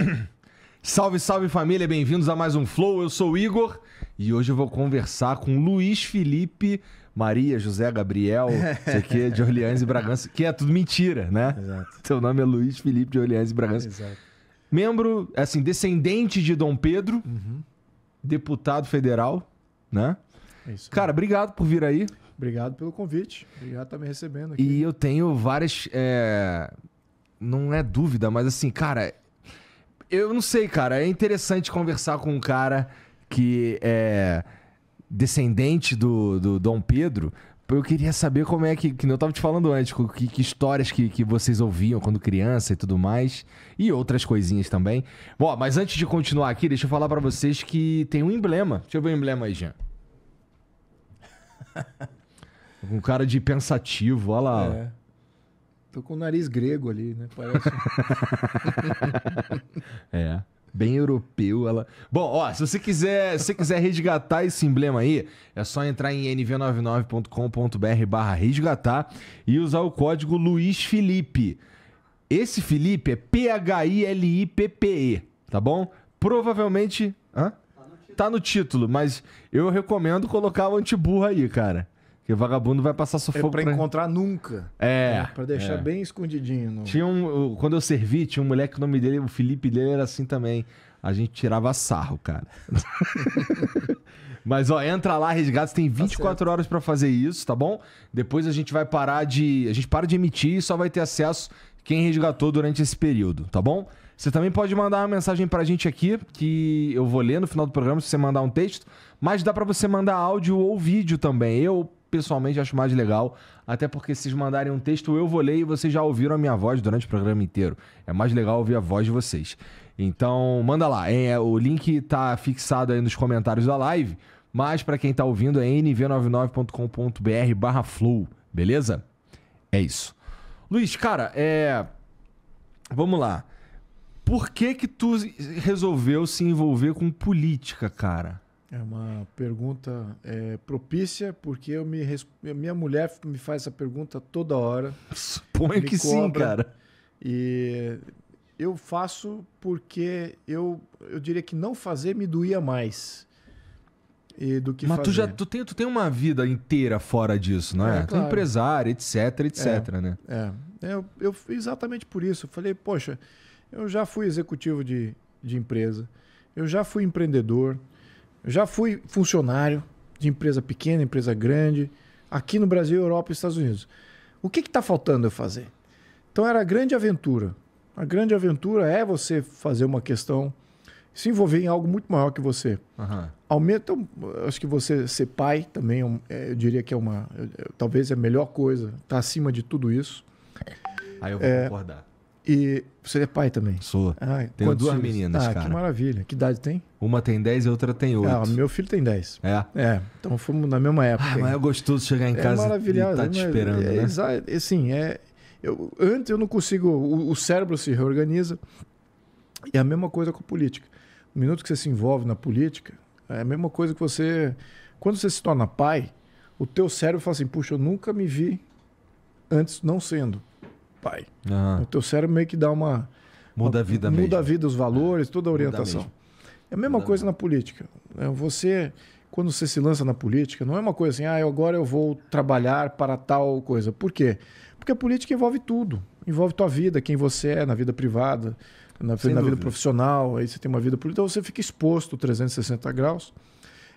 Salve, salve família, bem-vindos a mais um Flow. Eu sou o Igor e hoje eu vou conversar com Luiz Felipe Maria José Gabriel, sei que, de Orleans e Bragança, que é tudo mentira, né? Exato. Seu nome é Luiz Felipe de Orleans e Bragança. Exato. Membro, assim, descendente de Dom Pedro, uhum. deputado federal, né? É isso. Cara, obrigado por vir aí. Obrigado pelo convite. Obrigado por estar tá me recebendo aqui. E eu tenho várias. É... Não é dúvida, mas assim, cara, eu não sei, cara. É interessante conversar com um cara que é descendente do, do Dom Pedro. Eu queria saber como é que, que eu tava te falando antes, que, que histórias que, que vocês ouviam quando criança e tudo mais, e outras coisinhas também. Bom, mas antes de continuar aqui, deixa eu falar para vocês que tem um emblema. Deixa eu ver o emblema aí, Jean. Um cara de pensativo, olha lá. É. Tô com o nariz grego ali, né? Parece. é. Bem europeu ela. Bom, ó, se você quiser, se você quiser resgatar esse emblema aí, é só entrar em nv99.com.br/barra resgatar e usar o código Luiz Felipe. Esse Felipe é P-H-I-L-I-P-P-E, tá bom? Provavelmente. Hã? Tá, tá no título, mas eu recomendo colocar o antiburra aí, cara. Porque vagabundo vai passar sufoco. É pra, pra... encontrar nunca. É. é pra é. deixar é. bem escondidinho. No... Tinha um. Quando eu servi, tinha um moleque, o nome dele, o Felipe dele era assim também. A gente tirava sarro, cara. Mas ó, entra lá, Você tem 24 tá horas para fazer isso, tá bom? Depois a gente vai parar de. A gente para de emitir e só vai ter acesso quem resgatou durante esse período, tá bom? Você também pode mandar uma mensagem pra gente aqui, que eu vou ler no final do programa se você mandar um texto, mas dá para você mandar áudio ou vídeo também. Eu pessoalmente acho mais legal, até porque se vocês mandarem um texto, eu vou ler e vocês já ouviram a minha voz durante o programa inteiro. É mais legal ouvir a voz de vocês. Então, manda lá. É, o link tá fixado aí nos comentários da live, mas para quem tá ouvindo é nv99.com.br barra flow, beleza? É isso. Luiz, cara, é... Vamos lá. Por que que tu resolveu se envolver com política, cara? É uma pergunta é, propícia, porque eu me, minha mulher me faz essa pergunta toda hora. Suponho que cobra, sim, cara. E eu faço porque eu, eu diria que não fazer me doía mais. E do que Mas fazer. tu já tu tem, tu tem uma vida inteira fora disso, não é? é tu é empresário, etc, etc, é, né? É. Eu, eu exatamente por isso. Eu falei, poxa, eu já fui executivo de, de empresa, eu já fui empreendedor, eu já fui funcionário de empresa pequena, empresa grande, aqui no Brasil, Europa e Estados Unidos. O que está faltando eu fazer? Então era a grande aventura. A grande aventura é você fazer uma questão, se envolver em algo muito maior que você. Uhum. Aumenta, então, acho que você ser pai também, é é, eu diria que é uma, é, talvez é a melhor coisa, está acima de tudo isso. Aí eu vou é, concordar. E você é pai também? Sou. Ah, Tenho duas filhos? meninas, ah, cara. Que maravilha. Que idade tem? Uma tem 10 e outra tem 8. Ah, meu filho tem 10. É? É. Então fomos na mesma época. Ah, mas é gostoso chegar em é casa maravilhoso, e tá te é esperando, é, né? É, assim, é... Eu, antes eu não consigo... O, o cérebro se reorganiza. E é a mesma coisa com política. No minuto que você se envolve na política, é a mesma coisa que você... Quando você se torna pai, o teu cérebro fala assim, puxa, eu nunca me vi antes não sendo pai. Uhum. O teu cérebro meio que dá uma. Muda a vida Muda mesmo. a vida, os valores, é. toda a orientação. É a mesma muda coisa mesmo. na política. É, você, quando você se lança na política, não é uma coisa assim, ah, agora eu vou trabalhar para tal coisa. Por quê? Porque a política envolve tudo. Envolve tua vida, quem você é na vida privada, na, na vida profissional, aí você tem uma vida política. Então você fica exposto 360 graus.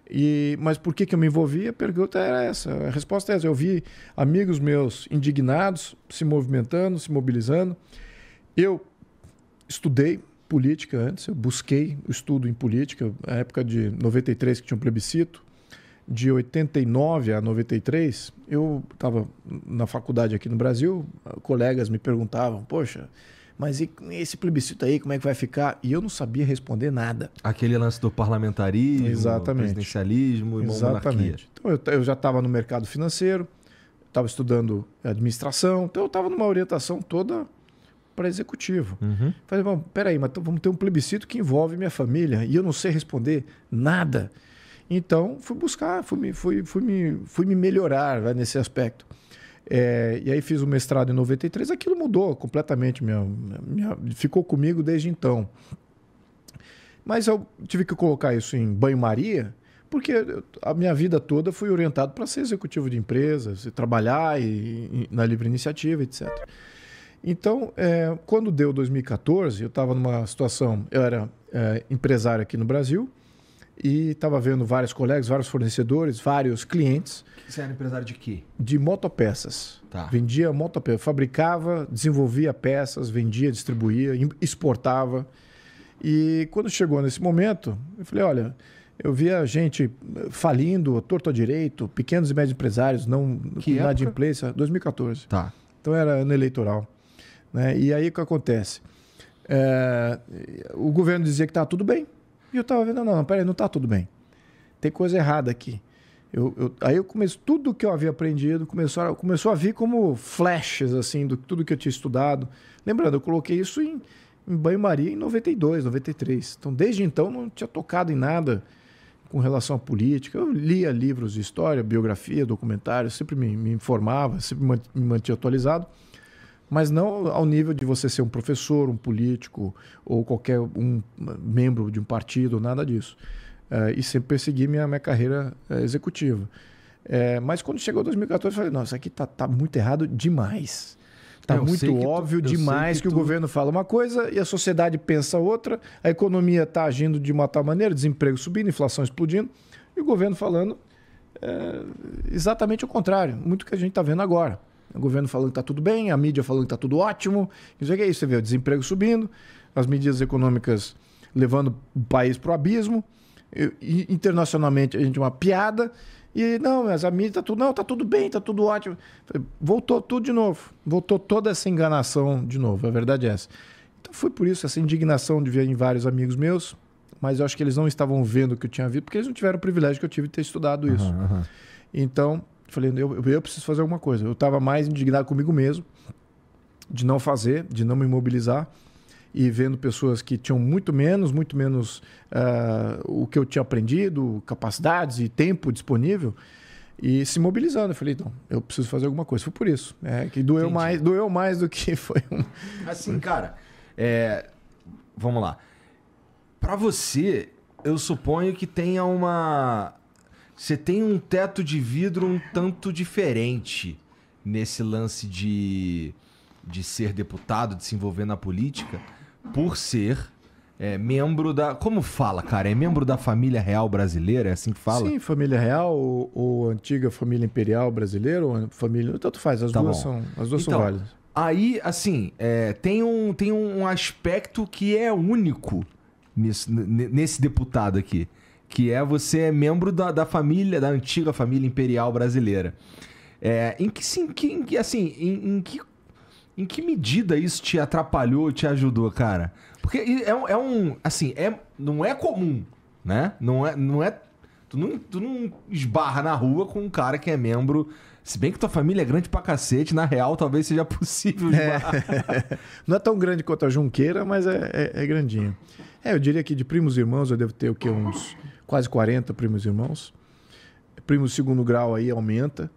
E, mas por que, que eu me envolvi? A pergunta era essa. A resposta é essa. Eu vi amigos meus indignados se movimentando, se mobilizando. Eu estudei política antes, eu busquei o estudo em política, na época de 93 que tinha um plebiscito, de 89 a 93, eu estava na faculdade aqui no Brasil, colegas me perguntavam, poxa, mas e esse plebiscito aí, como é que vai ficar? E eu não sabia responder nada. Aquele lance do parlamentarismo, Exatamente. presidencialismo e Exatamente. Então eu, já estava no mercado financeiro, estava estudando administração, então eu estava numa orientação toda para executivo. Uhum. Falei, bom, peraí, mas vamos ter um plebiscito que envolve minha família e eu não sei responder nada. Então fui buscar, fui me, fui, fui me, fui me melhorar né, nesse aspecto. É, e aí fiz o mestrado em 93, aquilo mudou completamente, minha, minha, ficou comigo desde então. Mas eu tive que colocar isso em banho-maria, porque a minha vida toda fui orientado para ser executivo de empresas, e trabalhar e, e, na livre iniciativa, etc. Então, é, quando deu 2014, eu estava numa situação, eu era é, empresário aqui no Brasil, e estava vendo vários colegas, vários fornecedores, vários clientes. Você era empresário de quê? De motopeças. Tá. Vendia motopeças, fabricava, desenvolvia peças, vendia, distribuía, exportava. E quando chegou nesse momento, eu falei, olha, eu via gente falindo, torto a direito, pequenos e médios empresários, não que na 2014. Tá. Então era ano eleitoral. Né? E aí o que acontece? É, o governo dizia que estava tudo bem, e eu tava vendo, não, não, peraí, não tá tudo bem. Tem coisa errada aqui. Eu, eu, aí eu comecei, tudo que eu havia aprendido começou a, começou a vir como flashes, assim, do tudo que eu tinha estudado. Lembrando, eu coloquei isso em, em banho-maria em 92, 93. Então, desde então, não tinha tocado em nada com relação à política. Eu lia livros de história, biografia, documentários, sempre me, me informava, sempre me mantinha atualizado mas não ao nível de você ser um professor, um político ou qualquer um membro de um partido, nada disso. É, e sempre persegui minha, minha carreira é, executiva. É, mas quando chegou 2014, eu falei: nossa, aqui tá, tá muito errado demais. Tá é, eu muito óbvio tu, demais que, que tu... o governo fala uma coisa e a sociedade pensa outra, a economia está agindo de uma tal maneira, desemprego subindo, inflação explodindo, e o governo falando é, exatamente o contrário, muito que a gente está vendo agora. O governo falando que está tudo bem, a mídia falando que está tudo ótimo. Isso é isso, você vê o desemprego subindo, as medidas econômicas levando o país para o abismo. E, internacionalmente a gente é uma piada. E não, mas a mídia está tudo, não, está tudo bem, está tudo ótimo. Voltou tudo de novo. Voltou toda essa enganação de novo, a verdade é essa. Então foi por isso essa indignação de ver em vários amigos meus, mas eu acho que eles não estavam vendo o que eu tinha visto, porque eles não tiveram o privilégio que eu tive de ter estudado isso. Uhum, uhum. Então, Falei, eu, eu preciso fazer alguma coisa. Eu estava mais indignado comigo mesmo de não fazer, de não me mobilizar e vendo pessoas que tinham muito menos, muito menos uh, o que eu tinha aprendido, capacidades e tempo disponível e se mobilizando. Eu falei, então, eu preciso fazer alguma coisa. Foi por isso. É que doeu Entendi. mais, doeu mais do que foi um. Assim, cara, é... vamos lá. Para você, eu suponho que tenha uma você tem um teto de vidro um tanto diferente nesse lance de, de ser deputado, de se envolver na política, por ser é, membro da. Como fala, cara? É membro da família real brasileira? É assim que fala? Sim, família real ou, ou antiga família imperial brasileira, ou família. Tanto faz, as tá duas, são, as duas então, são válidas. Aí, assim, é, tem, um, tem um aspecto que é único nesse, nesse deputado aqui que é você é membro da, da família, da antiga família imperial brasileira. É, em que, sim, que assim, em, em, que, em que medida isso te atrapalhou, te ajudou, cara? Porque é, um, é um assim, é, não é comum, né? Não é, não é Tu não, tu não esbarra na rua com um cara que é membro. Se bem que tua família é grande pra cacete, na real talvez seja possível é. Não é tão grande quanto a Junqueira, mas é, é, é grandinha. É, eu diria que de primos e irmãos eu devo ter o quê? Uns quase 40 primos e irmãos. Primo segundo grau aí aumenta.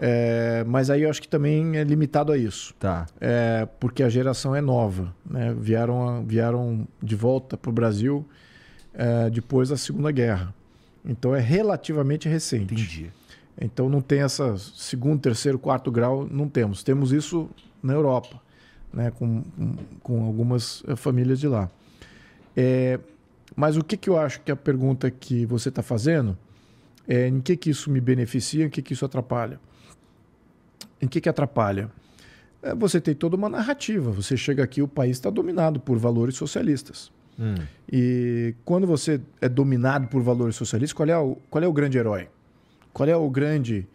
É, mas aí eu acho que também é limitado a isso. Tá. É, porque a geração é nova. Né? Vieram, vieram de volta para o Brasil é, depois da Segunda Guerra. Então é relativamente recente. Entendi. Então não tem essa segundo, terceiro, quarto grau, não temos. Temos isso na Europa, né? com, com algumas eh, famílias de lá. É, mas o que, que eu acho que a pergunta que você está fazendo é em que, que isso me beneficia, em que, que isso atrapalha? Em que, que atrapalha? É, você tem toda uma narrativa. Você chega aqui, o país está dominado por valores socialistas. Hum. E quando você é dominado por valores socialistas, qual é o, qual é o grande herói? Qual é o grande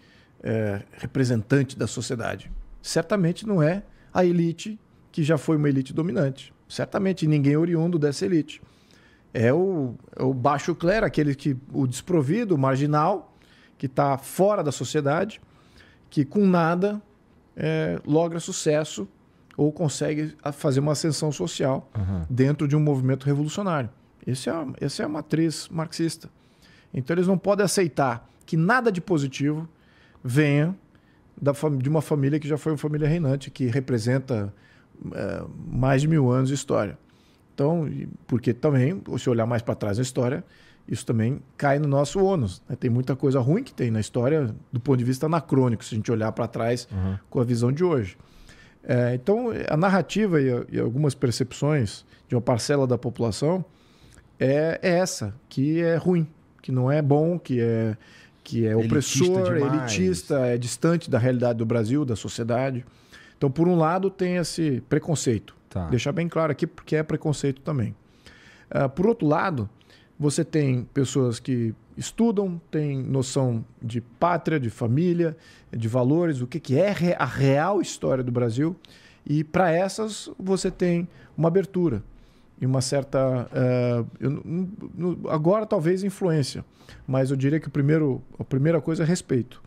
é, representante da sociedade? Certamente não é a elite que já foi uma elite dominante. Certamente ninguém é oriundo dessa elite é o, é o baixo clero, aquele que o desprovido, o marginal, que está fora da sociedade, que com nada é, logra sucesso ou consegue fazer uma ascensão social uhum. dentro de um movimento revolucionário. Esse é, essa é a matriz marxista. Então eles não podem aceitar que nada de positivo venha da, de uma família que já foi uma família reinante, que representa é, mais de mil anos de história. Então, porque também, se olhar mais para trás na história, isso também cai no nosso ônus. Né? Tem muita coisa ruim que tem na história do ponto de vista anacrônico, se a gente olhar para trás uhum. com a visão de hoje. É, então, a narrativa e, e, algumas percepções de uma parcela da população é, é, essa, que é ruim, que não é bom, que é, que é opressor, é demais. elitista, é distante da realidade do Brasil, da sociedade. Então, por um lado, tem esse preconceito Tá. Deixar bem claro aqui, porque é preconceito também. Uh, por outro lado, você tem pessoas que estudam, têm noção de pátria, de família, de valores, o que, que é a real história do Brasil. E para essas, você tem uma abertura e uma certa. Uh, eu, agora, talvez, influência, mas eu diria que o primeiro, a primeira coisa é respeito.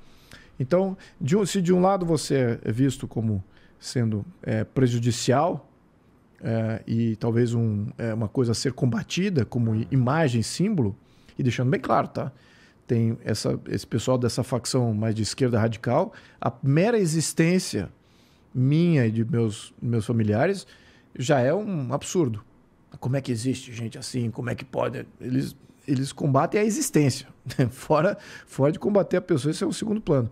Então, de se de um lado você é visto como sendo é, prejudicial é, e talvez um, é, uma coisa a ser combatida como imagem, símbolo, e deixando bem claro, tá? Tem essa, esse pessoal dessa facção mais de esquerda radical, a mera existência minha e de meus, meus familiares já é um absurdo. Como é que existe gente assim? Como é que pode? Eles, eles combatem a existência. Né? fora, fora de combater a pessoa, isso é o segundo plano.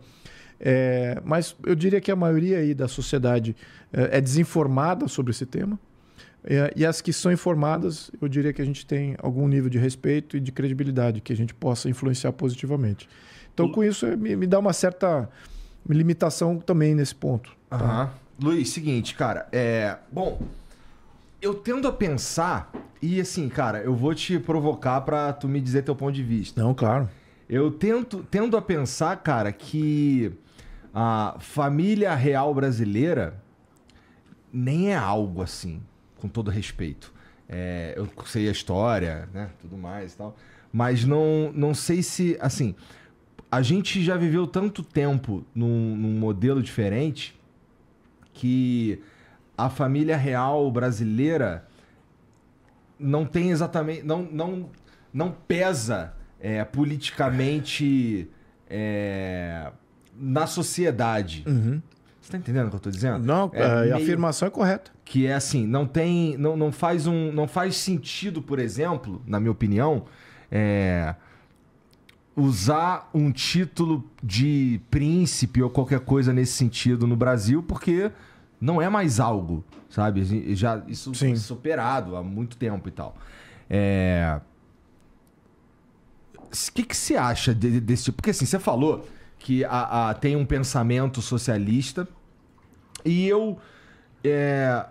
É, mas eu diria que a maioria aí da sociedade é, é desinformada sobre esse tema. É, e as que são informadas, eu diria que a gente tem algum nível de respeito e de credibilidade que a gente possa influenciar positivamente. Então, com isso, é, me, me dá uma certa limitação também nesse ponto. Tá? Uhum. Luiz, seguinte, cara. É... Bom, eu tendo a pensar, e assim, cara, eu vou te provocar para tu me dizer teu ponto de vista. Não, claro. Eu tento, tendo a pensar, cara, que a família real brasileira nem é algo assim com todo respeito. É, eu sei a história, né? Tudo mais e tal. Mas não, não sei se, assim, a gente já viveu tanto tempo num, num modelo diferente que a família real brasileira não tem exatamente. não, não, não pesa é, politicamente é, na sociedade. Uhum. Você tá entendendo o que eu tô dizendo? Não, é, é, a meio... afirmação é correta. Que é assim, não tem. Não, não, faz um, não faz sentido, por exemplo, na minha opinião, é, usar um título de príncipe ou qualquer coisa nesse sentido no Brasil, porque não é mais algo, sabe? Assim, já isso Sim. foi superado há muito tempo e tal. É... O que, que você acha de, desse tipo? Porque assim, você falou que a, a, tem um pensamento socialista e eu. É,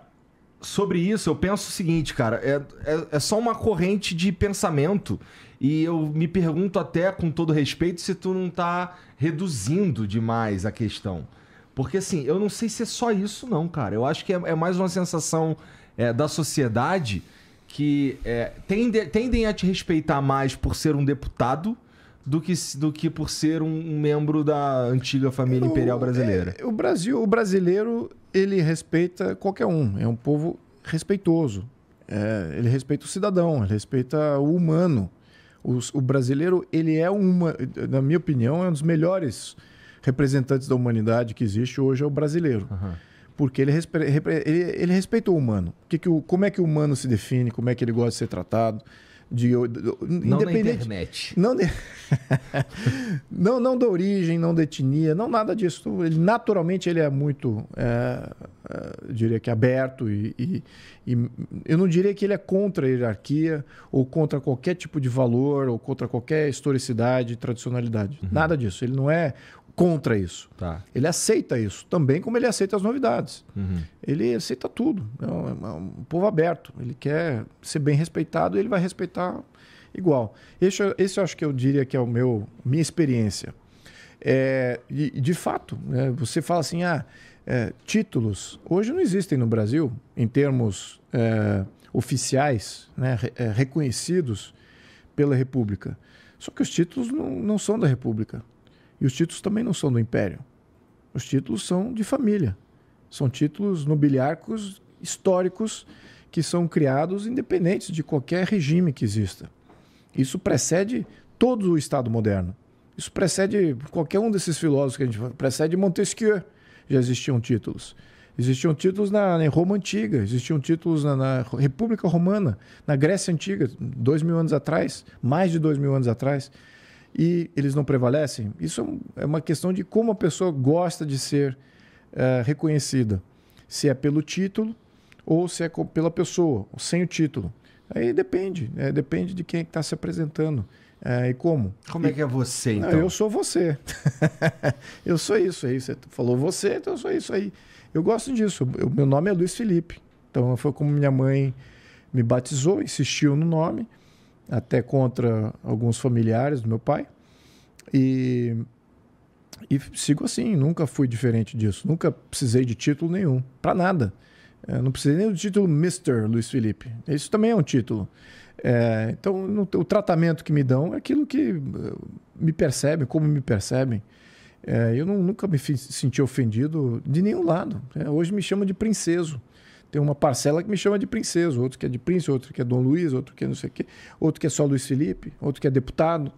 sobre isso, eu penso o seguinte, cara. É, é, é, só uma corrente de pensamento. E eu me pergunto, até com todo respeito, se tu não tá reduzindo demais a questão. Porque, assim, eu não sei se é só isso, não, cara. Eu acho que é, é mais uma sensação é, da sociedade que é, tende tendem a te respeitar mais por ser um deputado do que, do que por ser um membro da antiga família o, imperial brasileira. É, o Brasil, o brasileiro, ele respeita qualquer um. É um povo respeitoso. É, ele respeita o cidadão, ele respeita o humano. O, o brasileiro, ele é uma, na minha opinião, é um dos melhores representantes da humanidade que existe hoje é o brasileiro. Uhum. Porque ele, ele, ele respeita o humano. Que que o, como é que o humano se define, como é que ele gosta de ser tratado de, não na internet. Não, de, não, não da origem, não da etnia, não nada disso. Ele, naturalmente ele é muito, é, é, diria que aberto e, e, e, eu não diria que ele é contra a hierarquia ou contra qualquer tipo de valor ou contra qualquer historicidade, tradicionalidade. Uhum. Nada disso. Ele não é contra isso. Tá. Ele aceita isso também, como ele aceita as novidades. Uhum. Ele aceita tudo. É, é um, é um, povo aberto. Ele quer ser bem respeitado e ele vai respeitar igual. Esse, esse eu acho que eu diria que é o meu minha experiência. É, e, de fato, né, você fala assim, ah, é, títulos hoje não existem no Brasil em termos é, oficiais, né, é, reconhecidos pela República. Só que os títulos não, não são da República. E os títulos também não são do império. Os títulos são de família. São títulos nobiliarcos históricos que são criados independentes de qualquer regime que exista. Isso precede todo o Estado moderno. Isso precede qualquer um desses filósofos que a gente fala. Precede Montesquieu. Já existiam títulos. Existiam títulos na, na Roma Antiga, existiam títulos na, na, República Romana, na Grécia Antiga, dois mil anos atrás, mais de dois mil anos atrás e eles não prevalecem? Isso é uma questão de como a pessoa gosta de ser é, reconhecida. Se é pelo título ou se é pela pessoa, sem o título. Aí depende, né? depende de quem é está que tá se apresentando. É, e como? Como é e... é que é você, então? Não, eu sou você. eu sou isso aí. Você falou você, então eu sou isso aí. Eu gosto disso. Eu, meu nome é Luiz Felipe. Então foi como minha mãe me batizou, insistiu no nome até contra alguns familiares do meu pai. E, e sigo assim, nunca fui diferente disso. Nunca precisei de título nenhum, para nada. Eu é, não precisei nem do título Mr. Luiz Felipe. Isso também é um título. É, então, no, o tratamento que me dão é aquilo que eh, me percebem, como me percebem. É, eu não, nunca me senti ofendido de nenhum lado. É, hoje me chamam de princeso. Tem uma parcela que me chama de princesa, outro que é de príncipe, outro que é Dom Luiz, outro que é não sei o quê, outro que é só Luiz Felipe, outro que é deputado.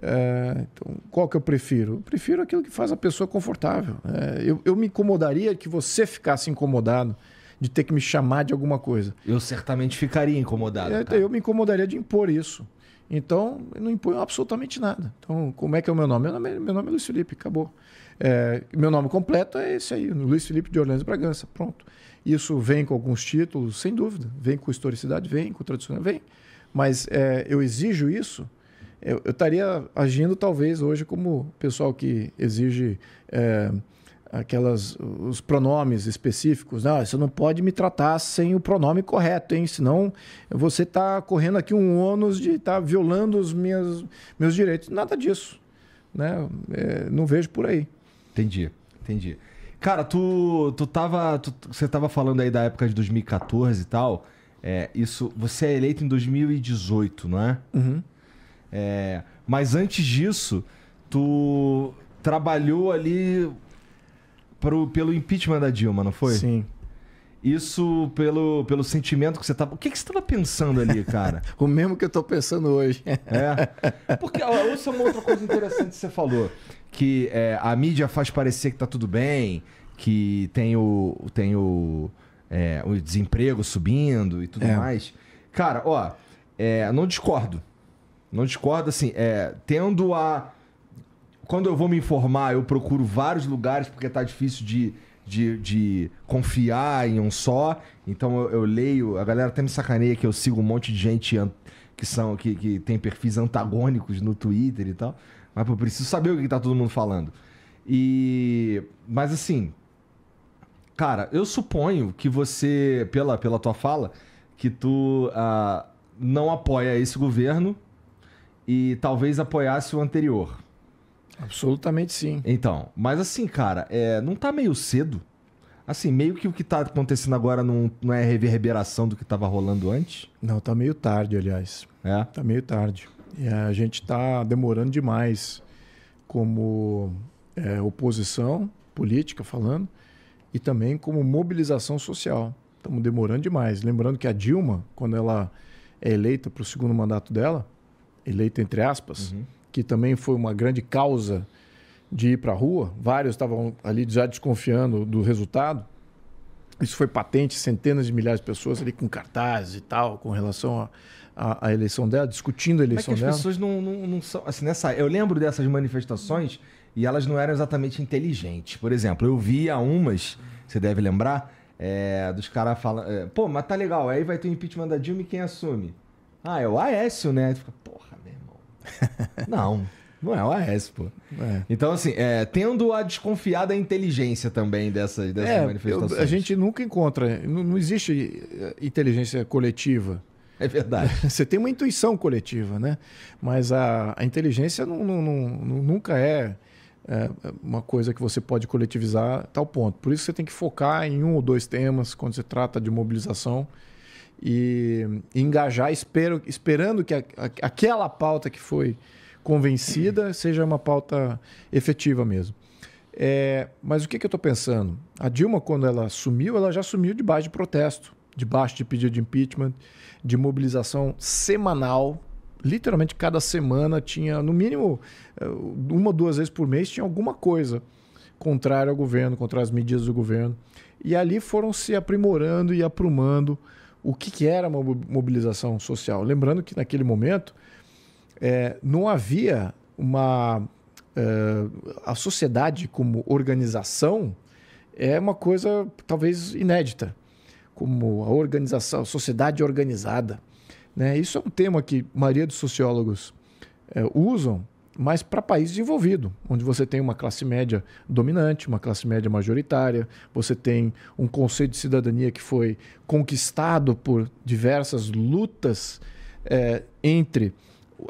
É, então, qual que eu prefiro? Eu prefiro aquilo que faz a pessoa confortável. É, eu, eu me incomodaria que você ficasse incomodado de ter que me chamar de alguma coisa. Eu certamente ficaria incomodado. É, eu me incomodaria de impor isso. Então, eu não imponho absolutamente nada. Então, como é que é o meu nome? Meu nome, é, meu nome é Luiz Felipe, acabou. meu nome completo é esse aí, Luiz Felipe de e Bragança, pronto. Isso vem com alguns títulos, sem dúvida. Vem com historicidade, vem com tradicional, vem. Mas é, eu exijo isso. Eu, estaria agindo talvez hoje como o pessoal que exige é, aquelas os pronomes específicos. Não, ah, você não pode me tratar sem o pronome correto, hein? Senão você está correndo aqui um ônus de estar tá violando os meus meus direitos. Nada disso, né? É, não vejo por aí. Entendi, entendi. Cara, tu, tu tava. Tu, você tava falando aí da época de 2014 e tal. É, isso. Você é eleito em 2018, não é? Uhum. É, mas antes disso, tu trabalhou ali pro, pelo impeachment da Dilma, não foi? Sim. Isso pelo, pelo sentimento que você estava. O que, que você estava pensando ali, cara? o mesmo que eu estou pensando hoje. é. Porque, ouça é uma outra coisa interessante que você falou que é, a mídia faz parecer que tá tudo bem, que tem o, tem o, é, o desemprego subindo e tudo é. mais. Cara, ó, é, não discordo. Não discordo, assim, é, tendo a. Quando eu vou me informar, eu procuro vários lugares, porque tá difícil de, de, de confiar em um só. Então eu, eu, leio. A galera até me sacaneia que eu sigo um monte de gente que são que, que tem perfis antagônicos no Twitter e tal. Mas eu preciso saber o que tá todo mundo falando. E. Mas assim. Cara, eu suponho que você, pela, pela tua fala, que tu ah, não apoia esse governo e talvez apoiasse o anterior. Absolutamente sim. Então, mas assim, cara, é, não tá meio cedo? Assim, meio que o que tá acontecendo agora não, não é reverberação do que tava rolando antes? Não, tá meio tarde, aliás. É? Tá meio tarde. E a gente está demorando demais como é, oposição política falando e também como mobilização social. Estamos demorando demais. Lembrando que a Dilma, quando ela é eleita para o segundo mandato dela, eleita entre aspas, uhum. que também foi uma grande causa de ir para a rua, vários estavam ali já desconfiando do resultado. Isso foi patente, centenas de milhares de pessoas ali com cartazes e tal, com relação a, a, a eleição dela, discutindo a é eleição dela. é as dela. pessoas não, não, não são. Assim, nessa, eu lembro dessas manifestações e elas não eram exatamente inteligentes. Por exemplo, eu via umas, você deve lembrar, é, dos caras falando. É, Pô, mas tá legal, aí vai ter o um impeachment da Dilma e quem assume? Ah, é o Aécio, né? Fica, porra, meu irmão. não. Não é o AS, pô. É. Então, assim, é, tendo a desconfiada inteligência também dessas, dessas é, manifestações. Eu, a gente nunca encontra, não, não, existe é, inteligência coletiva. É verdade. Você tem uma intuição coletiva, né? Mas a, a inteligência não, não, não, nunca é, é, uma coisa que você pode coletivizar a tal ponto. Por isso você tem que focar em um ou dois temas quando se trata de mobilização e, e engajar, espero, esperando que a, a, aquela pauta que foi convencida seja uma pauta efetiva mesmo. É, mas o que, que eu estou pensando? A Dilma, quando ela sumiu, ela já sumiu debaixo de protesto, debaixo de pedido de impeachment de mobilização semanal. Literalmente cada semana tinha, no mínimo, eh, uma ou duas vezes por mês tinha alguma coisa contrária ao governo, contra as medidas do governo. E ali foram se aprimorando e aprumando o que, que era uma mobilização social. Lembrando que naquele momento é, não havia uma. É, a sociedade como organização é uma coisa talvez inédita como a organização, a sociedade organizada. Né? Isso é um tema que a maioria dos sociólogos é, usam, mas para país desenvolvido, onde você tem uma classe média dominante, uma classe média majoritária, você tem um conceito de cidadania que foi conquistado por diversas lutas é, entre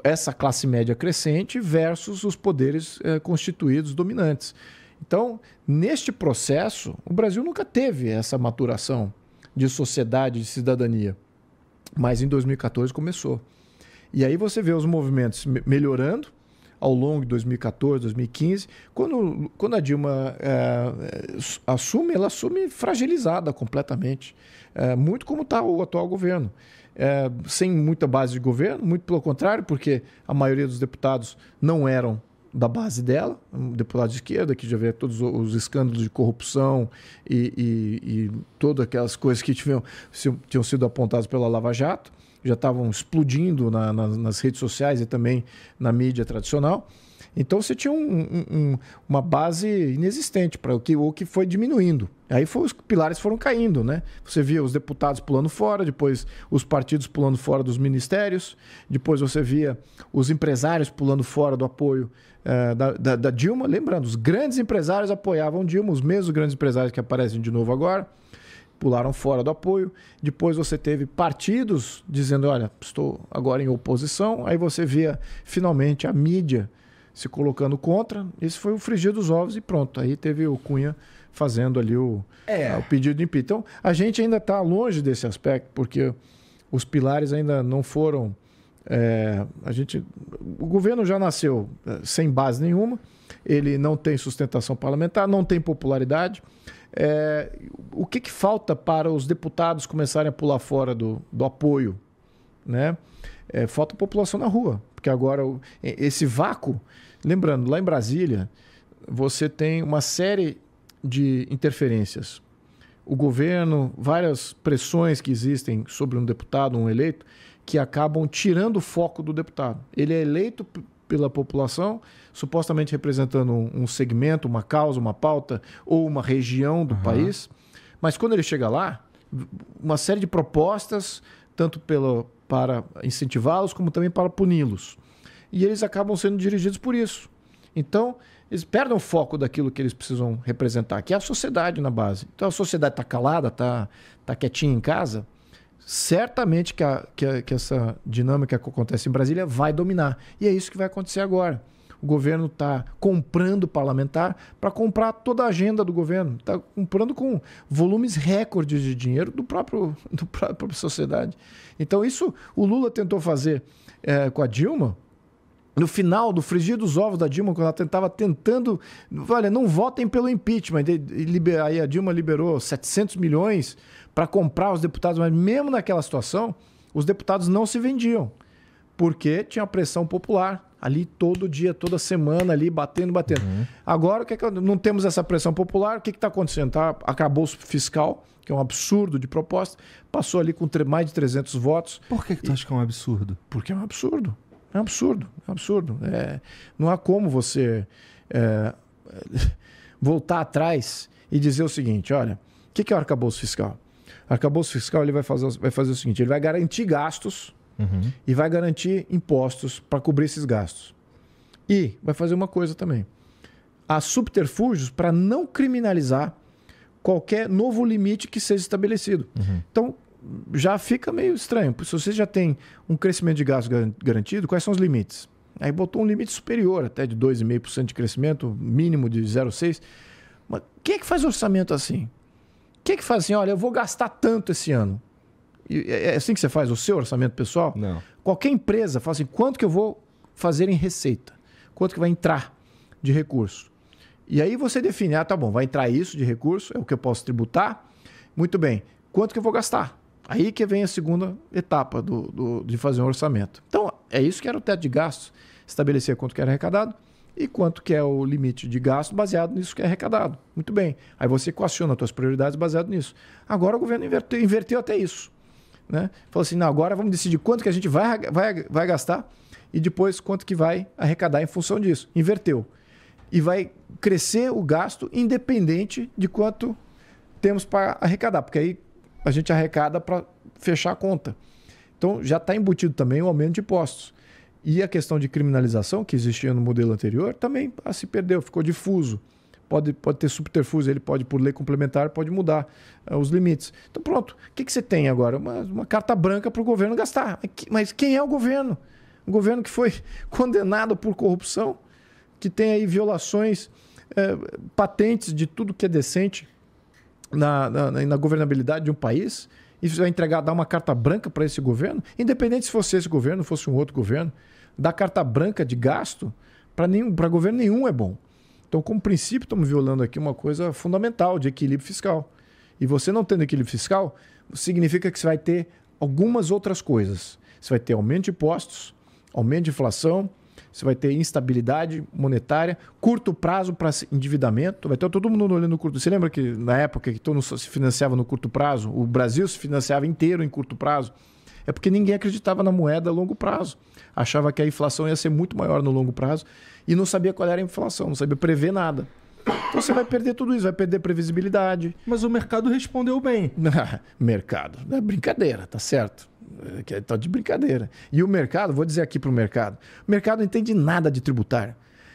essa classe média crescente versus os poderes é, constituídos dominantes. Então, neste processo, o Brasil nunca teve essa maturação de sociedade, de cidadania. Mas em 2014 começou. E aí você vê os movimentos melhorando ao longo de 2014, 2015. Quando, quando a Dilma é, assume, ela assume fragilizada completamente, é, muito como está o atual governo. É, sem muita base de governo, muito pelo contrário, porque a maioria dos deputados não eram da base dela, um deputado de esquerda que já vê todos os escândalos de corrupção e, e, e todas aquelas coisas que tinham, tinham sido apontadas pela Lava Jato, já estavam explodindo na, na, nas redes sociais e também na mídia tradicional. Então você tinha um, um, uma base inexistente para o que, ou que foi diminuindo. Aí foi, os pilares foram caindo, né? Você via os deputados pulando fora, depois os partidos pulando fora dos ministérios, depois você via os empresários pulando fora do apoio uh, da, da, da, Dilma. Lembrando, os grandes empresários apoiavam Dilma, os mesmos grandes empresários que aparecem de novo agora pularam fora do apoio. Depois você teve partidos dizendo, olha, estou agora em oposição. Aí você via finalmente a mídia se colocando contra. Esse foi o frigir dos ovos e pronto. Aí teve o Cunha fazendo ali o, é. o pedido de impeachment. Então, a gente ainda está longe desse aspecto, porque os pilares ainda não foram. É, a gente, o governo já nasceu é, sem base nenhuma, ele não tem sustentação parlamentar, não tem popularidade. É, o que, que, falta para os deputados começarem a pular fora do, do apoio? Né? é, falta população na rua. Porque agora esse vácuo. Lembrando, lá em Brasília, você tem uma série de interferências. O governo, várias pressões que existem sobre um deputado, um eleito, que acabam tirando o foco do deputado. Ele é eleito pela população, supostamente representando um, segmento, uma causa, uma pauta ou uma região do uhum. país. Mas quando ele chega lá, uma série de propostas, tanto pelo, para incentivá-los, como também para puni-los. E eles acabam sendo dirigidos por isso. Então, eles perdem o foco daquilo que eles precisam representar, que é a sociedade na base. Então, a sociedade está calada, está tá quietinha em casa, certamente que, a, que, a, que essa dinâmica que acontece em Brasília vai dominar. E é isso que vai acontecer agora. O governo está comprando parlamentar para comprar toda a agenda do governo. Está comprando com volumes recordes de dinheiro do próprio, do própria sociedade. Então, isso o Lula tentou fazer é, com a Dilma. No final do frigir dos ovos da Dilma, quando ela tentava tentando. Olha, não votem pelo impeachment. Aí a Dilma liberou 700 milhões para comprar os deputados, mas mesmo naquela situação, os deputados não se vendiam, porque tinha pressão popular ali todo dia, toda semana, ali batendo, batendo. Uhum. Agora, o que, é que não temos essa pressão popular, o que está acontecendo? Tá, acabou o fiscal, que é um absurdo de proposta, passou ali com mais de 300 votos. Por que, que tu e... acha que é um absurdo? Porque é um absurdo. É um absurdo, é um absurdo. É... não há como você é... voltar atrás e dizer o seguinte: olha, o que, que é o arcabouço fiscal? O arcabouço fiscal ele vai, fazer, vai fazer o seguinte: ele vai garantir gastos uhum. e vai garantir impostos para cobrir esses gastos. E vai fazer uma coisa também: há subterfúgios para não criminalizar qualquer novo limite que seja estabelecido. Uhum. Então, já fica meio estranho. Se você já tem um crescimento de gasto garantido, quais são os limites? Aí botou um limite superior, até de 2,5% de crescimento, mínimo de 0,6%. Mas quem é que faz orçamento assim? Quem é que faz assim, olha, eu vou gastar tanto esse ano? É, é assim que você faz o seu orçamento pessoal? Não. Qualquer empresa fala assim: quanto que eu vou fazer em receita? Quanto que vai entrar de recurso? E aí você define: ah, tá bom, vai entrar isso de recurso, é o que eu posso tributar. Muito bem. Quanto que eu vou gastar? Aí que vem a segunda etapa do, do, de fazer um orçamento. Então, é isso que era o teto de gastos: estabelecer quanto que era arrecadado e quanto que é o limite de gasto baseado nisso que é arrecadado. Muito bem. Aí você equaciona as suas prioridades baseado nisso. Agora o governo inverteu, inverteu até isso. Né? Falou assim, não, agora vamos decidir quanto que a gente vai, vai, vai gastar e depois quanto que vai arrecadar em função disso. Inverteu. E vai crescer o gasto independente de quanto temos para arrecadar, porque aí a gente arrecada para fechar a conta. Então já está embutido também o aumento de impostos. E a questão de criminalização que existia no modelo anterior também ah, se perdeu, ficou difuso pode, pode ter subterfúgio, ele pode, por lei complementar, pode mudar uh, os limites. Então pronto, o que, que você tem agora? Uma, uma carta branca para o governo gastar. Mas quem é o governo? Um governo que foi condenado por corrupção, que tem aí violações eh, patentes de tudo que é decente na, na, na governabilidade de um país e vai entregar, dar uma carta branca para esse governo, independente se fosse esse governo, fosse um outro governo, dar carta branca de gasto para governo nenhum é bom. Então, como princípio, estamos violando aqui uma coisa fundamental de equilíbrio fiscal. E você não tendo equilíbrio fiscal, significa que você vai ter algumas outras coisas. Você vai ter aumento de impostos, aumento de inflação, você vai ter instabilidade monetária, curto prazo para endividamento, vai ter todo mundo olhando no curto. Você lembra que na época que todo mundo se financiava no curto prazo, o Brasil se financiava inteiro em curto prazo? É porque ninguém acreditava na moeda a longo prazo. Achava que a inflação ia ser muito maior no longo prazo e não sabia qual era a inflação, não sabia prever nada. Então você vai perder tudo isso, vai perder previsibilidade. Mas o mercado respondeu bem. mercado, é brincadeira, tá certo? É, tá de brincadeira. E o mercado, vou dizer aqui para o mercado, o mercado não entende nada de tributário.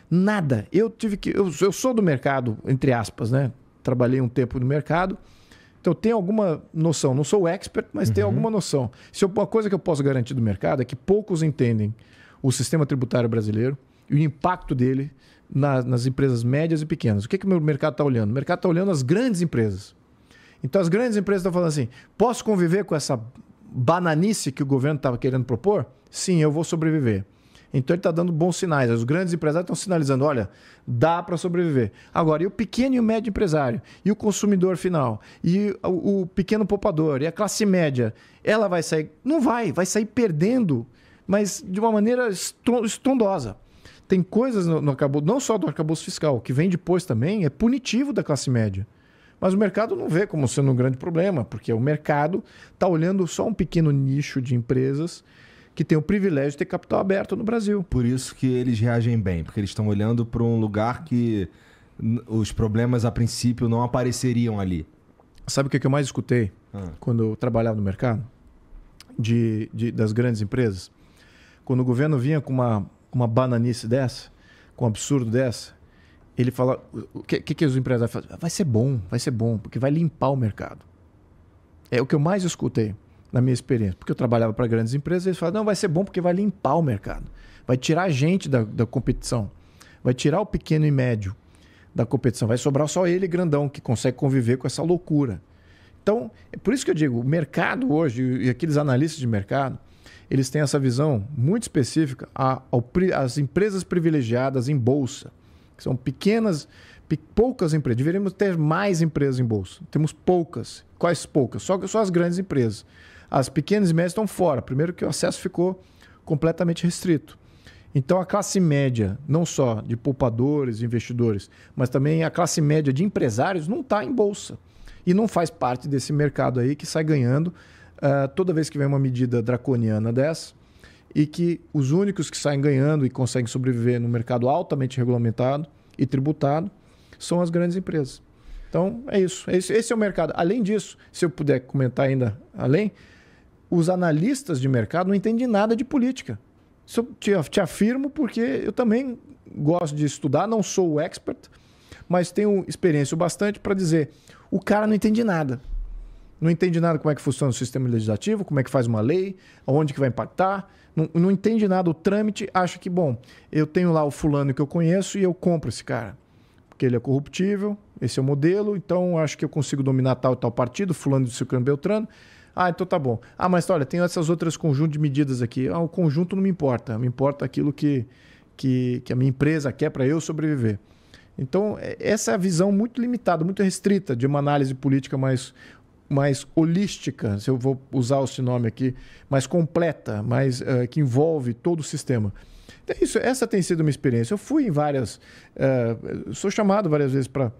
Nada. Eu tive que. Eu, eu sou do mercado, entre aspas, né? Trabalhei um tempo no mercado. Então eu tenho alguma noção. Não sou expert, mas uhum. tenho alguma noção. Se eu, uma coisa que eu posso garantir do mercado é que poucos entendem o sistema tributário brasileiro e o impacto dele nas empresas médias e pequenas. O que, que o meu mercado está olhando? O mercado está olhando as grandes empresas. Então as grandes empresas estão falando assim: posso conviver com essa bananice que o governo estava querendo propor? Sim, eu vou sobreviver. Então ele está dando bons sinais. Os grandes empresários estão sinalizando: olha, dá para sobreviver. Agora, e o pequeno e o médio empresário? E o consumidor final? E o, o, pequeno poupador? E a classe média? Ela vai sair? Não vai, vai sair perdendo, mas de uma maneira estondosa tem coisas no, no não só do arcabouço fiscal, que vem depois também, é punitivo da classe média. Mas o mercado não vê como sendo um grande problema, porque o mercado está olhando só um pequeno nicho de empresas que tem o privilégio de ter capital aberto no Brasil. Por isso que eles reagem bem, porque eles estão olhando para um lugar que os problemas a princípio não apareceriam ali. Sabe o que eu mais escutei ah. quando eu trabalhava no mercado? De, de, das grandes empresas? Quando o governo vinha com uma com uma bananice dessa, com um absurdo dessa, ele fala. O que, que, que os empresários fazem? Vai ser bom, vai ser bom, porque vai limpar o mercado. É o que eu mais escutei na minha experiência, porque eu trabalhava para grandes empresas, eles falam, não, vai ser bom porque vai limpar o mercado, vai tirar a gente da, da competição, vai tirar o pequeno e médio da competição, vai sobrar só ele grandão que consegue conviver com essa loucura. Então, é por isso que eu digo, o mercado hoje e aqueles analistas de mercado, eles têm essa visão muito específica às empresas privilegiadas em bolsa, que são pequenas, poucas empresas. Deveríamos ter mais empresas em bolsa. Temos poucas. Quais poucas? Só, só as grandes empresas. As pequenas e médias estão fora. Primeiro que o acesso ficou completamente restrito. Então a classe média, não só de poupadores, investidores, mas também a classe média de empresários não está em bolsa e não faz parte desse mercado aí que sai ganhando uh, toda vez que vem uma medida draconiana dessa, e que os únicos que saem ganhando e conseguem sobreviver no mercado altamente regulamentado e tributado são as grandes empresas. Então, é isso. Esse, é o mercado. Além disso, se eu puder comentar ainda além, os analistas de mercado não entendem nada de política. Isso eu te, afirmo porque eu também gosto de estudar, não sou o expert, mas tenho experiência bastante para dizer: o cara não entende nada não entende nada como é que funciona o sistema legislativo, como é que faz uma lei, aonde que vai impactar, não, não entende nada o trâmite, acha que, bom, eu tenho lá o fulano que eu conheço e eu compro esse cara, porque ele é corruptível, esse é o modelo, então acho que eu consigo dominar tal e tal partido, fulano de Ciclano Beltrano, ah, então tá bom. Ah, mas olha, tem essas outras conjuntos de medidas aqui. Ah, o conjunto não me importa, me importa aquilo que, que, que a minha empresa quer para eu sobreviver. Então, é, essa é a visão muito limitada, muito restrita de uma análise política mais mais holística, se eu vou usar esse nome aqui, mais completa, mais uh, que envolve todo o sistema. Então, é isso, essa tem sido uma experiência. Eu fui em várias, uh, sou chamado várias vezes para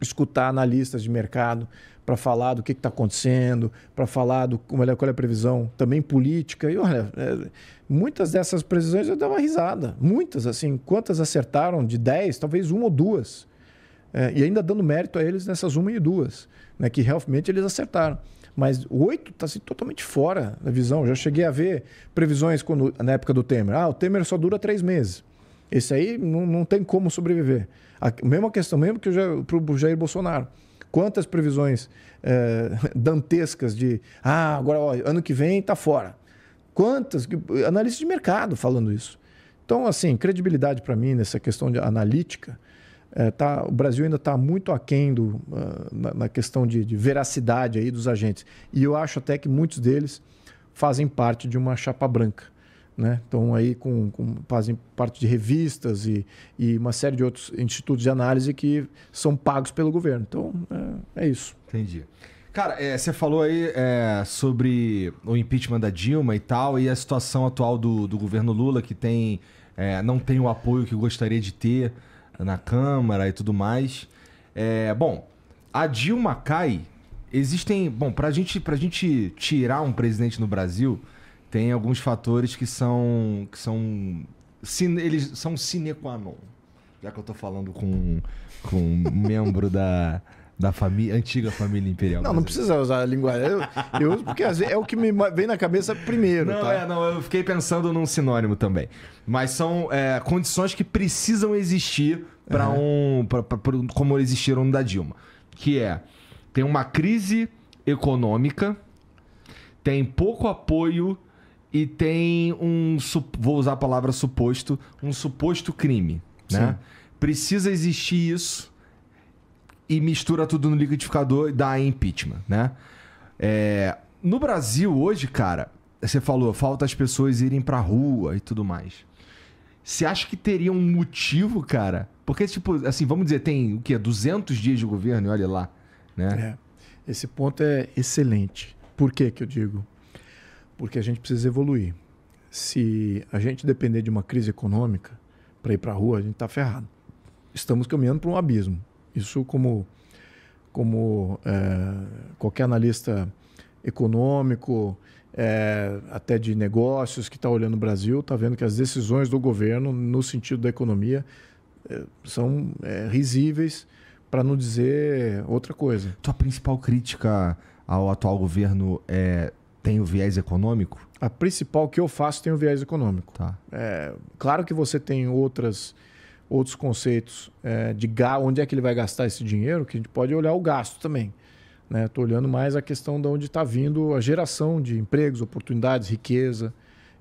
escutar analistas de mercado, para falar do que está acontecendo, para falar do como é, qual é a previsão, também política. E olha, eh, muitas dessas previsões eu dava risada. Muitas, assim, quantas acertaram? De 10, talvez uma ou duas. É, e ainda dando mérito a eles nessas uma e duas, né, que realmente eles acertaram. Mas oito está assim, totalmente fora da visão. Eu já cheguei a ver previsões quando, na época do Temer. Ah, o Temer só dura três meses. Esse aí não, não tem como sobreviver. A mesma questão, mesmo que para o Jair Bolsonaro. Quantas previsões é, dantescas de ah, agora ó, ano que vem está fora. Quantas? Analistas de mercado falando isso. Então, assim, credibilidade para mim nessa questão de analítica é, tá, o Brasil ainda está muito aquém do, uh, na, na, questão de, de, veracidade aí dos agentes. E eu acho até que muitos deles fazem parte de uma chapa branca. Né? Então, aí com, com, fazem parte de revistas e, e, uma série de outros institutos de análise que são pagos pelo governo. Então, é, é isso. Entendi. Cara, é, você falou aí é, sobre o impeachment da Dilma e tal, e a situação atual do, do governo Lula, que tem, é, não tem o apoio que gostaria de ter na Câmara e tudo mais. É, bom, a Dilma cai. Existem. Bom, pra gente, a gente tirar um presidente no Brasil, tem alguns fatores que são. que são. eles são sine qua non. Já que eu tô falando com, com um membro da da família, antiga família imperial. Não, não precisa usar a linguagem. Eu, eu, porque às vezes é o que me vem na cabeça primeiro. Não, tá? é, não, eu fiquei pensando num sinônimo também. Mas são é, condições que precisam existir para um. Pra, pra, pra, como existiram da Dilma. Que é: tem uma crise econômica, tem pouco apoio e tem um. Vou usar a palavra suposto, um suposto crime. Né? Precisa existir isso e mistura tudo no liquidificador e dá impeachment, né? É, no Brasil hoje, cara, você falou, falta as pessoas irem pra rua e tudo mais. Você acha que teria um motivo, cara? Porque, tipo, assim, vamos dizer, tem o quê? 200 dias de governo, olha lá, né? É. Esse ponto é excelente. Por que que eu digo? Porque a gente precisa evoluir. Se a gente depender de uma crise econômica para ir para a rua, a gente está ferrado. Estamos caminhando para um abismo. Isso como, como é, qualquer analista econômico, é, até de negócios que está olhando o Brasil, está vendo que as decisões do governo no sentido da economia é, são é, risíveis, para não dizer outra coisa. Tua principal crítica ao atual governo é tem o viés econômico? A principal que eu faço tem o viés econômico. Tá. É, claro que você tem outras outros conceitos é, de onde é que ele vai gastar esse dinheiro, que a gente pode olhar o gasto também. Estou né? olhando mais a questão de onde está vindo a geração de empregos, oportunidades, riqueza.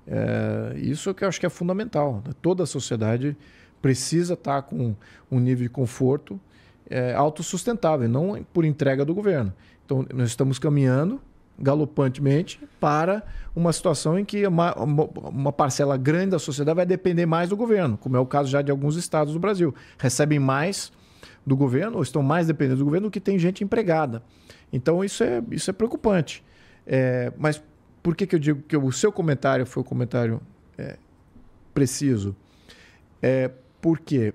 É, isso é que eu acho que é fundamental. Né? Toda a sociedade precisa estar tá com um nível de conforto é, autossustentável, não por entrega do governo. Então, nós estamos caminhando galopantemente para uma situação em que uma, uma, parcela grande da sociedade vai depender mais do governo, como é o caso já de alguns estados do Brasil. Recebem mais do governo, ou estão mais dependentes do governo, do que tem gente empregada. Então isso é, isso é preocupante. É, mas por que, que eu digo que o seu comentário foi um comentário é, preciso? É porque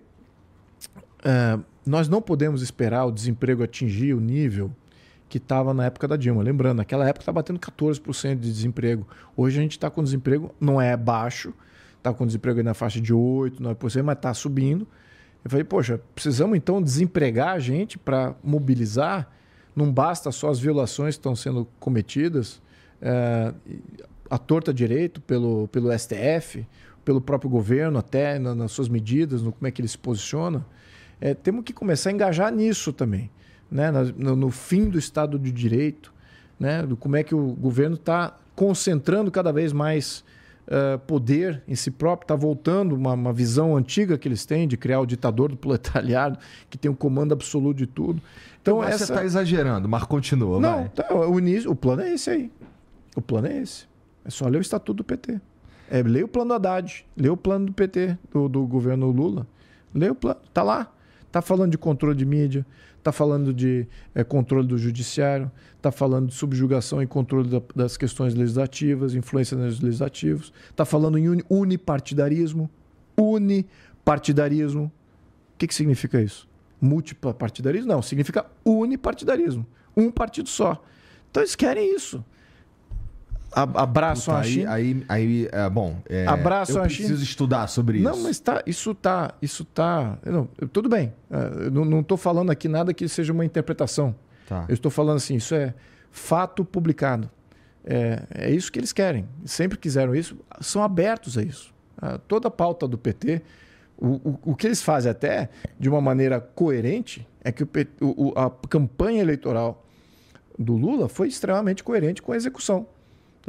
é, nós não podemos esperar o desemprego atingir o nível que estava na época da Dilma. Lembrando, naquela época estava tá batendo 14% de desemprego. Hoje a gente está com desemprego, não é baixo, está com desemprego na faixa de 8%, 9%, mas está subindo. Eu falei, poxa, precisamos então desempregar a gente para mobilizar? Não basta só as violações que estão sendo cometidas é, eh, à torta direito pelo, pelo STF, pelo próprio governo, até na, nas suas medidas, no como é que ele se posiciona. É, temos que começar a engajar nisso também né, no, no fim do Estado de Direito, né, do como é que o governo está concentrando cada vez mais uh, poder em si próprio, está voltando uma, uma visão antiga que eles têm de criar o ditador do proletariado, que tem o um comando absoluto de tudo. Então, essa... você está exagerando, mas continua. Não, vai. Tá, o, início, o plano é esse aí. O plano é esse. É só ler o estatuto do PT. É, leia o plano do Haddad, leia o plano do PT, do, do governo Lula. Leia o plano, tá lá. Tá falando de controle de mídia, está falando de é, controle do judiciário, está falando de subjugação e controle da, das questões legislativas, influência nos legislativos, está falando em uni, unipartidarismo, unipartidarismo. O que, que significa isso? Múltipla partidarismo? Não, significa unipartidarismo. Um partido só. Então eles querem isso abraço Puta, a China. Aí, aí, aí é, bom, é, abraço eu a preciso China. estudar sobre isso. Não, mas tá, isso tá, isso tá, não, tudo bem. É, eu não estou falando aqui nada que seja uma interpretação. Tá. Eu estou falando assim, isso é fato publicado. É, é isso que eles querem. Sempre quiseram isso. São abertos a isso. Ah, toda a pauta do PT, o, o, o que eles fazem até de uma maneira coerente é que o, o a campanha eleitoral do Lula foi extremamente coerente com a execução.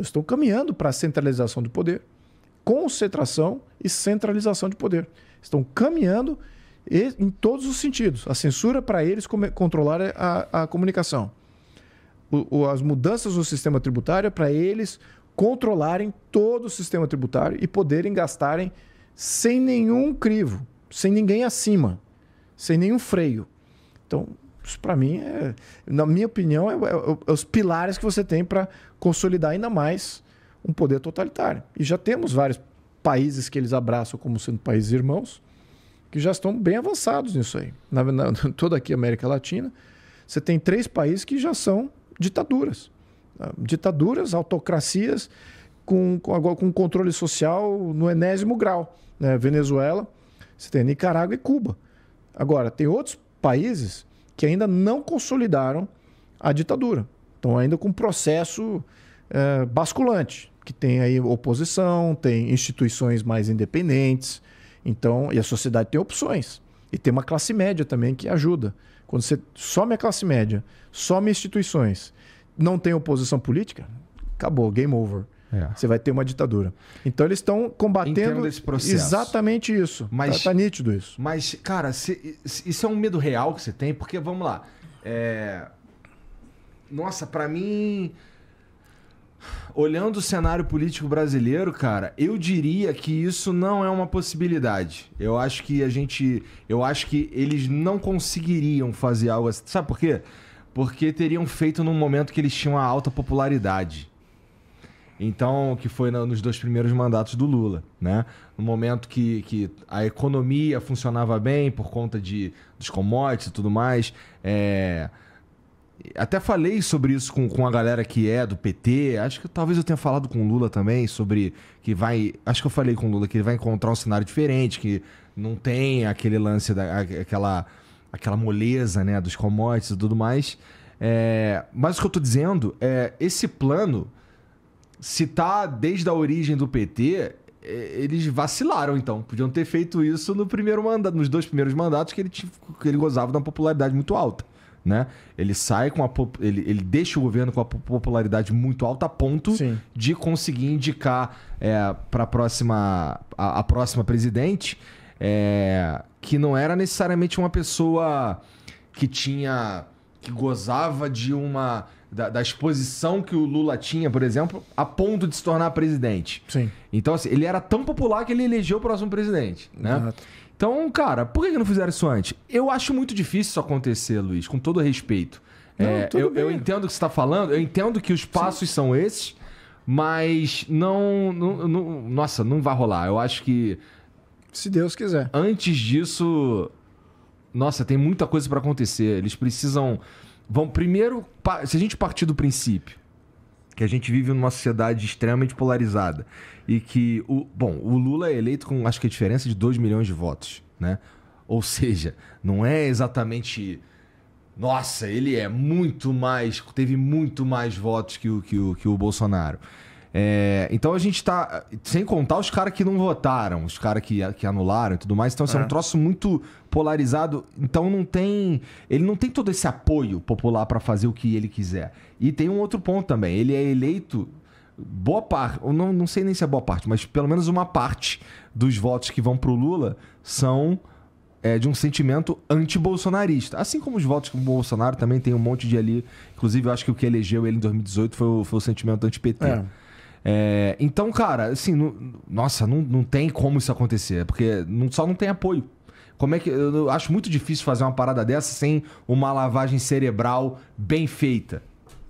Então, caminhando para a centralização do poder, concentração e centralização de poder. Estão caminhando em todos os sentidos. A censura para eles controlar é a, a comunicação. O, as mudanças no sistema tributário é para eles controlarem todo o sistema tributário e poderem gastarem sem nenhum crivo, sem ninguém acima, sem nenhum freio. Então, isso para mim, é, na minha opinião, é, é, é os pilares que você tem para consolidar ainda mais um poder totalitário. E já temos vários países que eles abraçam como sendo países irmãos, que já estão bem avançados nisso aí. Na, na, toda aqui América Latina, você tem três países que já são ditaduras. Ah, ditaduras, autocracias, com, com, agora, com controle social no enésimo grau. Né? Venezuela, você tem Nicarágua e Cuba. Agora, tem outros países que ainda não consolidaram a ditadura. Então, ainda com um processo é, basculante, que tem aí oposição, tem instituições mais independentes, então, e a sociedade tem opções. E tem uma classe média também que ajuda. Quando você some a classe média, some instituições, não tem oposição política, acabou, game over. É. Você vai ter uma ditadura. Então eles estão combatendo exatamente isso. Mas, tá, tá, nítido isso. Mas, cara, se, se, isso é um medo real que você tem, porque vamos lá. É... Nossa, para mim, olhando o cenário político brasileiro, cara, eu diria que isso não é uma possibilidade. Eu acho que a gente, eu acho que eles não conseguiriam fazer algo assim. Sabe por quê? Porque teriam feito num momento que eles tinham uma alta popularidade. Então, que foi nos dois primeiros mandatos do Lula, né? No momento que, que a economia funcionava bem por conta de, dos commodities e tudo mais. É... Até falei sobre isso com, com a galera que é do PT. Acho que talvez eu tenha falado com o Lula também sobre que vai. Acho que eu falei com o Lula que ele vai encontrar um cenário diferente, que não tem aquele lance, da, aquela, aquela moleza né, dos commodities e tudo mais. É... Mas o que eu tô dizendo é esse plano citar tá desde a origem do PT, é, eles vacilaram, então. Podiam ter feito isso no primeiro mandato, nos dois primeiros mandatos, que ele, que ele gozava de uma popularidade muito alta. Né? Ele sai com a ele, ele deixa o governo com a popularidade muito alta a ponto Sim. de conseguir indicar é, para a próxima a, próxima presidente é, que não era necessariamente uma pessoa que tinha que gozava de uma da, da, exposição que o Lula tinha, por exemplo, a ponto de se tornar presidente. Sim. Então, assim, ele era tão popular que ele elegeu o próximo presidente, né? Exato. Então, cara, por que não fizeram isso antes? Eu acho muito difícil isso acontecer, Luiz, com todo respeito. Não, é, eu, eu, entendo o que você está falando, eu entendo que os passos Sim. são esses, mas não, não, não. Nossa, não vai rolar. Eu acho que. Se Deus quiser. Antes disso. Nossa, tem muita coisa para acontecer. Eles precisam Vamos primeiro, se a gente partir do princípio que a gente vive numa sociedade extremamente polarizada e que o bom, o Lula é eleito com acho que a diferença é de 2 milhões de votos, né? Ou seja, não é exatamente nossa, ele é muito mais, teve muito mais votos que o que o, que o Bolsonaro. É, então a gente tá. Sem contar os caras que não votaram, os caras que, que anularam e tudo mais. Então, isso assim, é. é um é. troço muito polarizado. Então não tem. Ele não tem todo esse apoio popular para fazer o que ele quiser. E tem um outro ponto também. Ele é eleito boa parte, ou não, não sei nem se é boa parte, mas pelo menos uma parte dos votos que vão pro Lula são é, de um sentimento anti-bolsonarista. Assim como os votos com o Bolsonaro também tem um monte de ali. Inclusive, eu acho que o que elegeu ele em 2018 foi o, foi o sentimento anti-PT. É. É, então, cara, assim, nossa, não, não tem como isso acontecer, porque não, só não tem apoio. Como é que. Eu acho muito difícil fazer uma parada dessa sem uma lavagem cerebral bem feita.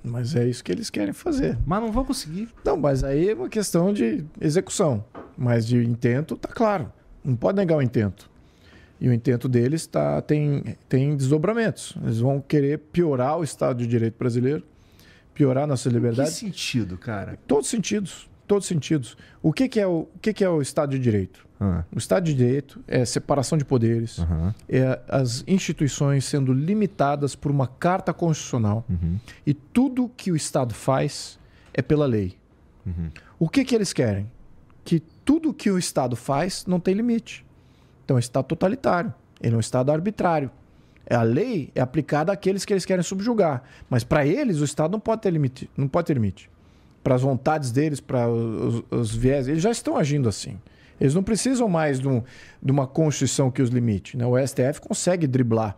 Mas é isso que eles querem fazer. Mas não vão conseguir. Não, mas aí é uma questão de execução. Mas de intento, tá claro. Não pode negar o intento. E o intento deles tá, tem, tem desdobramentos. Eles vão querer piorar o Estado de Direito brasileiro piorar nossa liberdade. Em que sentido, cara? Todos sentidos. Todos sentidos. O que, que é, o, o, que, que é o Estado de Direito? Uhum. O Estado de Direito é separação de poderes, uhum. é as instituições sendo limitadas por uma carta constitucional uhum. e tudo que o Estado faz é pela lei. Uhum. O que, que eles querem? Que tudo que o Estado faz não tem limite. Então, é um Estado totalitário, ele é um Estado arbitrário. É a lei é aplicada àqueles que eles querem subjugar. Mas para eles, o Estado não pode ter limite. Não pode ter limite. Para as vontades deles, para os, os viés. Eles já estão agindo assim. Eles não precisam mais de, um, de uma Constituição que os limite. Né? O STF consegue driblar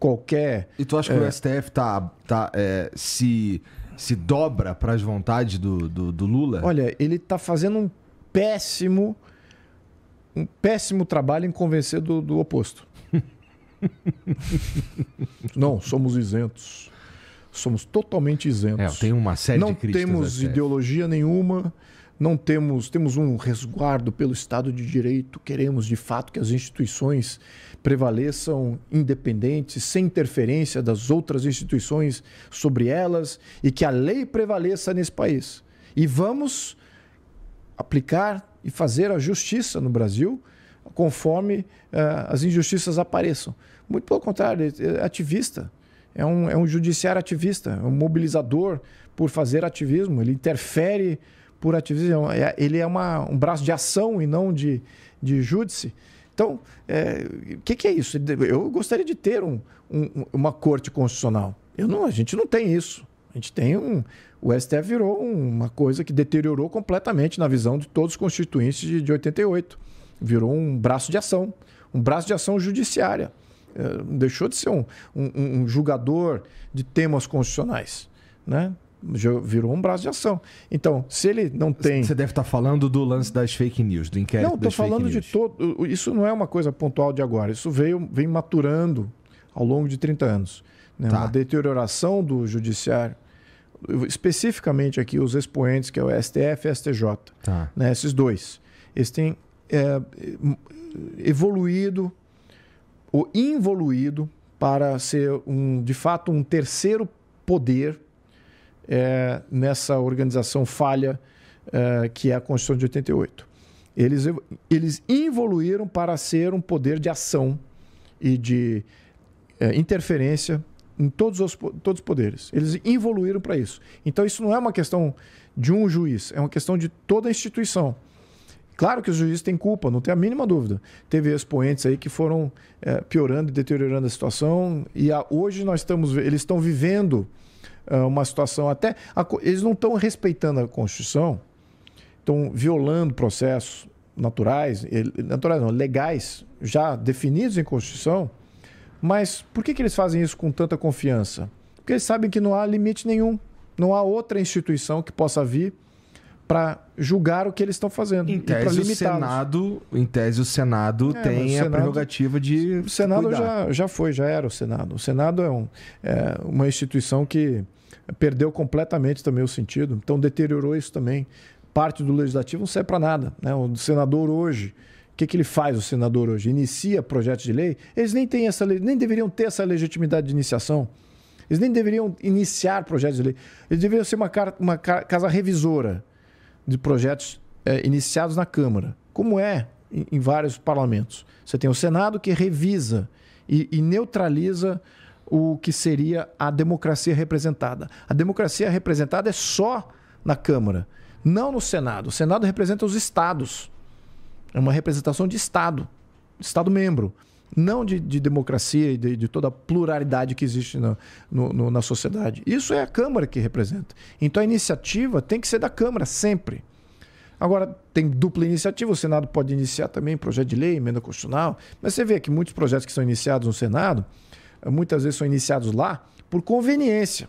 qualquer. E tu acha é... que o é, STF tá, tá, é, se, se dobra para as vontades do, do, do, Lula? Olha, ele está fazendo um péssimo. Um péssimo trabalho em convencer do, do oposto. Não, somos isentos. Somos totalmente isentos. É, tem uma série não de Não temos ideologia nenhuma, não temos, temos um resguardo pelo Estado de Direito, queremos de fato que as instituições prevaleçam independentes, sem interferência das outras instituições sobre elas e que a lei prevaleça nesse país. E vamos aplicar e fazer a justiça no Brasil conforme uh, as injustiças apareçam. Muito pelo contrário, é, é ativista. É um, é um judiciário ativista, é um mobilizador por fazer ativismo. Ele interfere por ativismo. Ele é, é, é uma, um braço de ação e não de, de júdice. Então, é, eh, o que, que, é isso? Eu gostaria de ter um, um, uma corte constitucional. Eu não, a gente não tem isso. A gente tem um. O STF virou uma coisa que deteriorou completamente na visão de todos os constituintes de, de 88 virou um braço de ação, um braço de ação judiciária. É, deixou de ser um, um, um julgador de temas constitucionais. Né? virou um braço de ação. Então, se ele não tem. Você deve estar falando do lance das fake news, do inquérito. Não, estou falando de todo. Isso não é uma coisa pontual de agora. Isso veio, vem maturando ao longo de 30 anos. Né? Tá. Uma deterioração do judiciário. Especificamente aqui, os expoentes, que é o STF e STJ. Tá. Né? Esses dois. Eles têm é, evoluído ou involuído para ser um, de fato um terceiro poder é, nessa organização falha é, que é a Constituição de 88. Eles, eles involuíram para ser um poder de ação e de é, interferência em todos os todos os poderes. Eles evoluíram para isso. Então, isso não é uma questão de um juiz, é uma questão de toda a instituição. Claro que os juízes têm culpa, não tem a mínima dúvida. Teve expoentes aí que foram é, piorando e deteriorando a situação e a, hoje nós estamos, eles estão vivendo é, uma situação até a, eles não estão respeitando a Constituição, estão violando processos naturais, naturais não, legais já definidos em Constituição. Mas por que, que eles fazem isso com tanta confiança? Porque eles sabem que não há limite nenhum, não há outra instituição que possa vir para julgar o que eles estão fazendo. Em tese, o Senado, em tese, o Senado é, tem o Senado, a prerrogativa de. O Senado já, já foi, já era o Senado. O Senado é, um, é, uma instituição que perdeu completamente também o sentido, então deteriorou isso também. Parte do legislativo não serve para nada. Né? O senador hoje. O que, que ele faz, o senador hoje? Inicia projetos de lei? Eles nem têm essa nem deveriam ter essa legitimidade de iniciação. Eles nem deveriam iniciar projetos de lei. Eles deveriam ser uma, uma casa revisora de projetos é, iniciados na Câmara, como é em, em, vários parlamentos. Você tem o Senado que revisa e, e neutraliza o que seria a democracia representada. A democracia representada é só na Câmara, não no Senado. O Senado representa os estados. É uma representação de estado, estado membro não de, de democracia e de, de, toda a pluralidade que existe na, no, no, na sociedade. Isso é a Câmara que representa. Então a iniciativa tem que ser da Câmara, sempre. Agora, tem dupla iniciativa, o Senado pode iniciar também projeto de lei, emenda constitucional, mas você vê que muitos projetos que são iniciados no Senado, eh, muitas vezes são iniciados lá por conveniência,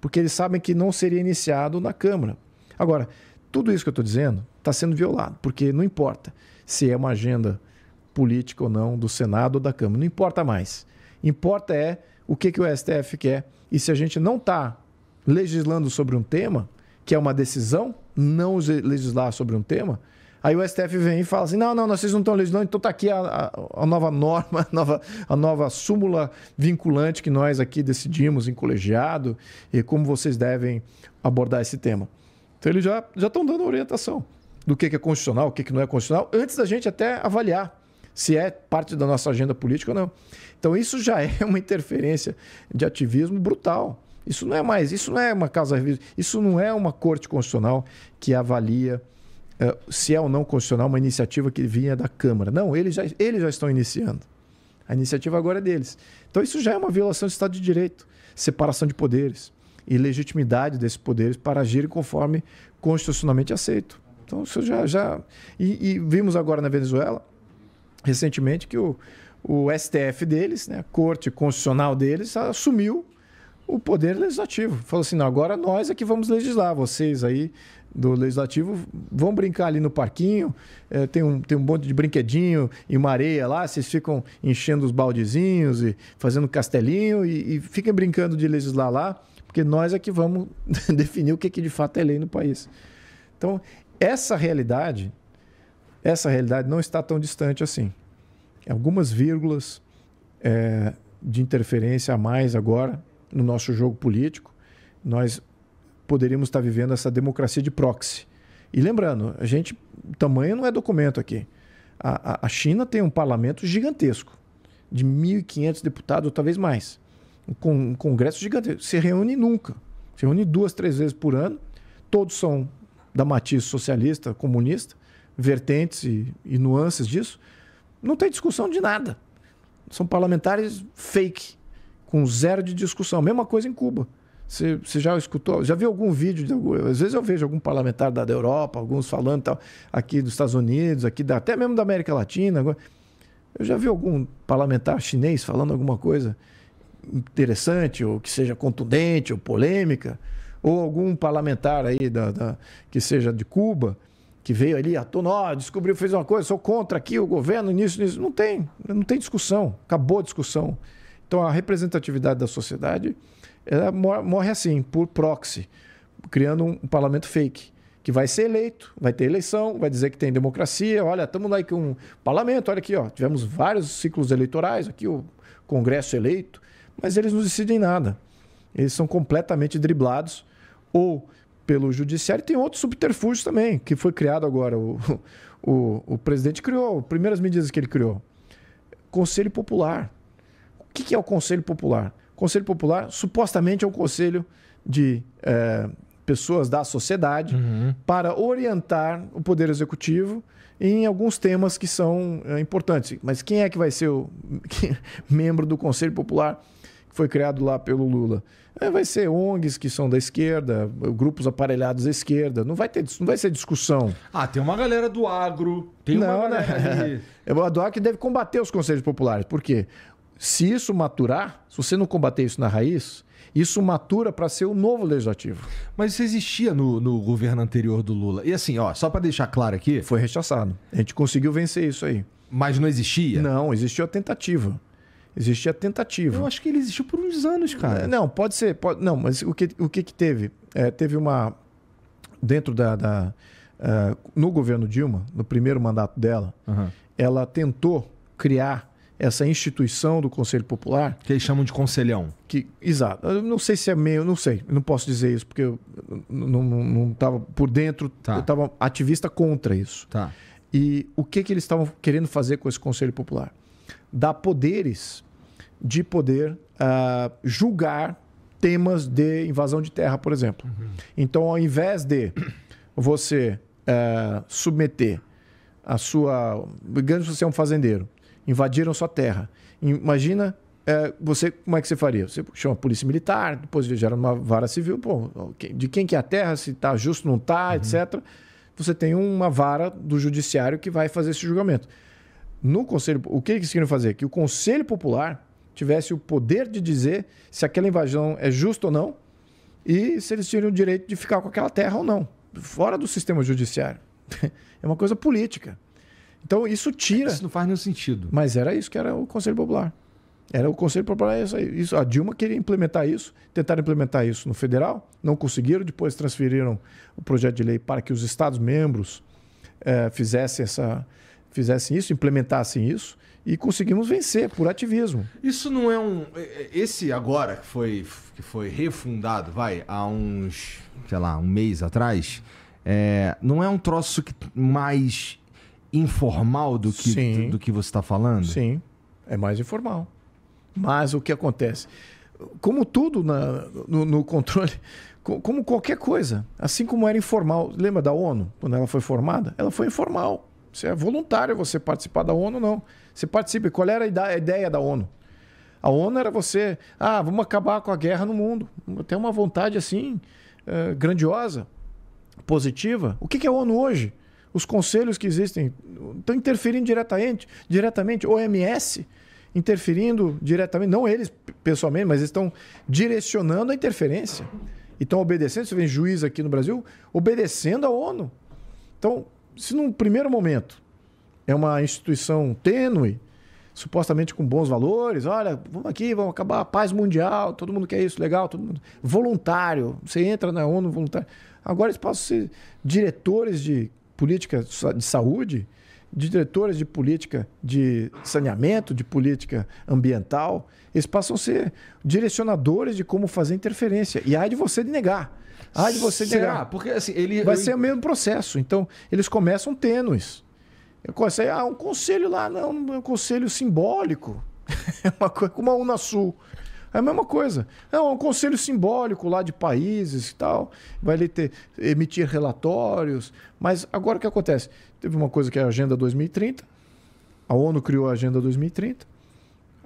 porque eles sabem que não seria iniciado na Câmara. Agora, tudo isso que eu estou dizendo está sendo violado, porque não importa se é uma agenda política ou não do Senado ou da Câmara. Não importa mais. Importa é o que, que o STF quer. E se a gente não está legislando sobre um tema, que é uma decisão, não legislar sobre um tema, aí o STF vem e fala assim: não, não, vocês não estão legislando, então está aqui a, a, a, nova norma, a nova, a nova súmula vinculante que nós aqui decidimos em colegiado e como vocês devem abordar esse tema. Então eles já, já estão dando orientação do que, que é constitucional, o que, que não é constitucional, antes da gente até avaliar se é parte da nossa agenda política ou não. Então isso já é uma interferência de ativismo brutal. Isso não é mais, isso não é uma casa isso não é uma corte constitucional que avalia uh, se é ou não constitucional uma iniciativa que vinha da Câmara. Não, eles já, eles já estão iniciando. A iniciativa agora é deles. Então isso já é uma violação do Estado de Direito, separação de poderes e legitimidade desses poderes para agir conforme constitucionalmente aceito. Então isso já já e, e vimos agora na Venezuela recentemente que o, o STF deles, né, a Corte Constitucional deles, assumiu o poder legislativo. Falou assim: não, agora nós é que vamos legislar, vocês aí do legislativo vão brincar ali no parquinho, é, tem, um, tem um monte de brinquedinho e uma areia lá, vocês ficam enchendo os baldezinhos e fazendo castelinho e, e fiquem brincando de legislar lá, porque nós é que vamos definir o que, é que de fato é lei no país. Então, essa realidade essa realidade não está tão distante assim. Algumas vírgulas é, de interferência a mais agora no nosso jogo político, nós poderíamos estar vivendo essa democracia de proxy. E lembrando, a gente, tamanho não é documento aqui. A, a China tem um parlamento gigantesco, de 1.500 deputados, ou talvez mais. um congresso gigantesco. Se reúne nunca. Se reúne duas, três vezes por ano. Todos são da matiz socialista, comunista vertentes e, e nuances disso, não tem discussão de nada. São parlamentares fake, com zero de discussão. Mesma coisa em Cuba. Você, já escutou? Já viu algum vídeo? De, às vezes eu vejo algum parlamentar da, da Europa, alguns falando tal, aqui dos Estados Unidos, aqui da, até mesmo da América Latina. Agora, eu já vi algum parlamentar chinês falando alguma coisa interessante, ou que seja contundente, ou polêmica, ou algum parlamentar aí da, da que seja de Cuba que veio ali, à tona, descobriu, fez uma coisa, sou contra aqui o governo, nisso, nisso. Não tem, não tem discussão, acabou a discussão. Então a representatividade da sociedade ela morre assim, por proxy, criando um, um parlamento fake que vai ser eleito, vai ter eleição, vai dizer que tem democracia. Olha, estamos lá com um parlamento, olha aqui, ó, tivemos vários ciclos eleitorais, aqui o Congresso eleito, mas eles não decidem nada. Eles são completamente driblados ou pelo judiciário. Tem outros subterfúgios também, que foi criado agora. O, o, o presidente criou, primeiras medidas que ele criou. Conselho Popular. O que, é o Conselho Popular? O Conselho Popular supostamente é um conselho de é, pessoas da sociedade uhum. para orientar o Poder Executivo em alguns temas que são é, importantes. Mas quem é que vai ser o membro do Conselho Popular que foi criado lá pelo Lula? É, vai ser ONGs que são da esquerda, grupos aparelhados da esquerda. Não vai, ter, não vai ser discussão. Ah, tem uma galera do agro, tem não, uma galera né? A do agro que deve combater os conselhos populares. Por quê? Se isso maturar, se você não combater isso na raiz, isso matura para ser o novo legislativo. Mas isso existia no, no governo anterior do Lula. E assim, ó, só para deixar claro aqui. Foi rechaçado. A gente conseguiu vencer isso aí. Mas não existia? Não, existiu a tentativa existia a tentativa. Eu acho que ele existiu por uns anos, cara. É, não, pode ser. Pode, não, mas o que, o que, que teve? É, teve uma. Dentro da. da uh, no governo Dilma, no primeiro mandato dela, uhum. ela tentou criar essa instituição do Conselho Popular. Que eles chamam de conselhão. Que, exato. Eu não sei se é meio, não sei, não posso dizer isso, porque eu não estava por dentro, tá. eu estava ativista contra isso. Tá. E o que, que eles estavam querendo fazer com esse Conselho Popular? dá poderes de poder uh, julgar temas de invasão de terra, por exemplo. Uhum. Então, ao invés de você uh, submeter a sua. Digamos que você é um fazendeiro, invadiram sua terra. Imagina uh, você como é que você faria? Você chama a polícia militar, depois gera uma vara civil, de quem que é a terra, se está justo, não está, uhum. etc. Você tem uma vara do judiciário que vai fazer esse julgamento no conselho, o que eles queriam fazer? Que o conselho popular tivesse o poder de dizer se aquela invasão é justa ou não e se eles tinham o direito de ficar com aquela terra ou não, fora do sistema judiciário. É uma coisa política. Então isso tira. Isso não faz nenhum sentido. Mas era isso que era o Conselho Popular. Era o Conselho Popular, é isso, isso. A Dilma queria implementar isso, tentaram implementar isso no federal, não conseguiram, depois transferiram o projeto de lei para que os Estados-membros eh, fizessem essa, fizessem isso, implementassem isso e conseguimos vencer por ativismo. Isso não é um é, é, esse agora que foi que foi refundado, vai, há uns, sei lá, um mês atrás, é, não é um troço que, mais informal do que Sim. do que você está falando? Sim. É mais informal. Mas o que acontece? Como tudo na, no, no controle, como qualquer coisa, assim como era informal, lembra da ONU, quando ela foi formada? Ela foi informal. Você é voluntário é você participar da ONU, não. Você participa. Qual era a ideia da ONU? A ONU era você, ah, vamos acabar com a guerra no mundo. Tem uma vontade assim, eh, grandiosa, positiva. O que é a ONU hoje? Os conselhos que existem estão interferindo diretamente, diretamente. OMS interferindo diretamente, não eles pessoalmente, mas estão direcionando a interferência. E estão obedecendo, você vê juiz aqui no Brasil, obedecendo a ONU. Então, se num primeiro momento é uma instituição tênue, supostamente com bons valores, olha, vamos aqui, vamos acabar a paz mundial, todo mundo quer isso, legal, todo mundo. Voluntário, você entra na ONU voluntário. Agora eles passam ser diretores de política de saúde, de diretores de política de saneamento, de política ambiental, eles passam a ser direcionadores de como fazer interferência. E aí de você de negar. Ah, de você Será? Porque assim, ele. Vai eu... ser o mesmo processo. Então, eles começam tênues. Comecei, ah, um conselho lá, não, um conselho simbólico. É uma coisa como a Unasul. É a mesma coisa. É um conselho simbólico lá de países e tal. Vai ele ter, emitir relatórios. Mas agora o que acontece? Teve uma coisa que é a Agenda 2030. A ONU criou a Agenda 2030.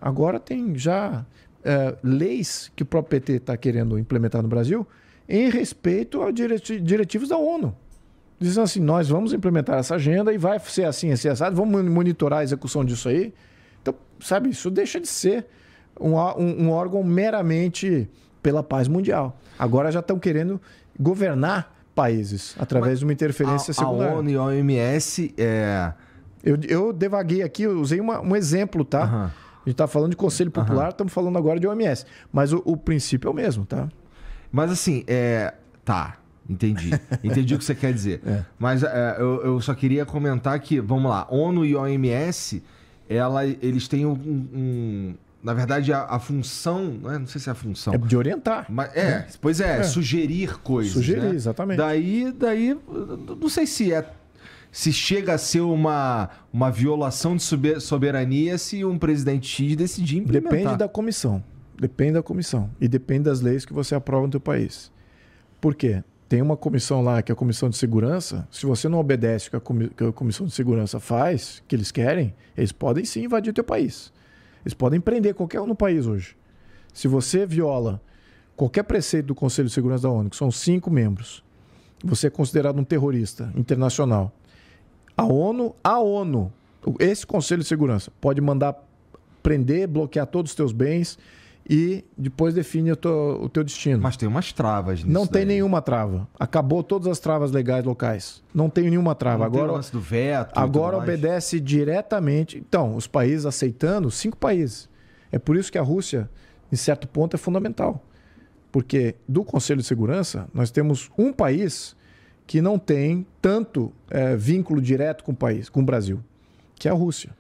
Agora tem já é, leis que o próprio PT está querendo implementar no Brasil em respeito aos diretivos da ONU. Dizendo assim, nós vamos implementar essa agenda e vai ser assim, assim, assado, vamos monitorar a execução disso aí. Então, sabe, isso deixa de ser um, um, um órgão meramente pela paz mundial. Agora já estão querendo governar países através Mas de uma interferência a, secundária. A ONU e a OMS é... Eu, eu devaguei aqui, eu usei uma, um exemplo, tá? Uhum. A gente está falando de Conselho Popular, estamos uhum. falando agora de OMS. Mas o, o princípio é o mesmo, tá? Mas assim, é. Tá. Entendi. Entendi o que você quer dizer. É. Mas é, eu, eu, só queria comentar que, vamos lá, ONU e OMS, ela, eles têm um. um na verdade, a, a função. Né? Não sei se é a função. É de orientar. Mas, né? é, né? pois é, é, sugerir coisas. Né? Sugerir, né? exatamente. Daí, daí, não sei se é. Se chega a ser uma, uma violação de soberania se um presidente X decidir implementar. Depende da comissão. Depende da comissão e depende das leis que você aprova no teu país. Por quê? Tem uma comissão lá que é a comissão de segurança. Se você não obedece o que a, comissão de segurança faz, que eles querem, eles podem sim invadir o teu país. Eles podem prender qualquer um no país hoje. Se você viola qualquer preceito do Conselho de Segurança da ONU, que são cinco membros, você é considerado um terrorista internacional. A ONU, a ONU, esse Conselho de Segurança, pode mandar prender, bloquear todos os teus bens, e depois define o teu, o teu destino. Mas tem umas travas nisso Não tem daí. nenhuma trava. Acabou todas as travas legais locais. Não tem nenhuma trava. Não agora o lance do veto. Agora obedece diretamente. Então, os países aceitando, cinco países. É por isso que a Rússia, em certo ponto, é fundamental. Porque do Conselho de Segurança, nós temos um país que não tem tanto é, vínculo direto com o país, com o Brasil, que é a Rússia.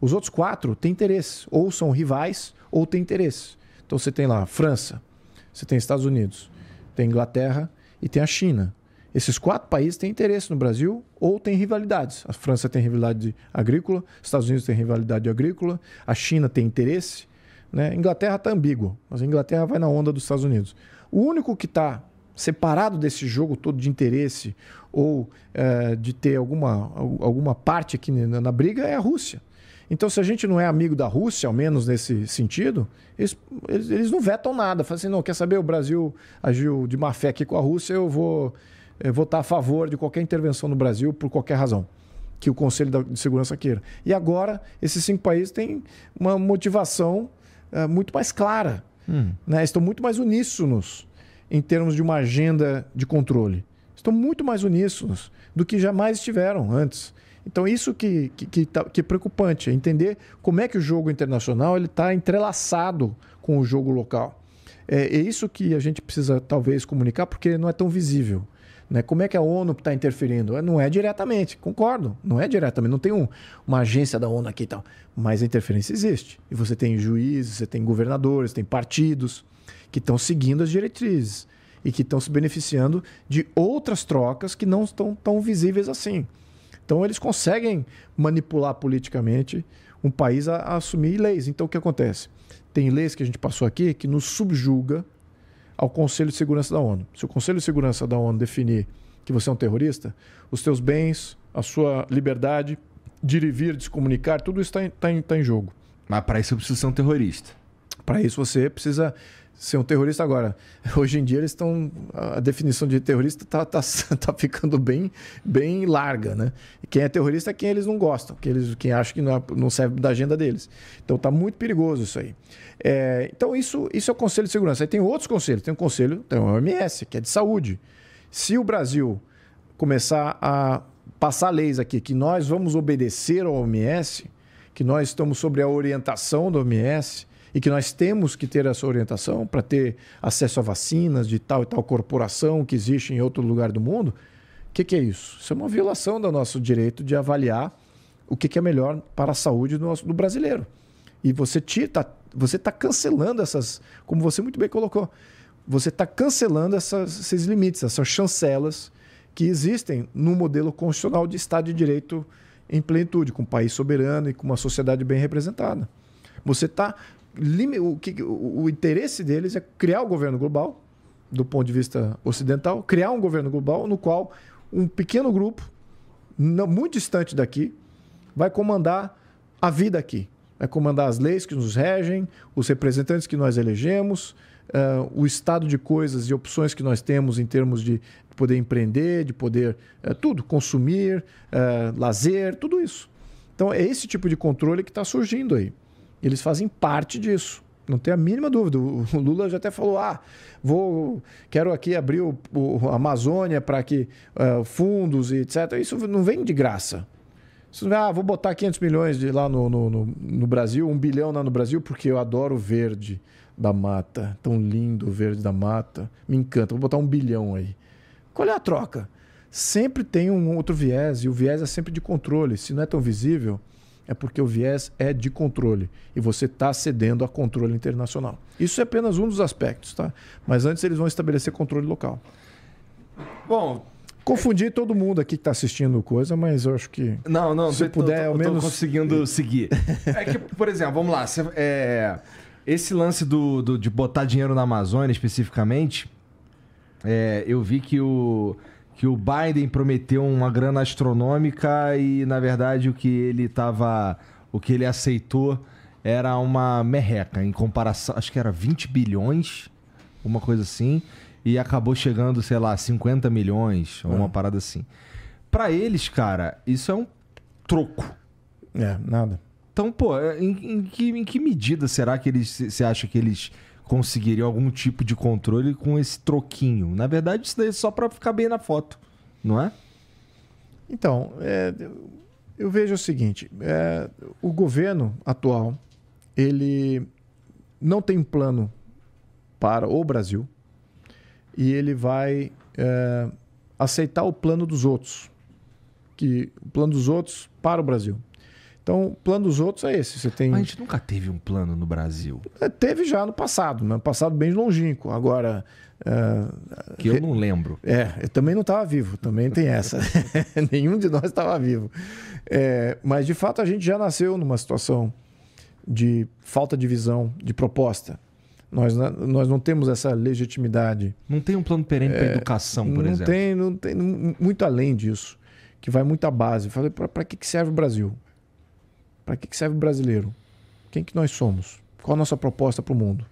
Os outros quatro têm interesse, ou são rivais, ou têm interesse. Então você tem lá França, você tem Estados Unidos, tem Inglaterra e tem a China. Esses quatro países têm interesse no Brasil ou têm rivalidades. A França tem rivalidade agrícola, Estados Unidos tem rivalidade agrícola, a China tem interesse. Né? Inglaterra está ambíguo, mas a Inglaterra vai na onda dos Estados Unidos. O único que está separado desse jogo todo de interesse ou é, de ter alguma, alguma parte aqui na, na briga é a Rússia. Então, se a gente não é amigo da Rússia, ao menos nesse sentido, eles, eles não vetam nada. Falam assim, não, quer saber, o Brasil agiu de má fé aqui com a Rússia, eu vou eu vou estar a favor de qualquer intervenção no Brasil por qualquer razão que o Conselho de Segurança queira. E agora, esses cinco países têm uma motivação eh, muito mais clara. Hum. Né? Estão muito mais uníssonos em termos de uma agenda de controle. Estão muito mais uníssonos do que jamais estiveram antes. Então, isso que, que, que, tá, que é preocupante, é entender como é que o jogo internacional está entrelaçado com o jogo local. É, é isso que a gente precisa, talvez, comunicar, porque não é tão visível. Né? Como é que a ONU está interferindo? É, não é diretamente, concordo, não é diretamente, não tem um, uma agência da ONU aqui e tal. Mas a interferência existe. E você tem juízes, você tem governadores, tem partidos que estão seguindo as diretrizes e que estão se beneficiando de outras trocas que não estão tão visíveis assim. Então eles conseguem manipular politicamente um país a, a assumir leis. Então o que acontece? Tem leis que a gente passou aqui que nos subjuga ao Conselho de Segurança da ONU. Se o Conselho de Segurança da ONU definir que você é um terrorista, os seus bens, a sua liberdade de ir e vir, de se comunicar, tudo isso está em, tá em, tá em jogo. Mas para isso você precisa ser um terrorista. Para isso você precisa ser um terrorista agora. Hoje em dia eles estão a definição de terrorista está tá, tá, tá ficando bem bem larga, né? quem é terrorista é quem eles não gostam, quem eles quem acha que não, é, não serve da agenda deles. Então tá muito perigoso isso aí. É, então isso isso é o Conselho de Segurança. Aí tem outros conselhos, tem o um conselho, tem o OMS, que é de saúde. Se o Brasil começar a passar leis aqui que nós vamos obedecer ao OMS, que nós estamos sobre a orientação do OMS, e que nós temos que ter essa orientação para ter acesso a vacinas de tal e tal corporação que existe em outro lugar do mundo. O que, que, é isso? Isso é uma violação do nosso direito de avaliar o que, que é melhor para a saúde do, nosso, do brasileiro. E você está você tá cancelando essas, como você muito bem colocou, você está cancelando essas, esses limites, essas chancelas que existem no modelo constitucional de Estado de Direito em plenitude, com um país soberano e com uma sociedade bem representada. Você está o, que, o, o interesse deles é criar o um governo global, do ponto de vista ocidental, criar um governo global no qual um pequeno grupo, não, muito distante daqui, vai comandar a vida aqui. Vai comandar as leis que nos regem, os representantes que nós elegemos, uh, o estado de coisas e opções que nós temos em termos de poder empreender, de poder uh, tudo, consumir, uh, lazer, tudo isso. Então é esse tipo de controle que está surgindo aí. Eles fazem parte disso. Não tem a mínima dúvida. O Lula já até falou: ah, vou, quero aqui abrir o, o a Amazônia para que uh, fundos e etc. Isso não vem de graça. Isso, ah, vou botar 500 milhões de lá no, no, no, no Brasil, um bilhão lá no Brasil, porque eu adoro o verde da mata. Tão lindo o verde da mata. Me encanta. Vou botar um bilhão aí. Qual é a troca? Sempre tem um outro viés, e o viés é sempre de controle. Se não é tão visível, é porque o viés é de controle e você está cedendo a controle internacional. Isso é apenas um dos aspectos, tá? Mas antes eles vão estabelecer controle local. Bom, Confundi todo mundo aqui que está assistindo coisa, mas eu acho que. Não, não, se eu puder, tô, tô, ao menos. conseguindo seguir. É que, por exemplo, vamos lá. É, esse lance do, do, de botar dinheiro na Amazônia especificamente, é, eu vi que o que o Biden prometeu uma grana astronômica e, na verdade, o que ele tava. o que ele aceitou era uma merreca em comparação. Acho que era 20 bilhões, uma coisa assim. E acabou chegando, sei lá, 50 milhões, ou é. uma parada assim. Para eles, cara, isso é um troco. É, nada. Então, pô, em, em, que, em que medida será que eles se acha que eles conseguiria algum tipo de controle com esse troquinho. Na verdade, isso daí é só para ficar bem na foto, não é? Então, é, eu vejo o seguinte: é, o governo atual ele não tem plano para o Brasil e ele vai é, aceitar o plano dos outros, que o plano dos outros para o Brasil. Então, o plano dos outros é esse. Você tem... Mas a gente nunca teve um plano no Brasil. É, teve já no passado, no né? passado bem longínquo. Agora. É, que eu não lembro. É, eu também não estava vivo, também tem essa. Nenhum de nós estava vivo. É, mas, de fato, a gente já nasceu numa situação de falta de visão, de proposta. Nós, nós não temos essa legitimidade. Não tem um plano perene para é, educação, por não exemplo. Tem, não tem muito além disso, que vai muito à base. Para que serve o Brasil? Para que, serve o brasileiro? Quem que nós somos? Qual a nossa proposta para o mundo?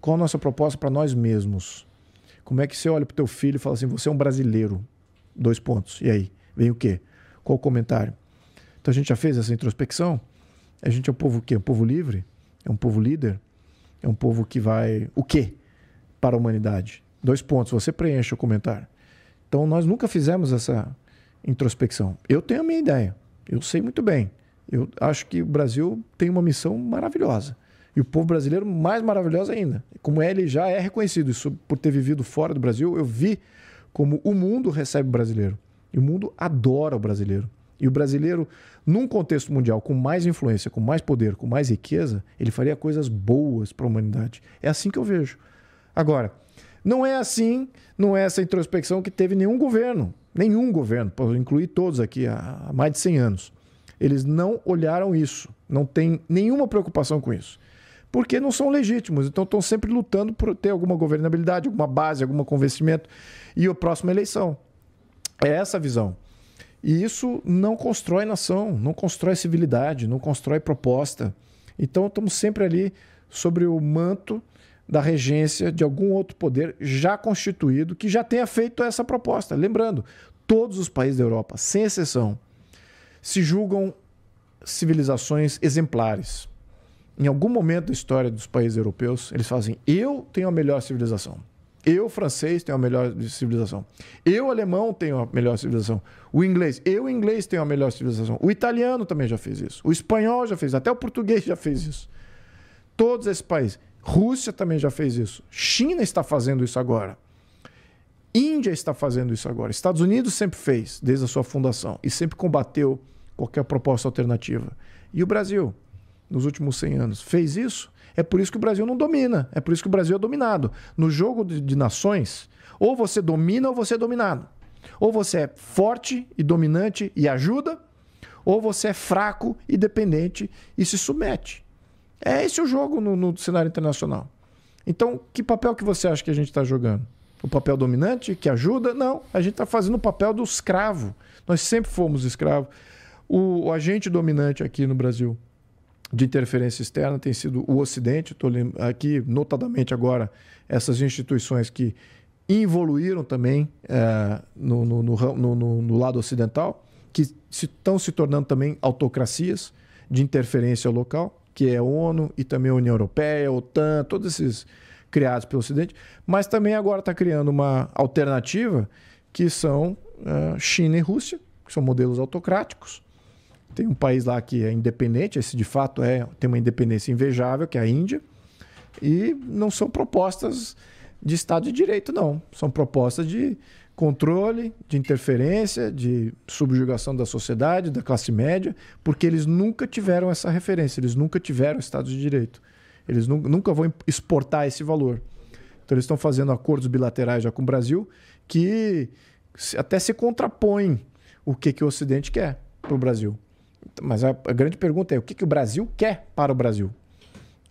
Qual a nossa proposta para nós mesmos? Como é que você olha para o teu filho e fala assim, você é um brasileiro? Dois pontos. E aí? Vem o quê? Qual o comentário? Então a gente já fez essa introspecção. A gente é um povo o quê? Um povo livre? É um povo líder? É um povo que vai o quê para a humanidade? Dois pontos. Você preenche o comentário. Então nós nunca fizemos essa introspecção. Eu tenho a minha ideia. Eu sei muito bem. Eu acho que o Brasil tem uma missão maravilhosa. E o povo brasileiro, mais maravilhoso ainda. Como é, ele já é reconhecido, isso por ter vivido fora do Brasil, eu vi como o mundo recebe o brasileiro. E o mundo adora o brasileiro. E o brasileiro, num contexto mundial com mais influência, com mais poder, com mais riqueza, ele faria coisas boas para a humanidade. É assim que eu vejo. Agora, não é assim, não é essa introspecção que teve nenhum governo, nenhum governo, posso incluir todos aqui há mais de 100 anos. Eles não olharam isso, não tem nenhuma preocupação com isso. Porque não são legítimos, então estão sempre lutando por ter alguma governabilidade, alguma base, algum convencimento e a próxima eleição. É essa a visão. E isso não constrói nação, não constrói civilidade, não constrói proposta. Então estamos sempre ali sobre o manto da regência de algum outro poder já constituído que já tenha feito essa proposta. Lembrando, todos os países da Europa, sem exceção, se julgam civilizações exemplares. Em algum momento da história dos países europeus, eles fazem: eu tenho a melhor civilização. Eu, francês, tenho a melhor civilização. Eu, alemão, tenho a melhor civilização. O inglês, eu, inglês, tenho a melhor civilização. O italiano também já fez isso. O espanhol já fez, até o português já fez isso. Todos esses países. Rússia também já fez isso. China está fazendo isso agora. Índia está fazendo isso agora. Estados Unidos sempre fez, desde a sua fundação, e sempre combateu qualquer proposta alternativa. E o Brasil, nos últimos 100 anos, fez isso? É por isso que o Brasil não domina, é por isso que o Brasil é dominado. No jogo de, de nações, ou você domina ou você é dominado. Ou você é forte e dominante e ajuda, ou você é fraco e dependente e se submete. É esse o jogo no, no cenário internacional. Então, que papel que você acha que a gente está jogando? o papel dominante, que ajuda. Não, a gente está fazendo o papel do escravo. Nós sempre fomos escravos. O, o, agente dominante aqui no Brasil de interferência externa tem sido o Ocidente. Estou aqui, notadamente agora, essas instituições que evoluíram também é, no, no, no, no, lado ocidental, que se, estão se tornando também autocracias de interferência local, que é a ONU e também a União Europeia, a OTAN, todos esses criados pelo Ocidente, mas também agora está criando uma alternativa que são uh, China e Rússia, que são modelos autocráticos. Tem um país lá que é independente, esse de fato é, tem uma independência invejável, que é a Índia, e não são propostas de Estado de Direito, não. São propostas de controle, de interferência, de subjugação da sociedade, da classe média, porque eles nunca tiveram essa referência, eles nunca tiveram Estado de Direito. Eles nu nunca vão exportar esse valor. Então eles estão fazendo acordos bilaterais já com o Brasil que até se contrapõem o que, que o Ocidente quer para o Brasil. Mas a, a, grande pergunta é o que, que o Brasil quer para o Brasil?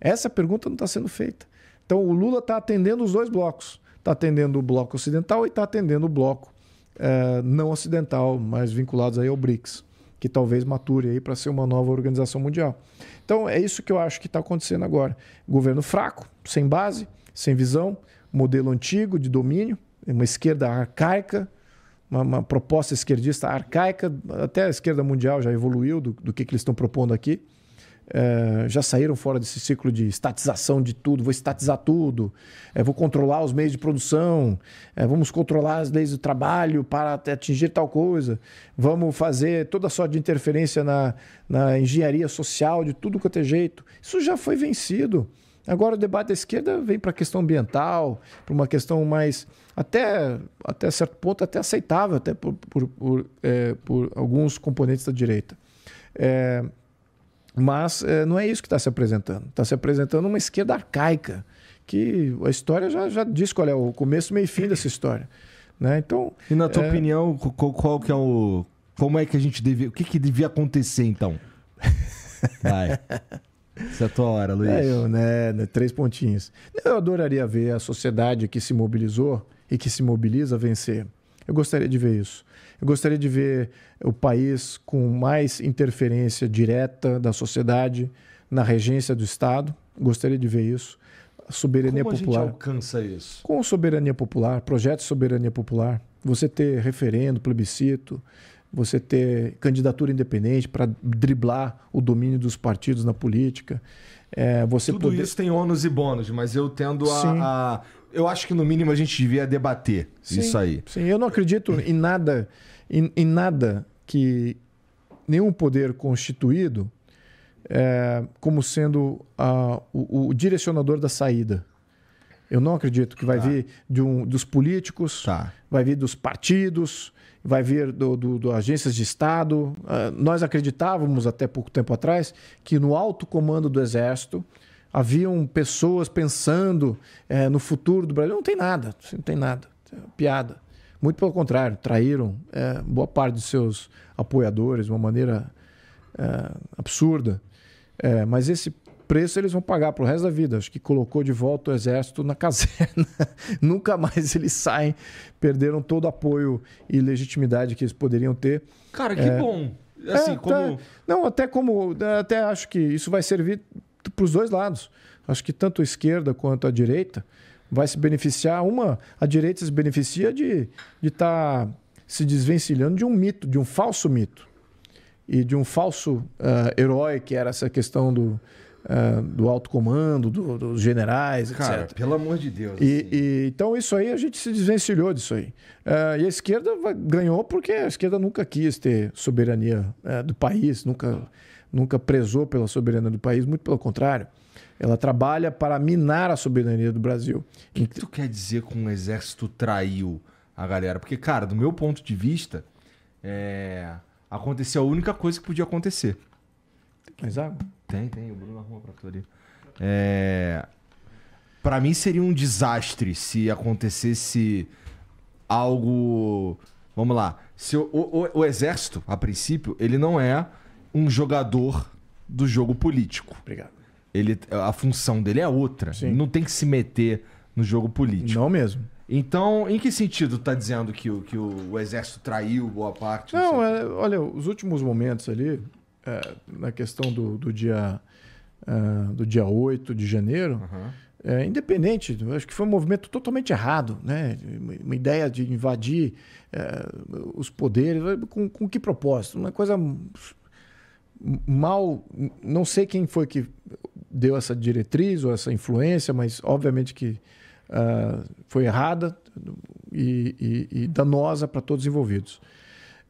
Essa pergunta não está sendo feita. Então o Lula está atendendo os dois blocos. Está atendendo o bloco ocidental e está atendendo o bloco eh, não ocidental, mas vinculados aí ao BRICS que talvez mature aí para ser uma nova organização mundial. Então é isso que eu acho que está acontecendo agora. Governo fraco, sem base, sem visão, modelo antigo de domínio, uma esquerda arcaica, uma, uma proposta esquerdista arcaica, até a esquerda mundial já evoluiu do, do que, que eles estão propondo aqui é, já saíram fora desse ciclo de estatização de tudo, vou estatizar tudo, é, vou controlar os meios de produção, é, vamos controlar as leis do trabalho para atingir tal coisa, vamos fazer toda sorte de interferência na, na engenharia social, de tudo quanto é jeito. Isso já foi vencido. Agora o debate da esquerda vem para a questão ambiental, para uma questão mais, até, até certo ponto, até aceitável até por, por, por, por alguns componentes da direita. É, mas é, não é isso que está se apresentando. Está se apresentando uma esquerda arcaica, que a história já, já diz qual é o começo, meio e fim dessa história. Né? Então, e na tua é... opinião, qual, qual, que é o. Como é que a gente devia. O que, que devia acontecer então? Vai. Essa é a tua hora, Luiz. É eu, né, né? Três pontinhos. Eu adoraria ver a sociedade que se mobilizou e que se mobiliza vencer. Eu gostaria de ver isso. Eu gostaria de ver o país com mais interferência direta da sociedade na regência do Estado. Gostaria de ver isso. A soberania Como popular. Como alcança isso? Com soberania popular, projeto de soberania popular. Você ter referendo, plebiscito, você ter candidatura independente para driblar o domínio dos partidos na política. É, Tudo poder... isso tem ônus e bônus, mas eu tendo a, eu acho que no mínimo a gente devia debater sim, isso aí. Sim, eu não acredito em nada, em, em nada que nenhum poder constituído é, como sendo a, o, o, direcionador da saída. Eu não acredito que vai tá. vir de um, dos políticos, tá. vai vir dos partidos, vai vir do, do, do agências de Estado. Uh, nós acreditávamos até pouco tempo atrás que no alto comando do Exército haviam pessoas pensando é, no futuro do Brasil. Não tem nada, não tem nada. É piada. Muito pelo contrário, traíram é, boa parte de seus apoiadores de uma maneira é, absurda. É, mas esse preço eles vão pagar para o resto da vida. Acho que colocou de volta o exército na caserna. Nunca mais eles saem. Perderam todo o apoio e legitimidade que eles poderiam ter. Cara, que é, bom. Assim, como... Tá. Não, até como. Até acho que isso vai servir para os dois lados. Acho que tanto a esquerda quanto a direita vai se beneficiar. Uma, a direita se beneficia de estar tá se desvencilhando de um mito, de um falso mito. E de um falso uh, herói, que era essa questão do, uh, do alto comando, do, dos generais, Cara, etc. Pelo amor de Deus. E, assim. e, então, isso aí, a gente se desvencilhou disso aí. Uh, e a esquerda ganhou porque a esquerda nunca quis ter soberania do país, nunca nunca prezou pela soberania do país, muito pelo contrário. Ela trabalha para minar a soberania do Brasil. O que, que tu quer dizer com o exército traiu a galera? Porque, cara, do meu ponto de vista, é... aconteceu a única coisa que podia acontecer. Tem mais água? Tem, tem. O Bruno arruma pra tu ali. É... Pra mim seria um desastre se acontecesse algo. Vamos lá. Se o, o, o, exército, a princípio, ele não é um jogador do jogo político. Obrigado. Ele, a função dele é outra. Sim. Não tem que se meter no jogo político. Não mesmo. Então, em que sentido tá dizendo que o, que o, o exército traiu boa parte? Não, é, olha, os últimos momentos ali, é, na questão do, do dia é, do dia 8 de janeiro, uhum. é, independente, acho que foi um movimento totalmente errado, né? Uma ideia de invadir é, os poderes, com, com que propósito? Uma coisa mal, não sei quem foi que deu essa diretriz ou essa influência, mas obviamente que uh, foi errada e, e, e danosa para todos envolvidos.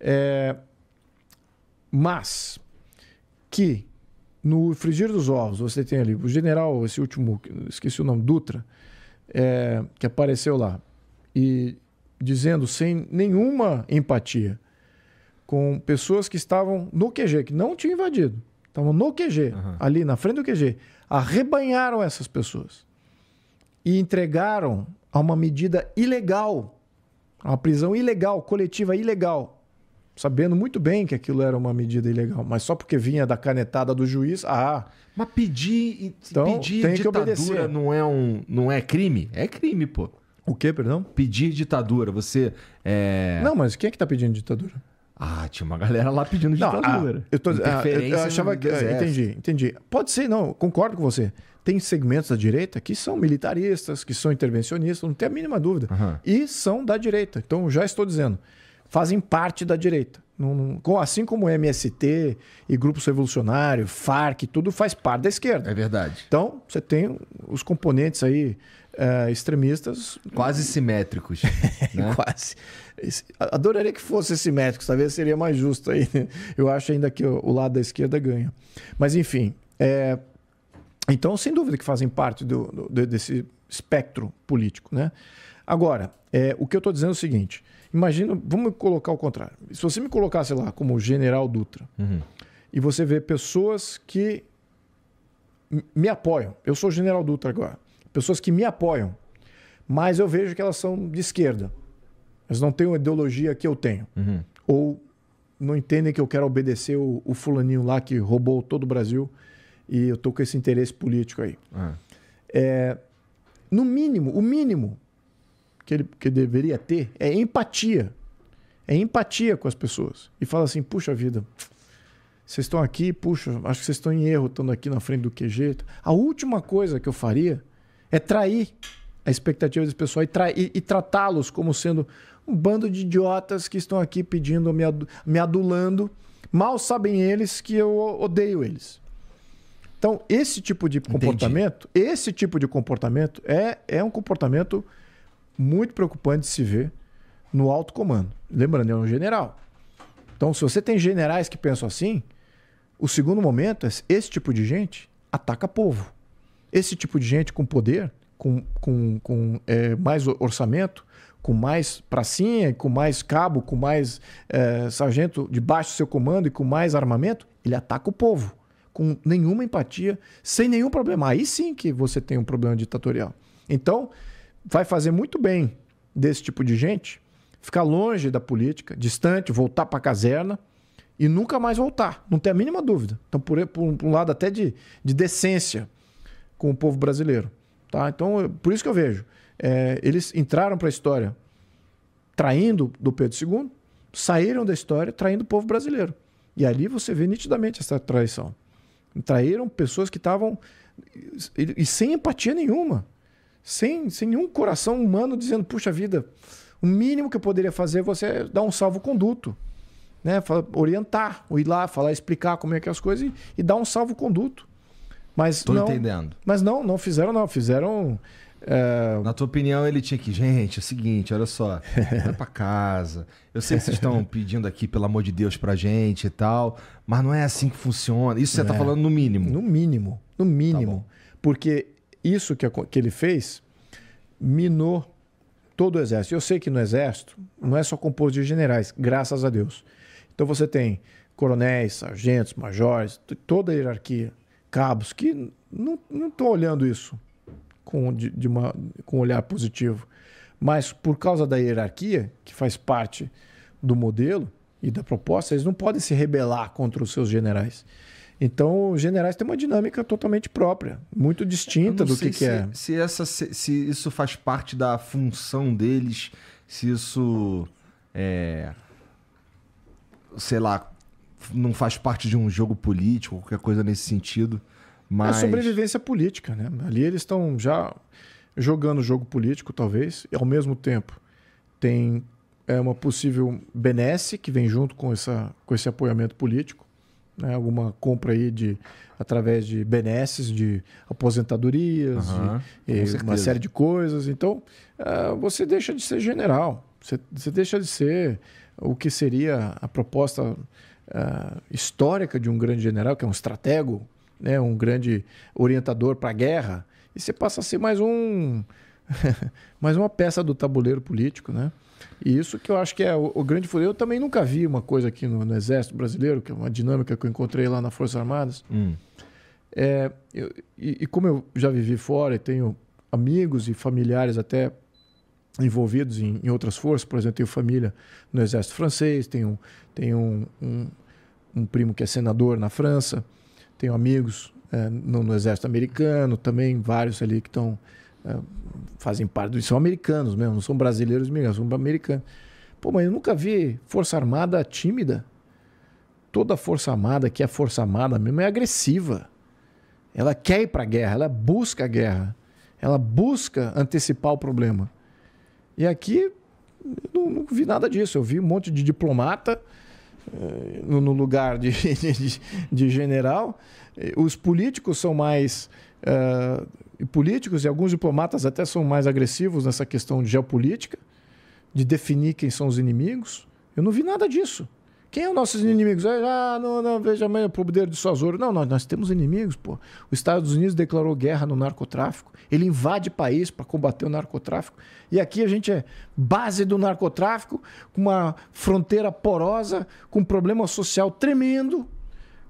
É, mas que no frigir dos ovos você tem ali o general, esse último, esqueci o nome, Dutra, é, que apareceu lá e dizendo sem nenhuma empatia com pessoas que estavam no QG, que não tinham invadido, estavam no QG, uhum. ali na frente do QG, arrebanharam essas pessoas e entregaram a uma medida ilegal, a uma prisão ilegal, coletiva ilegal, sabendo muito bem que aquilo era uma medida ilegal, mas só porque vinha da canetada do juiz, ah, mas pedir, então, pedir tem ditadura que obedecer. não é um, não é crime? É crime, pô. O quê perdão? Pedir ditadura. Você é... Não, mas quem é que está pedindo ditadura? Ah, tinha uma galera lá pedindo ah, ditadura. eu, tô, ah, eu, eu achava que. Ah, entendi, entendi. Pode ser, não, concordo com você. Tem segmentos da direita que são militaristas, que são intervencionistas, não tem a mínima dúvida. Uhum. E são da direita. Então, já estou dizendo, fazem parte da direita. Não, assim como o MST e grupos revolucionários, FARC, tudo faz parte da esquerda. É verdade. Então, você tem os componentes aí uh, extremistas. Quase simétricos. né? Quase. Adoraria que fosse esse simétrico, talvez seria mais justo aí. Eu acho ainda que o lado da esquerda ganha. Mas enfim, é... então sem dúvida que fazem parte do, do, desse espectro político, né? Agora, é, o que eu estou dizendo é o seguinte: imagina, vamos colocar o contrário. Se você me colocasse lá como General Dutra uhum. e você vê pessoas que me apoiam, eu sou General Dutra agora, pessoas que me apoiam, mas eu vejo que elas são de esquerda. Eles não têm uma ideologia que eu tenho. Uhum. Ou não entendem que eu quero obedecer o, o, fulaninho lá que roubou todo o Brasil e eu tô com esse interesse político aí. Uhum. É, no mínimo, o mínimo que ele que deveria ter é empatia. É empatia com as pessoas. E fala assim, puxa vida, vocês estão aqui, puxa, acho que vocês estão em erro, estando aqui na frente do QG. A última coisa que eu faria é trair a expectativa desse pessoal e, tra e, e tratá-los como sendo um bando de idiotas que estão aqui pedindo, me, ad me adulando. Mal sabem eles que eu odeio eles. Então, esse tipo de comportamento, Entendi. esse tipo de comportamento é, é um comportamento muito preocupante de se ver no alto comando. Lembrando, é um general. Então, se você tem generais que pensam assim, o segundo momento é esse tipo de gente ataca povo. Esse tipo de gente com poder com, com, com é, mais orçamento, com mais pracinha, com mais cabo, com mais é, sargento debaixo do seu comando e com mais armamento, ele ataca o povo com nenhuma empatia, sem nenhum problema. Aí sim que você tem um problema ditatorial. Então, vai fazer muito bem desse tipo de gente ficar longe da política, distante, voltar para a caserna e nunca mais voltar, não tem a mínima dúvida. Então, por, por um lado até de, de decência com o povo brasileiro. Tá? Então, por isso que eu vejo. É, eles entraram para a história traindo do Pedro II, saíram da história traindo o povo brasileiro. E ali você vê nitidamente essa traição. Traíram pessoas que estavam. E, e, sem empatia nenhuma. Sem, sem nenhum coração humano dizendo: puxa vida, o mínimo que eu poderia fazer é você dar um salvo-conduto. Né? Orientar, ou ir lá, falar, explicar como é que é as coisas e, e dar um salvo-conduto. Mas Tô não, entendendo. Mas não, não fizeram, não. Fizeram. É... Na tua opinião, ele tinha que. Gente, é o seguinte, olha só. Vai pra casa. Eu sei que vocês estão pedindo aqui, pelo amor de Deus, pra gente e tal. Mas não é assim que funciona. Isso você tá é. tá falando no mínimo. No mínimo. No tá mínimo. Tá porque isso que, que ele fez minou todo o exército. Eu sei que no exército não é só composto de generais, graças a Deus. Então você tem coronéis, sargentos, majores, toda a hierarquia cabos, que não estou olhando isso com, de, de uma, com um olhar positivo, mas por causa da hierarquia, que faz parte do modelo e da proposta, eles não podem se rebelar contra os seus generais. Então, os generais têm uma dinâmica totalmente própria, muito distinta do que, se, que é. Se, essa, se, se isso faz parte da função deles, se isso é, sei lá, não faz parte de um jogo político, qualquer coisa nesse sentido. É mas... É sobrevivência política, né? Ali eles estão já jogando jogo político, talvez, e ao mesmo tempo tem é, uma possível benesse que vem junto com, essa, com esse apoiamento político, né? alguma compra aí de, através de benesses, de aposentadorias, uhum, de, uma série de coisas. Então, é, você deixa de ser general, você, você deixa de ser o que seria a proposta ah, histórica de um grande general, que é um estratego, né, um grande orientador para a guerra, e você passa a ser mais um mais uma peça do tabuleiro político, né? E isso que eu acho que é o, o grande furo. Eu também nunca vi uma coisa aqui no, no, Exército Brasileiro, que é uma dinâmica que eu encontrei lá na Forças Armadas. Hum. É, eu, e, e como eu já vivi fora e tenho amigos e familiares até envolvidos em, em, outras forças, por exemplo, tenho família no exército francês, tenho, tenho um, um, um primo que é senador na França, tenho amigos é, no, no, exército americano, também vários ali que estão é, eh, fazem parte do são americanos mesmo, não são brasileiros, mesmo, são americanos. Pô, mas eu nunca vi força armada tímida. Toda força armada que é força armada mesmo é agressiva. Ela quer ir para a guerra, ela busca a guerra, ela busca antecipar o problema. E aqui não, não, vi nada disso. Eu vi um monte de diplomata eh, no, lugar de, de, de, general. Eh, os políticos são mais. Uh, políticos e alguns diplomatas até são mais agressivos nessa questão de geopolítica, de definir quem são os inimigos. Eu não vi nada disso. Quem são nossos inimigos? Ah, não, não, veja bem, o poder de suas ouro. Não, nós, nós temos inimigos, pô. Os Estados Unidos declarou guerra no narcotráfico. Ele invade país para combater o narcotráfico. E aqui a gente é base do narcotráfico, com uma fronteira porosa, com um problema social tremendo,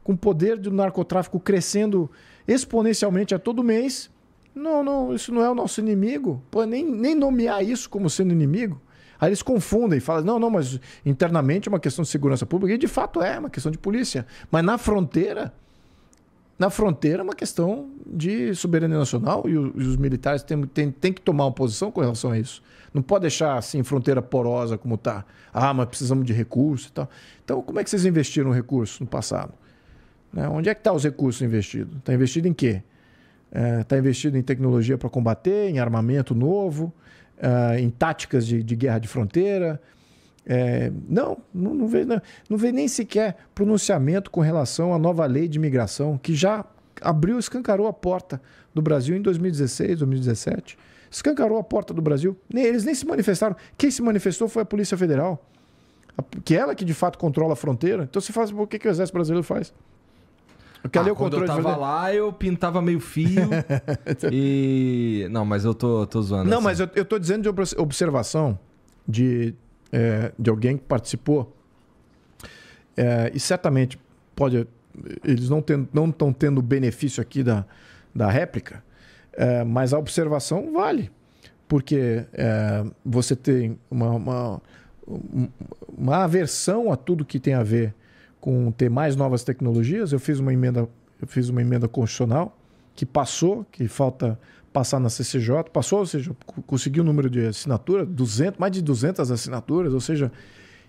com o poder do narcotráfico crescendo exponencialmente a todo mês. Não, não, isso não é o nosso inimigo. Pô, nem, nem nomear isso como sendo inimigo. Aí eles confundem, falam, não, não, mas internamente é uma questão de segurança pública, e de fato é uma questão de polícia. Mas na fronteira, na fronteira é uma questão de soberania nacional e, os militares têm, têm, têm que tomar uma posição com relação a isso. Não pode deixar assim fronteira porosa como está. Ah, mas precisamos de recurso e tal. Então, como é que vocês investiram recurso no passado? Né? Onde é que estão tá os recursos investidos? Está investido em quê? Está é, tá investido em tecnologia para combater, em armamento novo, uh, em táticas de, de, guerra de fronteira. É, não, não, não vê, não, não nem sequer pronunciamento com relação à nova lei de imigração, que já abriu, escancarou a porta do Brasil em 2016, 2017. Escancarou a porta do Brasil. Nem, eles nem se manifestaram. Quem se manifestou foi a Polícia Federal, que é ela que de fato controla a fronteira. Então você faz, assim, o que, que o Exército Brasileiro faz? Porque é ah, ali o quando eu tava é- lá, eu pintava meio fio e... Não, mas eu tô, tô zoando. Não, assim. mas eu, eu tô dizendo de observação de, é, de alguém que participou. É, e certamente pode... Eles não estão não tendo benefício aqui da, da réplica, é, mas a observação vale. Porque é, você tem uma, uma, uma aversão a tudo que tem a ver com ter mais novas tecnologias. Eu fiz uma emenda, eu fiz uma emenda constitucional que passou, que falta passar na CCJ, passou, ou seja, conseguiu o número de assinatura, 200, mais de 200 assinaturas, ou seja,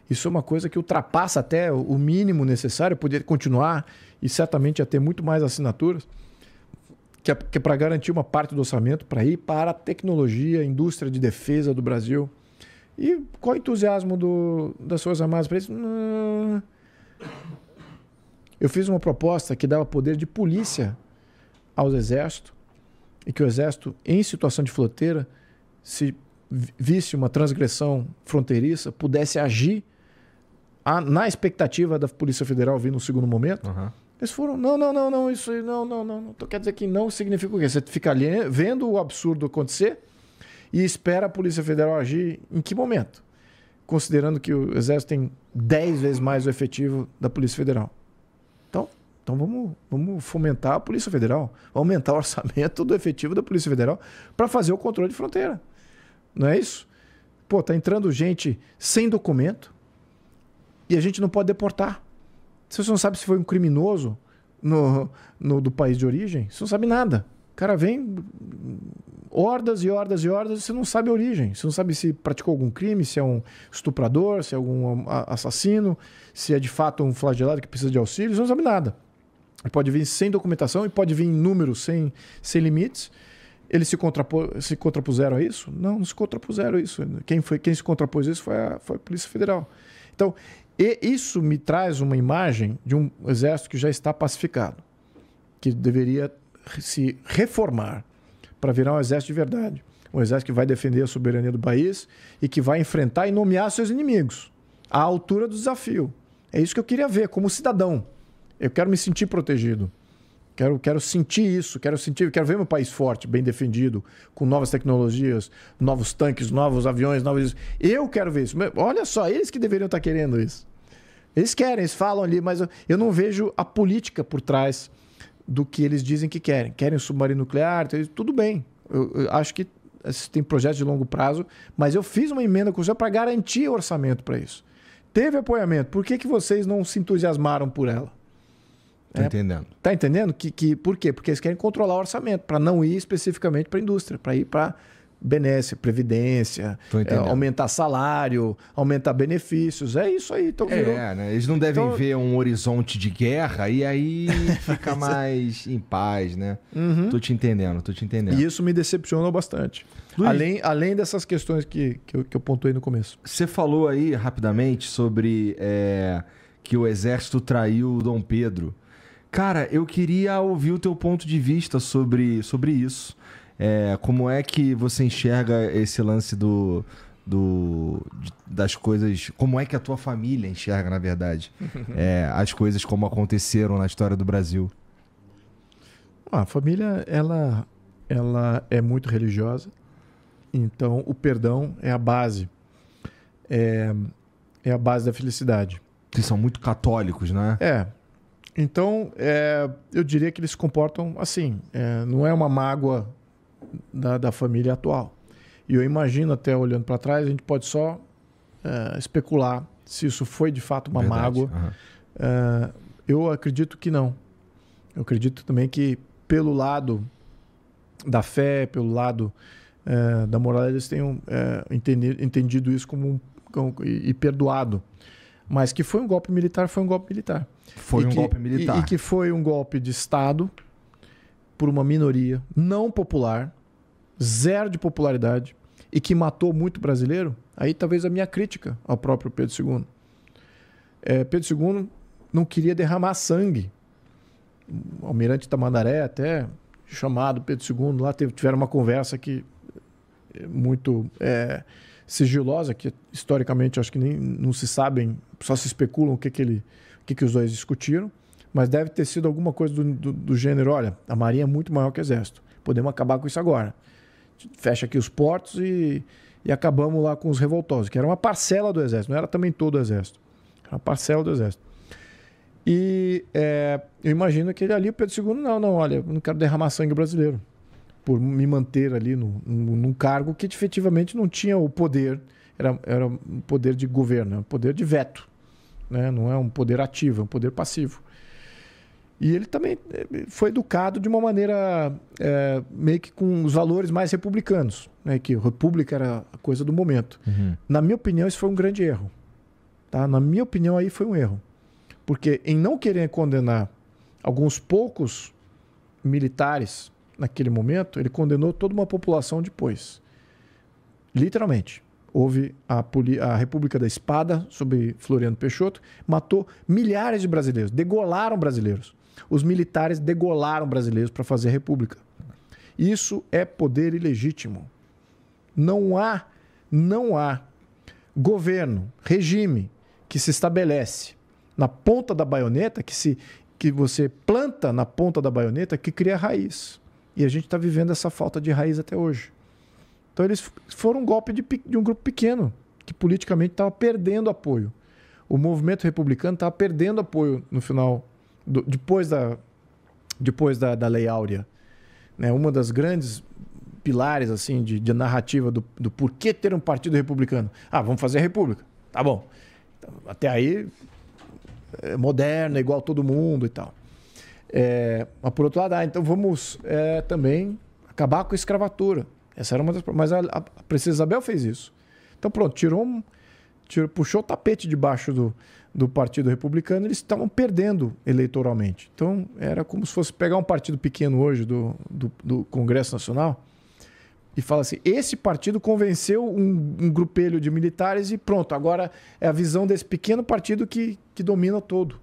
isso é uma coisa que ultrapassa até o mínimo necessário, poder continuar e certamente até ter muito mais assinaturas, que é, é para garantir uma parte do orçamento para ir para a tecnologia, a indústria de defesa do Brasil. E qual o entusiasmo do, das Forças Armadas para isso? Não eu fiz uma proposta que dava poder de polícia ao exército e que o exército, em situação de fronteira, se visse uma transgressão fronteiriça, pudesse agir a, na expectativa da Polícia Federal vir no segundo momento. Uhum. Eles foram, não, não, não, não, isso aí, não, não, não. Então quer dizer que não significa o quê? Você fica ali né, vendo o absurdo acontecer e espera a Polícia Federal agir em que momento? Considerando que o Exército tem 10 vezes mais o efetivo da Polícia Federal. Então, então vamos, vamos fomentar a Polícia Federal, aumentar o orçamento do efetivo da Polícia Federal para fazer o controle de fronteira. Não é isso? Pô, tá entrando gente sem documento e a gente não pode deportar. Se você não sabe se foi um criminoso no, no do país de origem, você não sabe nada. O cara vem hordas e hordas e hordas, você não sabe a origem. Você não sabe se praticou algum crime, se é um estuprador, se é algum assassino, se é de fato um flagelado que precisa de auxílio, você não sabe nada. Ele pode vir sem documentação e pode vir em números sem, sem limites. Eles se, contrapô, se contrapuseram a isso? Não, não se contrapuseram a isso. Quem, foi, quem se contrapôs a isso foi a, foi a Polícia Federal. Então, isso me traz uma imagem de um exército que já está pacificado, que deveria se reformar, para virar um exército de verdade. Um exército que vai defender a soberania do país e que vai enfrentar e nomear seus inimigos à altura do desafio. É isso que eu queria ver como cidadão. Eu quero me sentir protegido. Quero, quero sentir isso, quero sentir, quero ver meu país forte, bem defendido, com novas tecnologias, novos tanques, novos aviões, novos. Eu quero ver isso. Olha só, eles que deveriam estar tá querendo isso. Eles querem, eles falam ali, mas eu não vejo a política por trás do que eles dizem que querem. Querem um submarino nuclear, então, tudo bem. Eu, eu acho que tem projetos de longo prazo, mas eu fiz uma emenda constitucional para garantir orçamento para isso. Teve apoiamento. Por que, que vocês não se entusiasmaram por ela? Tá é, entendendo. Tá entendendo? Que, que, por quê? Porque eles querem controlar o orçamento, para não ir especificamente para a indústria, para ir para benesse, previdência, é, aumentar salário, aumentar benefícios, é isso aí. Então, virou... É, né? eles não devem então... ver um horizonte de guerra e aí fica mais em paz, né? Uhum. Tô te entendendo, tô te entendendo. E isso me decepcionou bastante. Luiz, além, além dessas questões que, que eu, que, eu, pontuei no começo. Você falou aí rapidamente sobre é, que o exército traiu Dom Pedro. Cara, eu queria ouvir o teu ponto de vista sobre, sobre isso. É, como é que você enxerga esse lance do, do, das coisas. Como é que a tua família enxerga, na verdade, é, as coisas como aconteceram na história do Brasil? a família, ela, ela é muito religiosa. Então, o perdão é a base. É, é a base da felicidade. Vocês são muito católicos, né? É. Então, é, eu diria que eles se comportam assim. É, não é uma mágoa da, da família atual. E eu imagino, até olhando para trás, a gente pode só uh, especular se isso foi de fato uma Verdade. mágoa. Uhum. Uh, eu acredito que não. Eu acredito também que, pelo lado da fé, pelo lado uh, da moral, eles tenham entendido, entendido isso como, um, como e, e perdoado mas que foi um golpe militar, foi um golpe militar. Foi e um que, golpe militar. E, e, que foi um golpe de Estado por uma minoria não popular, zero de popularidade e que matou muito brasileiro, aí talvez a minha crítica ao próprio Pedro II. É, Pedro II não queria derramar sangue. O almirante Tamandaré até chamado Pedro II lá teve, tiveram uma conversa que é, muito é, sigilosa que historicamente acho que nem não se sabem só se especulam o que que ele o que que os dois discutiram mas deve ter sido alguma coisa do, do, do gênero olha a marinha é muito maior que o exército podemos acabar com isso agora fecha aqui os portos e, e acabamos lá com os revoltosos, que era uma parcela do exército, não era também todo o exército, era uma parcela do exército. E é, eu imagino que ele ali, o Pedro II, não, não, olha, eu não quero derramar sangue brasileiro por me manter ali no, no, num cargo que efetivamente não tinha o poder, era, era um poder de governo, é um poder de veto, né? não é um poder ativo, é um poder passivo. E ele também eh, foi educado de uma maneira é, meio que com os valores mais republicanos, né? que república era a coisa do momento. Uhum. Na minha opinião, isso foi um grande erro. Tá? Na minha opinião, aí foi um erro. Porque em não querer condenar alguns poucos militares naquele momento, ele condenou toda uma população depois. Literalmente. Houve a, a, República da Espada, sob Floriano Peixoto, matou milhares de brasileiros, degolaram brasileiros. Os militares degolaram brasileiros para fazer a república. Isso é poder ilegítimo. Não há, não há governo, regime que se estabelece na ponta da baioneta, que se que você planta na ponta da baioneta, que cria raiz. E a gente está vivendo essa falta de raiz até hoje. Então eles foram um golpe de, de um grupo pequeno que politicamente estava perdendo apoio. O movimento republicano estava perdendo apoio no final do, depois da, depois da, da Lei Áurea. Né? Uma das grandes pilares assim de, de narrativa do, do porquê ter um partido republicano. Ah, vamos fazer a república. Tá bom. Então, até aí, é moderno, é igual todo mundo e tal. É, mas por outro lado, ah, então vamos é, também acabar com a escravatura. Essa era uma das. Mas a, a, a Princesa Isabel fez isso. Então pronto, tirou um, tirou, puxou o tapete debaixo do, do Partido Republicano, eles estavam perdendo eleitoralmente. Então, era como se fosse pegar um partido pequeno hoje do, do, do Congresso Nacional e falar assim: esse partido convenceu um, um, grupelho de militares e pronto, agora é a visão desse pequeno partido que, que domina todo.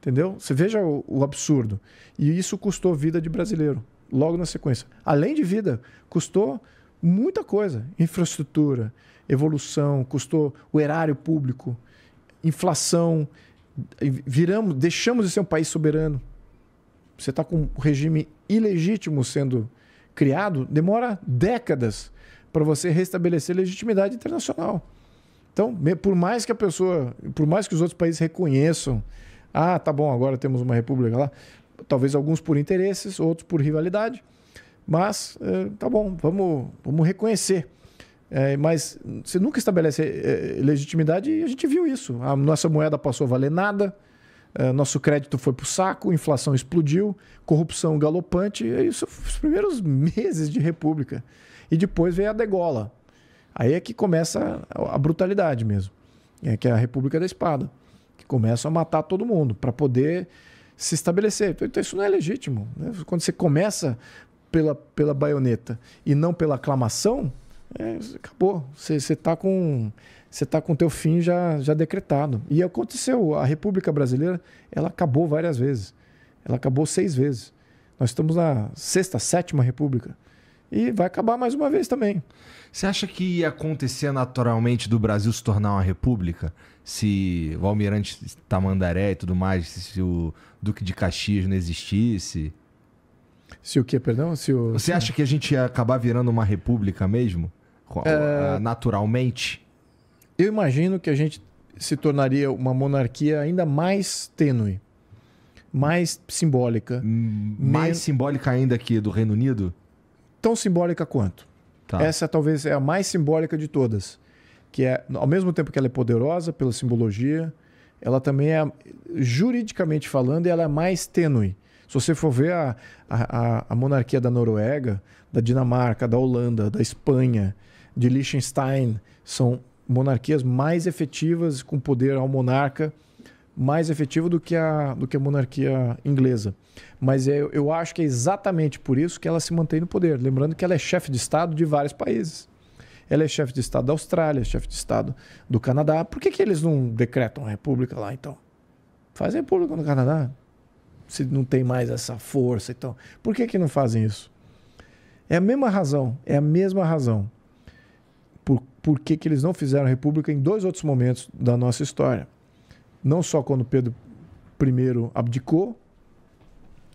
Entendeu? Você veja o, o absurdo. E isso custou vida de brasileiro, logo na sequência. Além de vida, custou muita coisa: infraestrutura, evolução, custou o erário público, inflação, viramos, deixamos de ser um país soberano. Você está com um regime ilegítimo sendo criado, demora décadas para você restabelecer legitimidade internacional. Então, por mais que a pessoa, por mais que os outros países reconheçam, ah, tá bom, agora temos uma república lá, talvez alguns por interesses, outros por rivalidade, mas eh, tá bom, vamos, vamos reconhecer é, mas você nunca estabelece é, é, legitimidade e a gente viu isso. A nossa moeda passou a valer nada, é, nosso crédito foi para o saco, inflação explodiu, corrupção galopante. Isso foi os primeiros meses de República. E depois veio a degola. Aí é que começa a brutalidade mesmo. É que é a República da Espada, que começa a matar todo mundo para poder se estabelecer. Então, então isso não é legítimo. Né? Quando você começa pela, pela baioneta e não pela aclamação, é, acabou. Você está com você tá com teu fim já já decretado. E aconteceu. A República Brasileira ela acabou várias vezes. Ela acabou seis vezes. Nós estamos na sexta, sétima República e vai acabar mais uma vez também. Você acha que ia acontecer naturalmente do Brasil se tornar uma república? Se o Almirante Tamandaré e tudo mais, se o Duque de Caxias não existisse? Se o quê, perdão? Se o... Você acha que a gente ia acabar virando uma república mesmo? É... Naturalmente? Eu imagino que a gente se tornaria uma monarquia ainda mais tênue, mais simbólica. Mais men... simbólica ainda que do Reino Unido? Tão simbólica quanto. Tá. Essa talvez é a mais simbólica de todas. Que é, ao mesmo tempo que ela é poderosa pela simbologia, ela também é, juridicamente falando, ela é mais tênue. Se você for ver a, a, a monarquia da Noruega, da Dinamarca, da Holanda, da Espanha, de Liechtenstein, são monarquias mais efetivas, com poder ao monarca mais efetivo do que a, do que a monarquia inglesa. Mas é, eu, eu acho que é exatamente por isso que ela se mantém no poder. Lembrando que ela é chefe de Estado de vários países. Ela é chefe de Estado da Austrália, é chefe de Estado do Canadá. Por que, que eles não decretam a república lá, então? Fazem república no Canadá se não tem mais essa força. Então, por que, que não fazem isso? É a mesma razão, é a mesma razão por, por que, que eles não fizeram a República em dois outros momentos da nossa história. Não só quando Pedro I abdicou,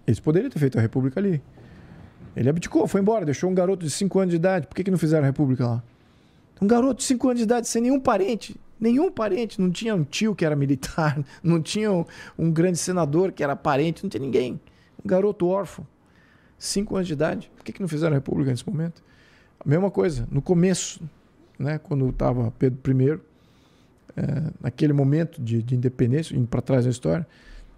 eles poderiam ter feito a República ali. Ele abdicou, foi embora, deixou um garoto de 5 anos de idade. Por que, que não fizeram a República lá? Um garoto de 5 anos de idade sem nenhum parente nenhum parente, não tinha um tio que era militar, não tinha um, um grande senador que era parente, não tinha ninguém. Um garoto órfão, cinco anos de idade. Por que, que não fizeram a República nesse momento? A mesma coisa, no começo, né, quando estava Pedro I, é, naquele momento de, de independência, indo para trás na história,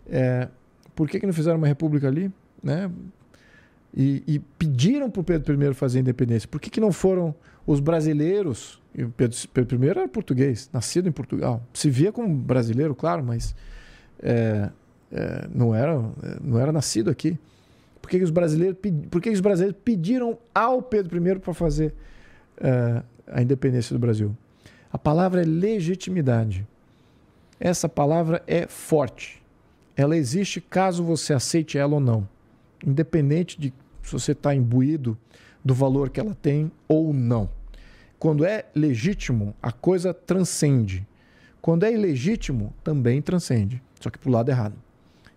é, por que, que não fizeram uma república ali? Né? E, e pediram para o Pedro I fazer a independência. Por que, que não foram os brasileiros, Pedro, Pedro I era português, nascido em Portugal, se via como brasileiro, claro, mas é, é, não, era, não era nascido aqui. Por que, que os, brasileiros, por que, que, os brasileiros pediram ao Pedro I para fazer é, a independência do Brasil? A palavra é legitimidade. Essa palavra é forte. Ela existe caso você aceite ela ou não. Independente de se você está imbuído do valor que ela tem ou não. Quando é legítimo, a coisa transcende. Quando é ilegítimo, também transcende, só que para o lado errado.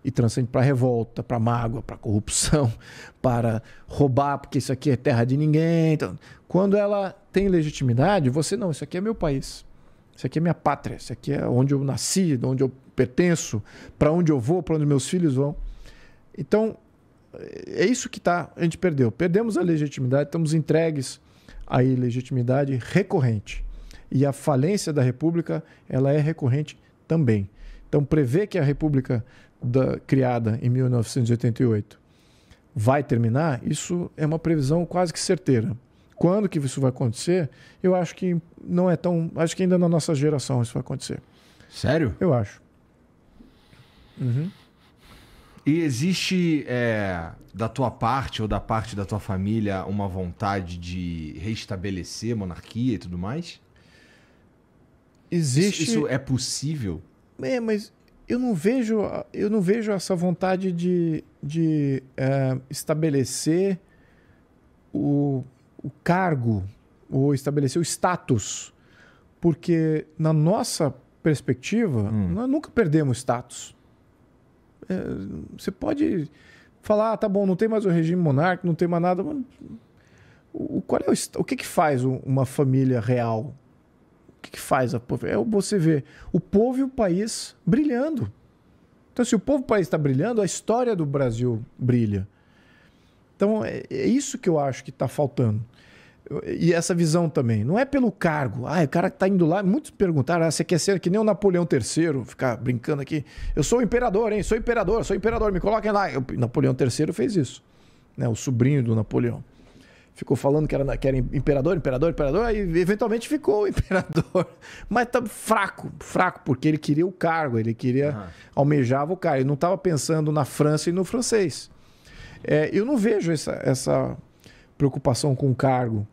E transcende para revolta, para mágoa, para corrupção, para roubar, porque isso aqui é terra de ninguém. Então, quando ela tem legitimidade, você não, isso aqui é meu país. Isso aqui é minha pátria, isso aqui é onde eu nasci, de onde eu pertenço, para onde eu vou, para onde meus filhos vão. Então, é isso que tá, a gente perdeu. Perdemos a legitimidade, estamos entregues à ilegitimidade recorrente. E a falência da República, ela é recorrente também. Então, prever que a República da, criada em 1988 vai terminar, isso é uma previsão quase que certeira. Quando que isso vai acontecer? Eu acho que não é tão. Acho que ainda na nossa geração isso vai acontecer. Sério? Eu acho. Uhum. E existe é, da tua parte ou da parte da tua família uma vontade de restabelecer monarquia e tudo mais? Existe. Isso, isso é possível? É, mas eu não vejo, eu não vejo essa vontade de, de é, estabelecer o, o cargo ou estabelecer o status. Porque na nossa perspectiva, hum. nós nunca perdemos status. É, você pode falar, ah, tá bom, não tem mais o regime monárquico, não tem mais nada. O, qual é o, o que, que faz uma família real? O que, que faz a povo? É você ver o povo e o país brilhando. Então, se o povo e o país está brilhando, a história do Brasil brilha. Então, é, é isso que eu acho que está faltando. E essa visão também. Não é pelo cargo. Ah, o cara que está indo lá. Muitos perguntaram: ah, você quer ser que nem o Napoleão III? Ficar brincando aqui. Eu sou imperador, hein? Sou imperador, sou imperador, me coloquem lá. Eu, Napoleão III fez isso. Né? O sobrinho do Napoleão. Ficou falando que era, que era imperador, imperador, imperador. Aí eventualmente ficou imperador. Mas tá fraco, fraco, porque ele queria o cargo, ele queria. Uhum. almejava o cargo. Ele não estava pensando na França e no francês. É, eu não vejo essa, essa preocupação com o cargo.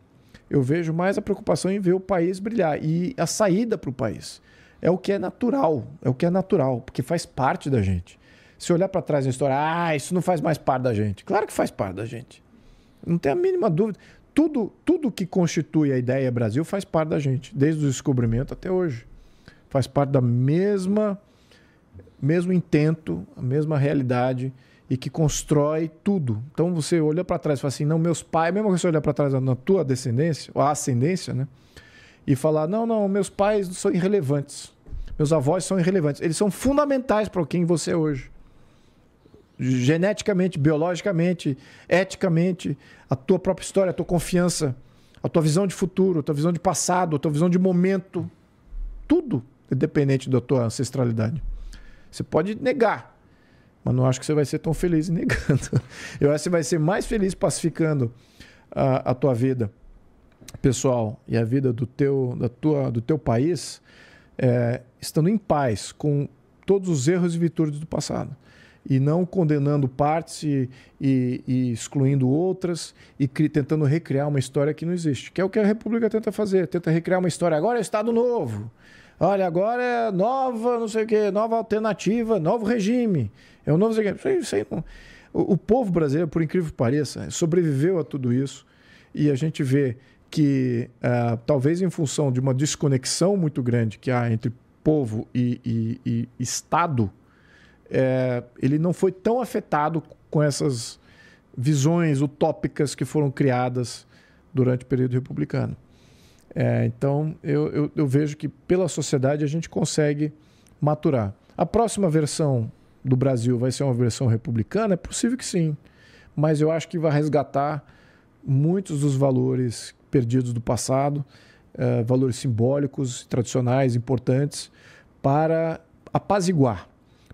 Eu vejo mais a preocupação em ver o país brilhar e a saída para o país. É o que é natural, é o que é natural, porque faz parte da gente. Se olhar para trás na história, ah, isso não faz mais parte da gente. Claro que faz parte da gente. Não tem a mínima dúvida. Tudo, tudo que constitui a ideia Brasil faz parte da gente, desde o descobrimento até hoje. Faz parte da mesma mesmo intento, a mesma realidade e que constrói tudo. Então você olha para trás e fala assim: não, meus pais, mesmo que você olhar para trás na tua descendência, ou a ascendência, né? E falar: não, não, meus pais são irrelevantes. Meus avós são irrelevantes. Eles são fundamentais para quem você é hoje. Geneticamente, biologicamente, eticamente, a tua própria história, a tua confiança, a tua visão de futuro, a tua visão de passado, a tua visão de momento. Tudo é dependente da tua ancestralidade. Você pode negar, mas não acho que você vai ser tão feliz negando. Eu acho que você vai ser mais feliz pacificando a, a tua vida pessoal e a vida do teu, da tua, do teu país, é, estando em paz com todos os erros e virtudes do passado. E não condenando partes e, e, e excluindo outras e cri, tentando recriar uma história que não existe, que é o que a República tenta fazer, tenta recriar uma história. Agora é Estado Novo. Olha, agora é nova, não sei o quê, nova alternativa, novo regime. É o novo segmento. Isso aí não... o, o povo brasileiro, por incrível que pareça, sobreviveu a tudo isso. E a gente vê que, uh, talvez em função de uma desconexão muito grande que há entre povo e, e, e Estado, é, ele não foi tão afetado com essas visões utópicas que foram criadas durante o período republicano. É, então, eu, eu, eu vejo que pela sociedade a gente consegue maturar. A próxima versão do Brasil vai ser uma versão republicana? É possível que sim. Mas eu acho que vai resgatar muitos dos valores perdidos do passado, eh, valores simbólicos, tradicionais, importantes, para apaziguar,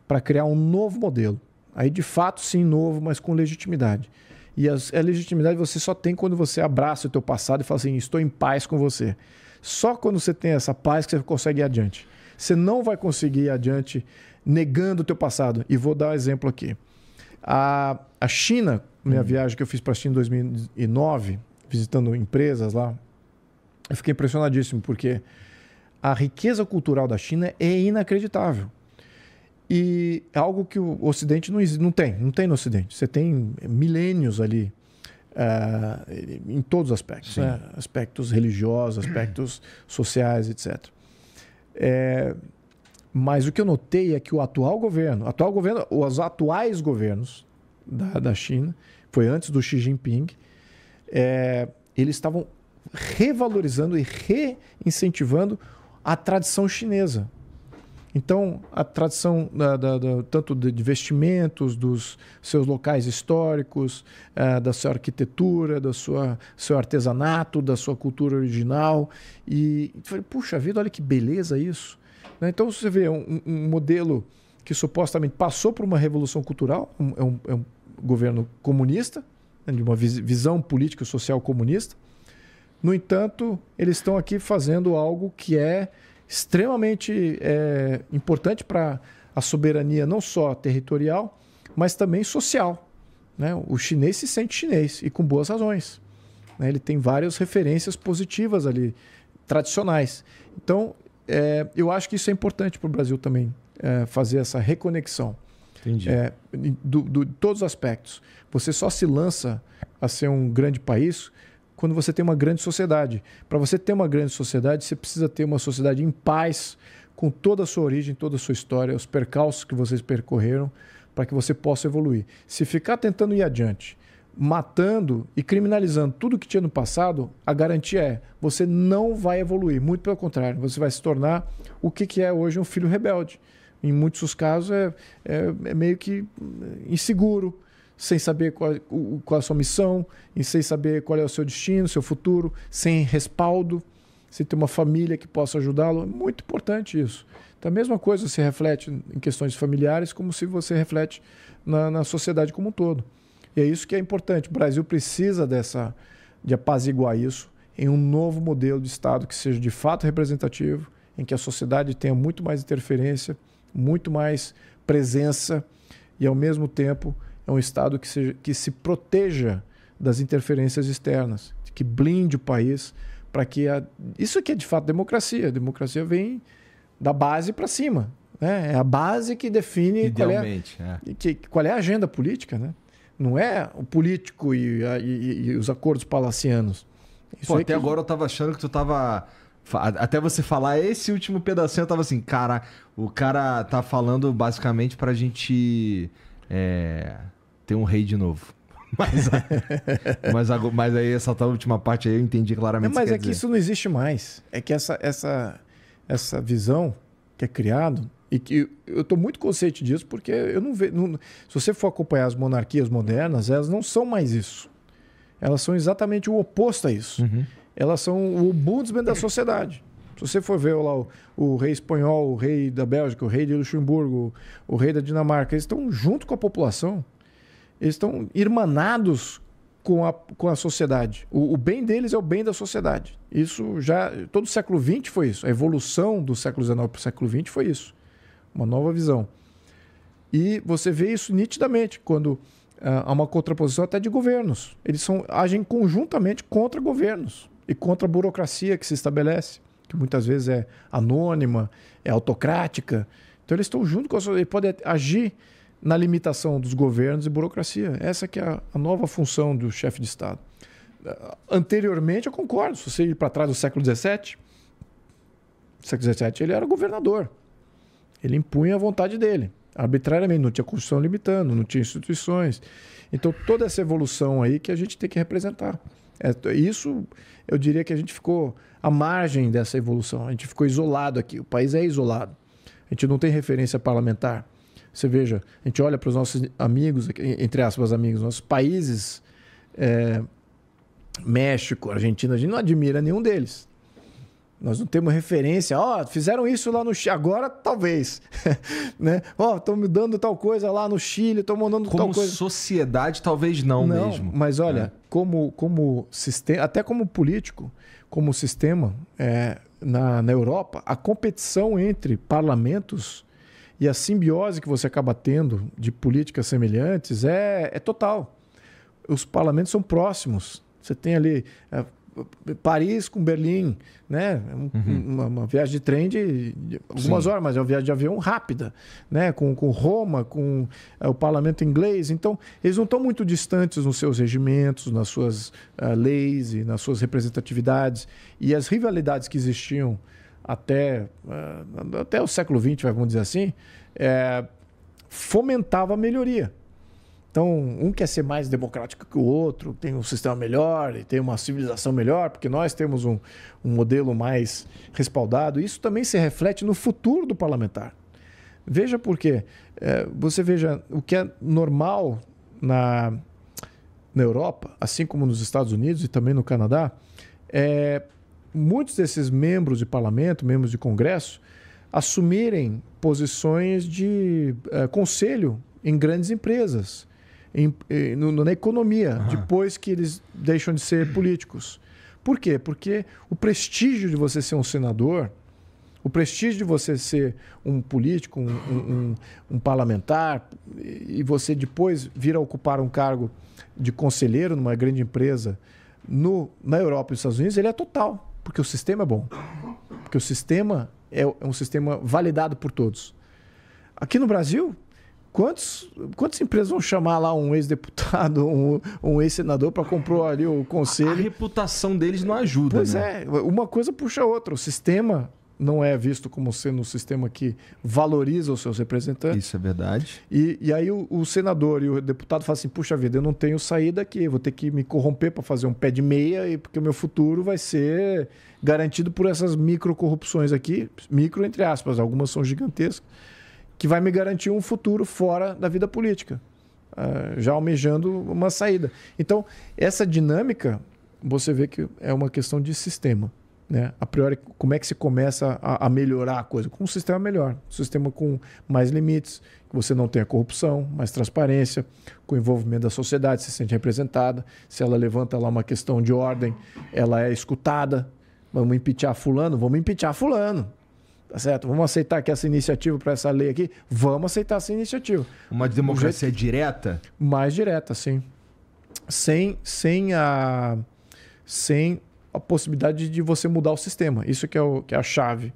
para criar um novo modelo. Aí, de fato, sim, novo, mas com legitimidade. E a é legitimidade você só tem quando você abraça o teu passado e fala assim, estou em paz com você. Só quando você tem essa paz que você consegue ir adiante. Você não vai conseguir ir adiante negando o teu passado. E vou dar um exemplo aqui. A, a China, minha hum. viagem que eu fiz para a China em 2009, visitando empresas lá, eu fiquei impressionadíssimo, porque a riqueza cultural da China é inacreditável. E é algo que o Ocidente não, não tem, não tem no Ocidente. Você tem milênios ali uh, em todos os aspectos, né? aspectos religiosos, aspectos sociais, etc. É, mas o que eu notei é que o atual governo, atual governo, os atuais governos da, da China, foi antes do Xi Jinping, é, eles estavam revalorizando e reincentivando a tradição chinesa. Então, a tradição da, da, da, tanto de vestimentos, dos seus locais históricos, uh, da sua arquitetura, do seu artesanato, da sua cultura original. E falei, puxa vida, olha que beleza isso. Né? Então, você vê um, um, modelo que supostamente passou por uma revolução cultural, um, é, um, é, um, governo comunista, né? de uma visão política e social comunista. No entanto, eles estão aqui fazendo algo que é extremamente é, importante para a soberania não só territorial, mas também social. Né? O chinês se sente chinês e com boas razões. Né? Ele tem várias referências positivas ali, tradicionais. Então, é, eu acho que isso é importante para o Brasil também, é, fazer essa reconexão. Entendi. É, de todos os aspectos. Você só se lança a ser um grande país quando você tem uma grande sociedade. Para você ter uma grande sociedade, você precisa ter uma sociedade em paz, com toda a sua origem, toda a sua história, os percalços que vocês percorreram, para que você possa evoluir. Se ficar tentando ir adiante, matando e criminalizando tudo que tinha no passado, a garantia é você não vai evoluir. Muito pelo contrário, você vai se tornar o que é hoje um filho rebelde. Em muitos casos é, é, é meio que inseguro sem saber qual, o, qual é a sua missão, e sem saber qual é o seu destino, seu futuro, sem respaldo, sem ter uma família que possa ajudá-lo. É muito importante isso. Então, a mesma coisa se reflete em questões familiares, como se você reflete na, na sociedade como um todo. E é isso que é importante. O Brasil precisa dessa de apaziguar isso em um novo modelo de Estado que seja de fato representativo, em que a sociedade tenha muito mais interferência, muito mais presença e, ao mesmo tempo, é um Estado que, se que se proteja das interferências externas, que blinde o país para que a... isso aqui é de fato democracia. A democracia vem da base para cima, né? É a base que define qual é, a... é. Que, qual é a agenda política, né? Não é o político e, a, e, e os acordos palacianos. Pô, até que... agora eu estava achando que tu estava até você falar esse último pedacinho, eu tava assim, cara, o cara tá falando basicamente pra gente. É ter um rei de novo. Mas, mas, mas aí essa última parte aí eu entendi claramente. É, mas que é que isso não existe mais. É que essa, essa, essa visão que é criada, e que eu estou muito consciente disso, porque eu não vejo. se você for acompanhar as monarquias modernas, elas não são mais isso. Elas são exatamente o oposto a isso. Uhum. Elas são o ombudsman da sociedade. Se você for ver lá o, o, rei espanhol, o rei da Bélgica, o rei de Luxemburgo, o, o rei da Dinamarca, eles estão junto com a população. Eles estão irmanados com a, com a sociedade. O, o, bem deles é o bem da sociedade. Isso já. Todo o século XX foi isso. A evolução do século XIX para o século XX foi isso. Uma nova visão. E você vê isso nitidamente quando ah, há uma contraposição até de governos. Eles são, agem conjuntamente contra governos e contra a burocracia que se estabelece, que muitas vezes é anônima, é autocrática. Então eles estão junto com a sociedade, eles podem agir na limitação dos governos e burocracia. Essa que é a nova função do chefe de Estado. Eh, anteriormente, eu concordo, se você ir para trás do século XVII, século XVII ele era governador. Ele impunha a vontade dele, arbitrariamente, não tinha Constituição limitando, não tinha instituições. Então, toda essa evolução aí que a gente tem que representar. É, isso, eu diria que a gente ficou à margem dessa evolução, a gente ficou isolado aqui, o país é isolado. A gente não tem referência parlamentar. Você veja, a gente olha para os nossos amigos, entre aspas, amigos, nossos países, é, México, Argentina, a gente não admira nenhum deles. Nós não temos referência. Ó, oh, fizeram isso lá no Chile. Agora, talvez. né? Ó, oh, estão me dando tal coisa lá no Chile, estão mandando como tal coisa. Como sociedade, talvez não, não, mesmo. Mas olha, é. como, como sistema, até como político, como sistema, é, na, na Europa, a competição entre parlamentos e a simbiose que você acaba tendo de políticas semelhantes é, é total. Os parlamentos são próximos. Você tem ali é, Paris com Berlim, né? uhum. uma, uma, viagem de trem de, algumas Sim. horas, mas é uma viagem de avião rápida, né? Com, com Roma, com é, o parlamento inglês. Então, eles não estão muito distantes nos seus regimentos, nas suas uh, leis e nas suas representatividades. E as rivalidades que existiam até, eh, até o século XX, vamos dizer assim, é, fomentava a melhoria. Então, um quer ser mais democrático que o outro, tem um sistema melhor e tem uma civilização melhor, porque nós temos um, um modelo mais respaldado. Isso também se reflete no futuro do parlamentar. Veja por quê. É, você veja o que é normal na, na Europa, assim como nos Estados Unidos e também no Canadá, é muitos desses membros de parlamento, membros de Congresso, assumirem posições de eh, conselho em grandes empresas, em, em, eh, no, na economia, uhum. depois que eles deixam de ser políticos. Por quê? Porque o prestígio de você ser um senador, o prestígio de você ser um político, um, um, um, um parlamentar, e você depois vir a ocupar um cargo de conselheiro numa grande empresa no, na Europa e nos Estados Unidos, ele é total. Porque o sistema é bom. Porque o sistema é, é um sistema validado por todos. Aqui no Brasil, quantos, quantas empresas vão chamar lá um ex-deputado, um, um ex-senador para comprar ali o conselho? A reputação deles não ajuda. Pois né? é, uma coisa puxa a outra. O sistema não é visto como sendo um sistema que valoriza os seus representantes. Isso é verdade. E, e aí o, o senador e o deputado falam assim: puxa vida, eu não tenho saída aqui, vou ter que me corromper para fazer um pé de meia, e porque o meu futuro vai ser garantido por essas micro corrupções aqui micro, entre aspas, algumas são gigantescas que vai me garantir um futuro fora da vida política, ah, já almejando uma saída. Então, essa dinâmica, você vê que é uma questão de sistema. Né? A priori, como é que se começa a, a, melhorar a coisa? Com um sistema melhor, um sistema com mais limites, que você não tenha corrupção, mais transparência, com o envolvimento da sociedade, se sente representada. Se ela levanta lá uma questão de ordem, ela é escutada. Vamos impeachar fulano? Vamos impeachar fulano. Tá certo? Vamos aceitar que essa iniciativa para essa lei aqui? Vamos aceitar essa iniciativa. Uma democracia jeito... direta? Mais direta, sim. Sem, sem a... Sem a possibilidade de você mudar o sistema. Isso que é, o, que é a chave.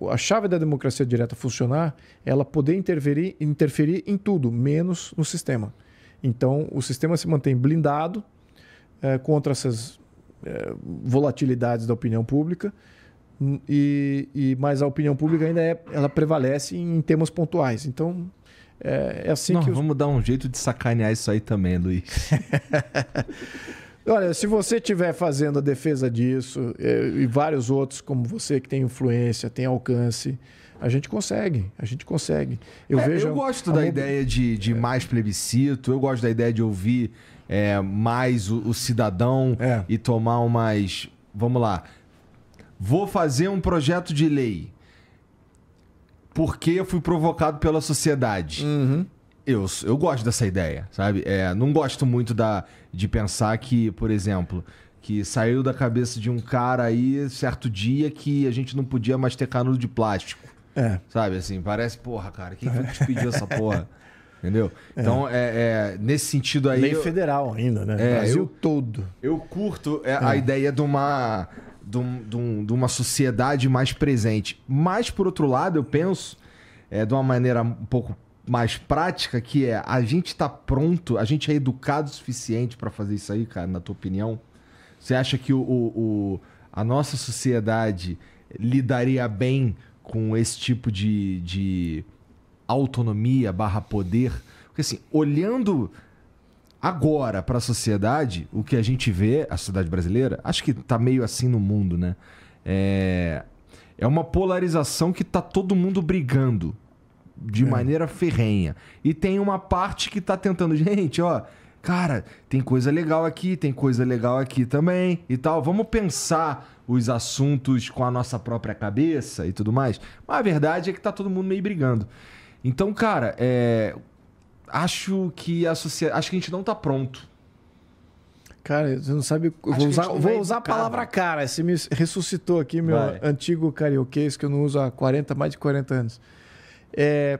Uh, a chave da democracia direta funcionar é ela poder interferir, interferir em tudo, menos no sistema. Então, o sistema se mantém blindado uh, contra essas uh, volatilidades da opinião pública, hum, e, e, mas a opinião pública ainda é, ela prevalece em temas pontuais. Então, é, é assim Não, que... Os... Vamos dar um jeito de sacanear isso aí também, Luiz. Olha, se você estiver fazendo a defesa disso é, e vários outros como você que tem influência, tem alcance, a gente consegue, a gente consegue. Eu é, vejo. Eu gosto da ideia de, de é. mais plebiscito, eu gosto da ideia de ouvir é, mais o, o cidadão é. e tomar umas. Vamos lá. Vou fazer um projeto de lei porque eu fui provocado pela sociedade. Uhum. Eu, eu gosto dessa ideia, sabe? É, não gosto muito da, de pensar que, por exemplo, que saiu da cabeça de um cara aí certo dia que a gente não podia mais ter canudo de plástico. É. Sabe assim, parece, porra, cara, quem foi que te é. pediu essa porra? Entendeu? É. Então, é, é, nesse sentido aí. Lei eu, federal ainda, né? É, Brasil eu, todo. Eu curto é, a é. ideia de uma, de, um, de, uma sociedade mais presente. Mas, por outro lado, eu penso, é, de uma maneira um pouco mais prática, que é a gente tá pronto, a gente é educado o suficiente para fazer isso aí, cara, na tua opinião? Você acha que o, o, o a nossa sociedade lidaria bem com esse tipo de, de autonomia barra poder? Porque assim, olhando agora para a sociedade, o que a gente vê, a sociedade brasileira, acho que tá meio assim no mundo, né? É, é uma polarização que tá todo mundo brigando de é. maneira ferrenha. E tem uma parte que tá tentando, gente, ó, cara, tem coisa legal aqui, tem coisa legal aqui também e tal. Vamos pensar os assuntos com a nossa própria cabeça e tudo mais. Mas a verdade é que tá todo mundo meio brigando. Então, cara, é... acho que a sociedade, acho que a gente não tá pronto. Cara, você não sabe. Acho vou usar, vou usar a palavra cara. Você me ressuscitou aqui, meu vai. antigo karaokês que eu não uso há 40, mais de 40 anos. É...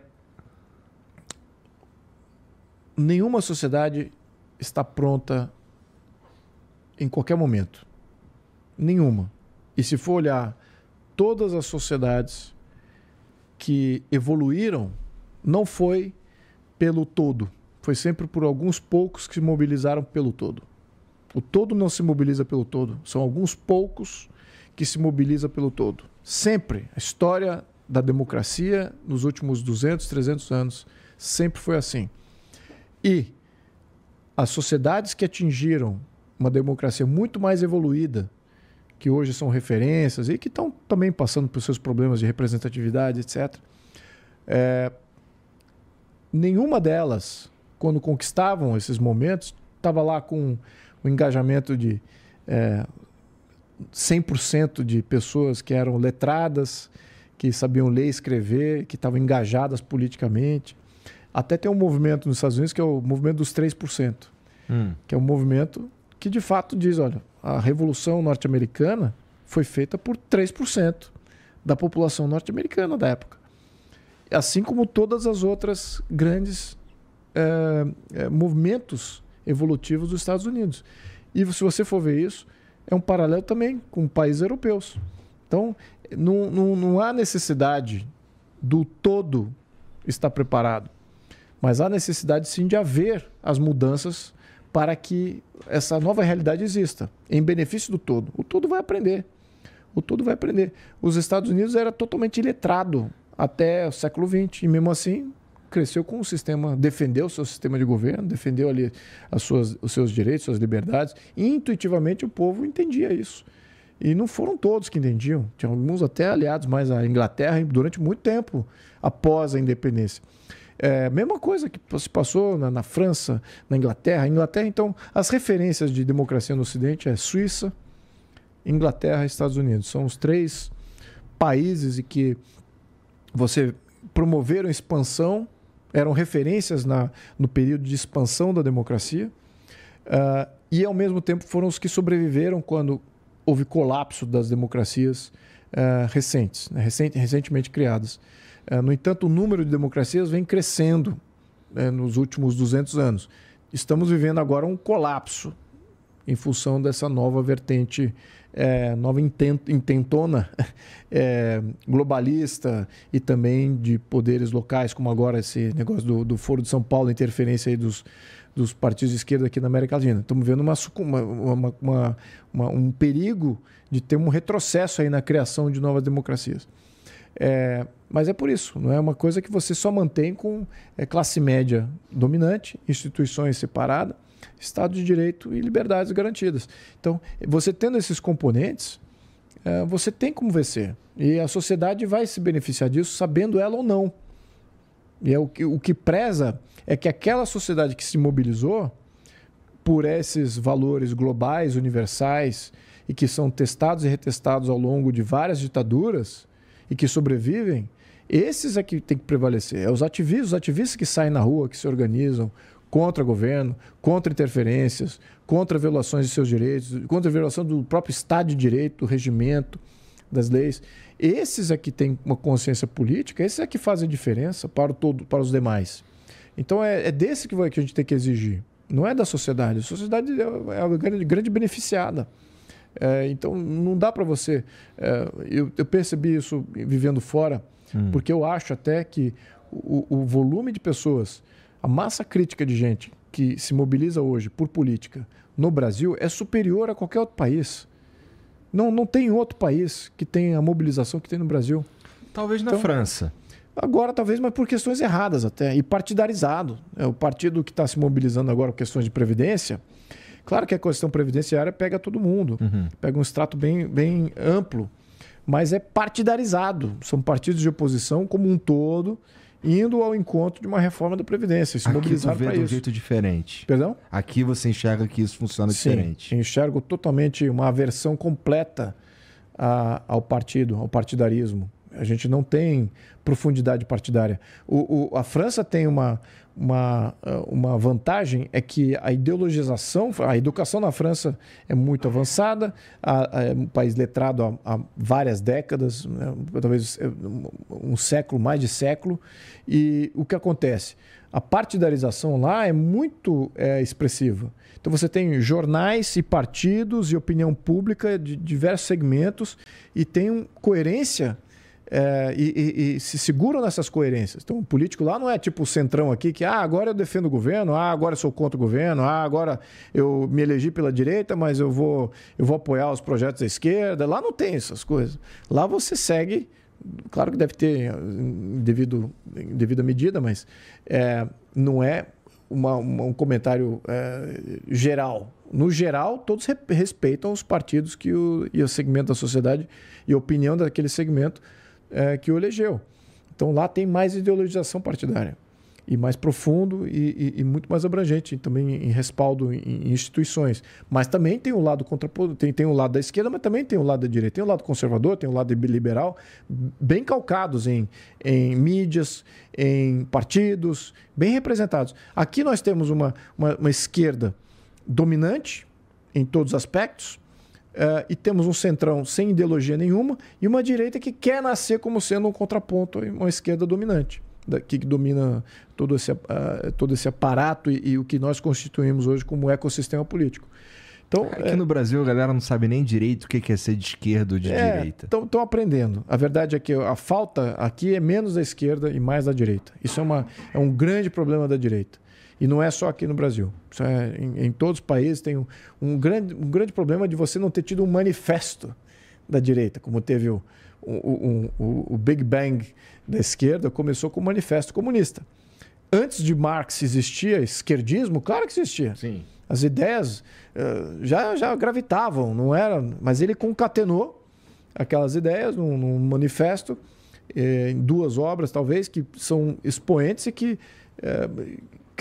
Nenhuma sociedade está pronta em qualquer momento. Nenhuma. E se for olhar todas as sociedades que evoluíram, não foi pelo todo. Foi sempre por alguns poucos que se mobilizaram pelo todo. O todo não se mobiliza pelo todo. São alguns poucos que se mobiliza pelo todo. Sempre. A história da democracia nos últimos 200, 300 anos. Sempre foi assim. E as sociedades que atingiram uma democracia muito mais evoluída, que hoje são referências e que estão também passando por seus problemas de representatividade, etc. É, nenhuma delas, quando conquistavam esses momentos, estava lá com o um engajamento de é, 100% de pessoas que eram letradas, que sabiam ler e escrever, que estavam engajadas politicamente. Até tem um movimento nos Estados Unidos que é o movimento dos 3%, hum. que é um movimento que de fato diz: olha, a Revolução Norte-Americana foi feita por 3% da população norte-americana da época. Assim como todas as outras grandes é, é, movimentos evolutivos dos Estados Unidos. E se você for ver isso, é um paralelo também com países europeus. Então, não, não, não há necessidade do todo estar preparado, mas há necessidade sim de haver as mudanças para que essa nova realidade exista, em benefício do todo. O todo vai aprender. O todo vai aprender. Os Estados Unidos era totalmente iletrado até o século XX, e mesmo assim cresceu com o sistema, defendeu o seu sistema de governo, defendeu ali as suas, os seus direitos, suas liberdades. E, intuitivamente o povo entendia isso. E não foram todos que entendiam. Tinha alguns até aliados mas a Inglaterra durante muito tempo após a independência. É, mesma coisa que se passou na, na França, na Inglaterra. Inglaterra, então, as referências de democracia no Ocidente é Suíça, Inglaterra e Estados Unidos. São os três países em que você promoveram expansão, eram referências na, no período de expansão da democracia, uh, e ao mesmo tempo foram os que sobreviveram quando houve colapso das democracias uh, recentes, né? Recent, recentemente criadas. Uh, no entanto, o número de democracias vem crescendo né, nos últimos 200 anos. Estamos vivendo agora um colapso em função dessa nova vertente, é, nova intent, intentona é, globalista e também de poderes locais, como agora esse negócio do, do Foro de São Paulo, interferência aí dos, dos partidos de esquerda aqui na América Latina. Estamos vendo uma, uma, uma, uma, um perigo de ter um retrocesso aí na criação de novas democracias. É, mas é por isso, não é uma coisa que você só mantém com é, classe média dominante, instituições separadas, Estado de Direito e liberdades garantidas. Então, você tendo esses componentes, é, você tem como vencer. E a sociedade vai se beneficiar disso, sabendo ela ou não. E é o que, o que preza é que aquela sociedade que se mobilizou por esses valores globais, universais, e que são testados e retestados ao longo de várias ditaduras e que sobrevivem, esses é que tem que prevalecer. É os ativistas, os ativistas que saem na rua, que se organizam contra governo, contra interferências, contra violações de seus direitos, contra a violação do próprio Estado de Direito, do regimento, das leis. Esses é que têm uma consciência política, esses é que fazem diferença para, todo, para os demais. Então é, é desse que, vai, que a gente tem que exigir. Não é da sociedade. A sociedade é, é a grande, grande beneficiada. É, então não dá para você. É, eu, eu, percebi isso vivendo fora, hum. porque eu acho até que o, o, volume de pessoas, a massa crítica de gente que se mobiliza hoje por política no Brasil é superior a qualquer outro país. Não, não tem outro país que tenha a mobilização que tem no Brasil. Talvez na então, França. Agora, talvez, mas por questões erradas até, e partidarizado. É, o partido que está se mobilizando agora por questões de previdência, claro que a questão previdenciária pega todo mundo, uhum. pega um extrato bem, bem amplo, mas é partidarizado. São partidos de oposição como um todo indo ao encontro de uma reforma da Previdência. Se Aqui mobilizar para isso. de um jeito diferente. Perdão? Aqui você enxerga que isso funciona Sim, diferente. Enxergo totalmente uma aversão completa a, ao partido, ao partidarismo. A gente não tem profundidade partidária. O, o, a França tem uma, uma, eh, uma vantagem, é que a ideologização, a educação na França é muito avançada, a, a, é um país letrado há, há várias décadas, né? talvez eh, um século, mais de século. E o que acontece? A partidarização lá é muito é, expressiva. Então você tem jornais e partidos e opinião pública de diversos segmentos e tem coerência é, e, e, e, se seguram nessas coerências. Então, o político lá não é tipo o centrão aqui, que ah, agora eu defendo o governo, ah, agora eu sou contra o governo, ah, agora eu me elegi pela direita, mas eu vou, eu vou apoiar os projetos da esquerda. Lá não tem essas coisas. Lá você segue, claro que deve ter em, devido, devida medida, mas é, não é uma, uma, um comentário é, geral. No geral, todos respeitam os partidos que o, e o segmento da sociedade e a opinião daquele segmento é, que o elegeu. Então lá tem mais ideologização partidária e mais profundo e, e, e muito mais abrangente também em respaldo em, em, instituições. Mas também tem o lado contra tem, tem lado da esquerda, mas também tem o lado da direita, tem o lado conservador, tem o lado liberal, bem calcados em, em mídias, em partidos, bem representados. Aqui nós temos uma, uma, uma esquerda dominante em todos os aspectos, Uh, e temos um centrão sem ideologia nenhuma e uma direita que quer nascer como sendo um contraponto a uma esquerda dominante, da, que domina todo esse, uh, todo esse aparato e, e, o que nós constituímos hoje como ecossistema político. Então, aqui é... no Brasil a galera não sabe nem direito o que é ser de esquerda ou de é, direita. Estão aprendendo. A verdade é que a falta aqui é menos da esquerda e mais da direita. Isso é, uma, é um grande problema da direita. E não é só aqui no Brasil. É, em, em, todos os países tem um, um, grande, um grande problema de você não ter tido um manifesto da direita, como teve o, o, o, o Big Bang da esquerda, começou com o Manifesto Comunista. Antes de Marx existia esquerdismo? Claro que existia. Sim. As ideias uh, já, já gravitavam, não era. Mas ele concatenou aquelas ideias num, num manifesto, eh, em duas obras, talvez, que são expoentes e que, eh,